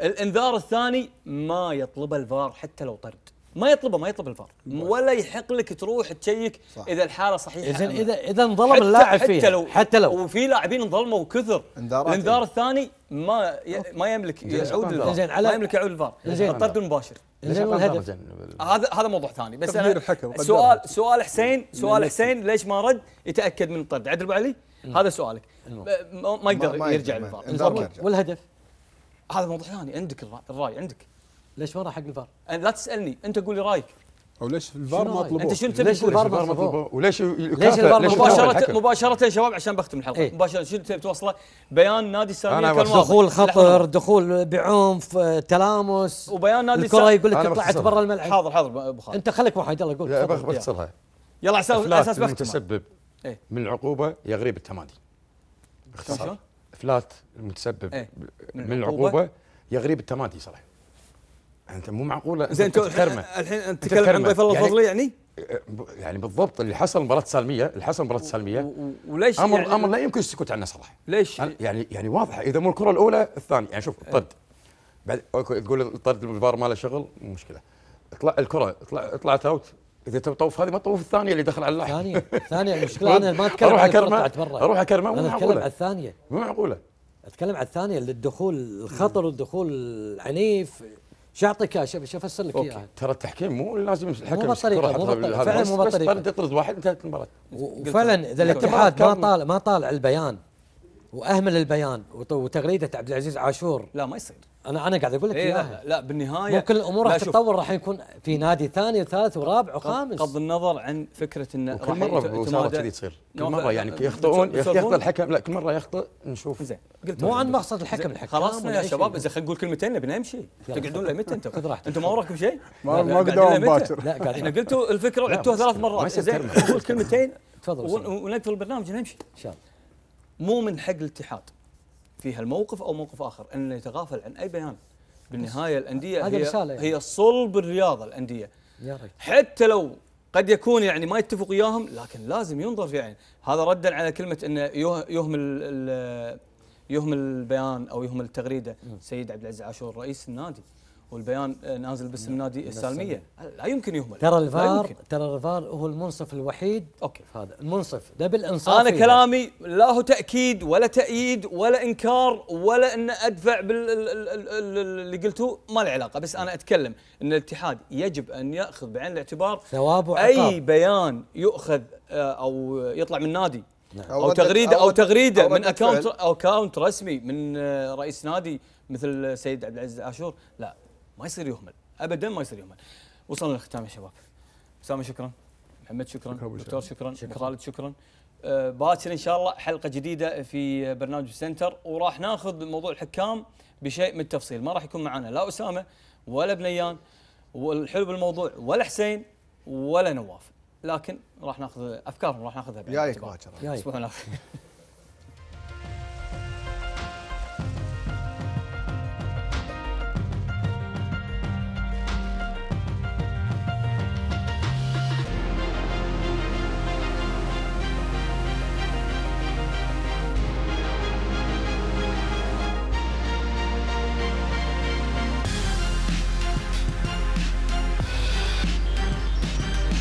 A: الانذار الثاني ما يطلبه الفار حتى لو طرد ما يطلبه ما يطلب الفار ولا يحق لك تروح تشيك صح. اذا الحاله صحيحه اذا يعني. اذا اذا انظلم اللاعب فيه حتى لو حتى لو وفي لاعبين انظلموا كثر
C: الانذار
A: الثاني ما ما يملك يعود الفار زين على ما يملك يعود الفار الطرد المباشر زين
C: هذا
A: هذا موضوع ثاني بس انا سؤال سؤال حسين سؤال حسين ليش ما رد يتاكد من الطرد عدل ابو علي هذا سؤالك ما يقدر يرجع للفار والهدف هذا موضوع ثاني عندك الراي عندك ليش ما راح حق الفار؟ لا تسالني انت قول لي رايك او ليش الفار ما طلبوه؟ انت شنو تبي الفار ما طلبوه؟
E: وليش ليش الفار مباشره
A: مباشره يا شباب عشان بختم الحلقه ايه؟ مباشره شنو تبي توصله؟ بيان نادي السامية كان دخول خطر
D: دخول بعنف تلامس وبيان نادي الكره يقول لك طلعت برا الملعب حاضر حاضر ابو خالد انت خليك واحد يلا قول بختصرها
E: يلا على اساس بختم المتسبب إيه. من العقوبه يغريب التمادي باختصار افلات المتسبب إيه. من العقوبه يغريب التمادي صراحه انت مو معقوله زين انت الحين تتكلم عن ضيف الله يعني الفضلي يعني يعني بالضبط اللي حصل مباراة السالميه اللي حصل مباراة السالميه وليش امر يعني امر لا يمكن السكوت عنه صراحة ليش؟ يعني يعني واضحة اذا مو الكرة الأولى الثانية يعني شوف الطرد إيه. بعد تقول الطرد الفار ما له شغل مو مشكلة اطلع الكرة اطلع طلعت اوت اذا تبي تطوف هذه ما تطوف الثانية اللي دخل على اللاعب ثانية ثانية المشكلة انا ما اتكلم اروح اكرمه اروح اكرمه مو معقولة اتكلم على الثانية مو معقولة
D: اتكلم على الثانية للدخول الخطر والدخول العنيف شو اعطيك شوف شوف افسر لك اياها ترى التحكيم مو لازم الحكم مو بالطريقه مو بالطريقه فعلا مو بالطريقه بس طرد واحد
E: انتهت المباراه
A: وفعلا اذا الاتحاد ما طالع
D: ما طالع البيان واهمل البيان وتغريده عبد العزيز عاشور لا ما يصير انا انا قاعد اقول لك إيه لا,
A: لا بالنهايه ممكن الامور راح تتطور راح
D: يكون في نادي ثاني وثالث ورابع وخامس بغض
A: النظر عن فكره انه كل مره صارت كذي تصير كل مره يعني يخطئون يخطئ الحكم لا
E: كل مره يخطئ نشوف
A: زين مو عن مقصد الحكم الحكم خلاص يا شباب يعني؟ اذا خلينا نقول كلمتين نبي نمشي تقعدون لمتى انتم؟ خذ راحتك انتم ما وراكم شيء؟ ما قدام باكر لا احنا قلتوا الفكره وعدتوها ثلاث مرات زين نقول كلمتين تفضل ونقفل البرنامج ونمشي ان شاء الله مو من حق الاتحاد في هالموقف او موقف اخر انه يتغافل عن اي بيان بالنهايه الانديه هي رسالة يعني. هي صلب الرياضه الانديه يا حتى لو قد يكون يعني ما يتفق وياهم لكن لازم ينظر في عين هذا ردا على كلمه انه يهمل يهمل البيان او يهمل التغريده سيد عبد العزيز عاشور رئيس النادي والبيان نازل باسم نعم. نادي السالميه لا يمكن يهمل ترى الفار
D: ترى الفار هو المنصف الوحيد اوكي هذا المنصف ده بالانصاف انا كلامي
A: لا هو تاكيد ولا تاييد ولا انكار ولا ان ادفع باللي قلته ما له علاقه بس انا اتكلم ان الاتحاد يجب ان ياخذ بعين الاعتبار ثواب وعقاب اي بيان يؤخذ آه، او يطلع من نادي نعم. أو, او تغريده او, تغريده من اكونت اكونت رسمي من آه، رئيس نادي مثل سيد عبد العزيز عاشور لا ما يصير يهمل ابدا ما يصير يهمل وصلنا للختام يا شباب اسامه شكرا محمد شكرا دكتور شكرا خالد شكرا أه باكر ان شاء الله حلقه جديده في برنامج سنتر وراح ناخذ موضوع الحكام بشيء من التفصيل ما راح يكون معنا لا اسامه ولا بنيان والحلو بالموضوع ولا حسين ولا نواف لكن راح ناخذ افكارهم راح ناخذها بعد جايك باكر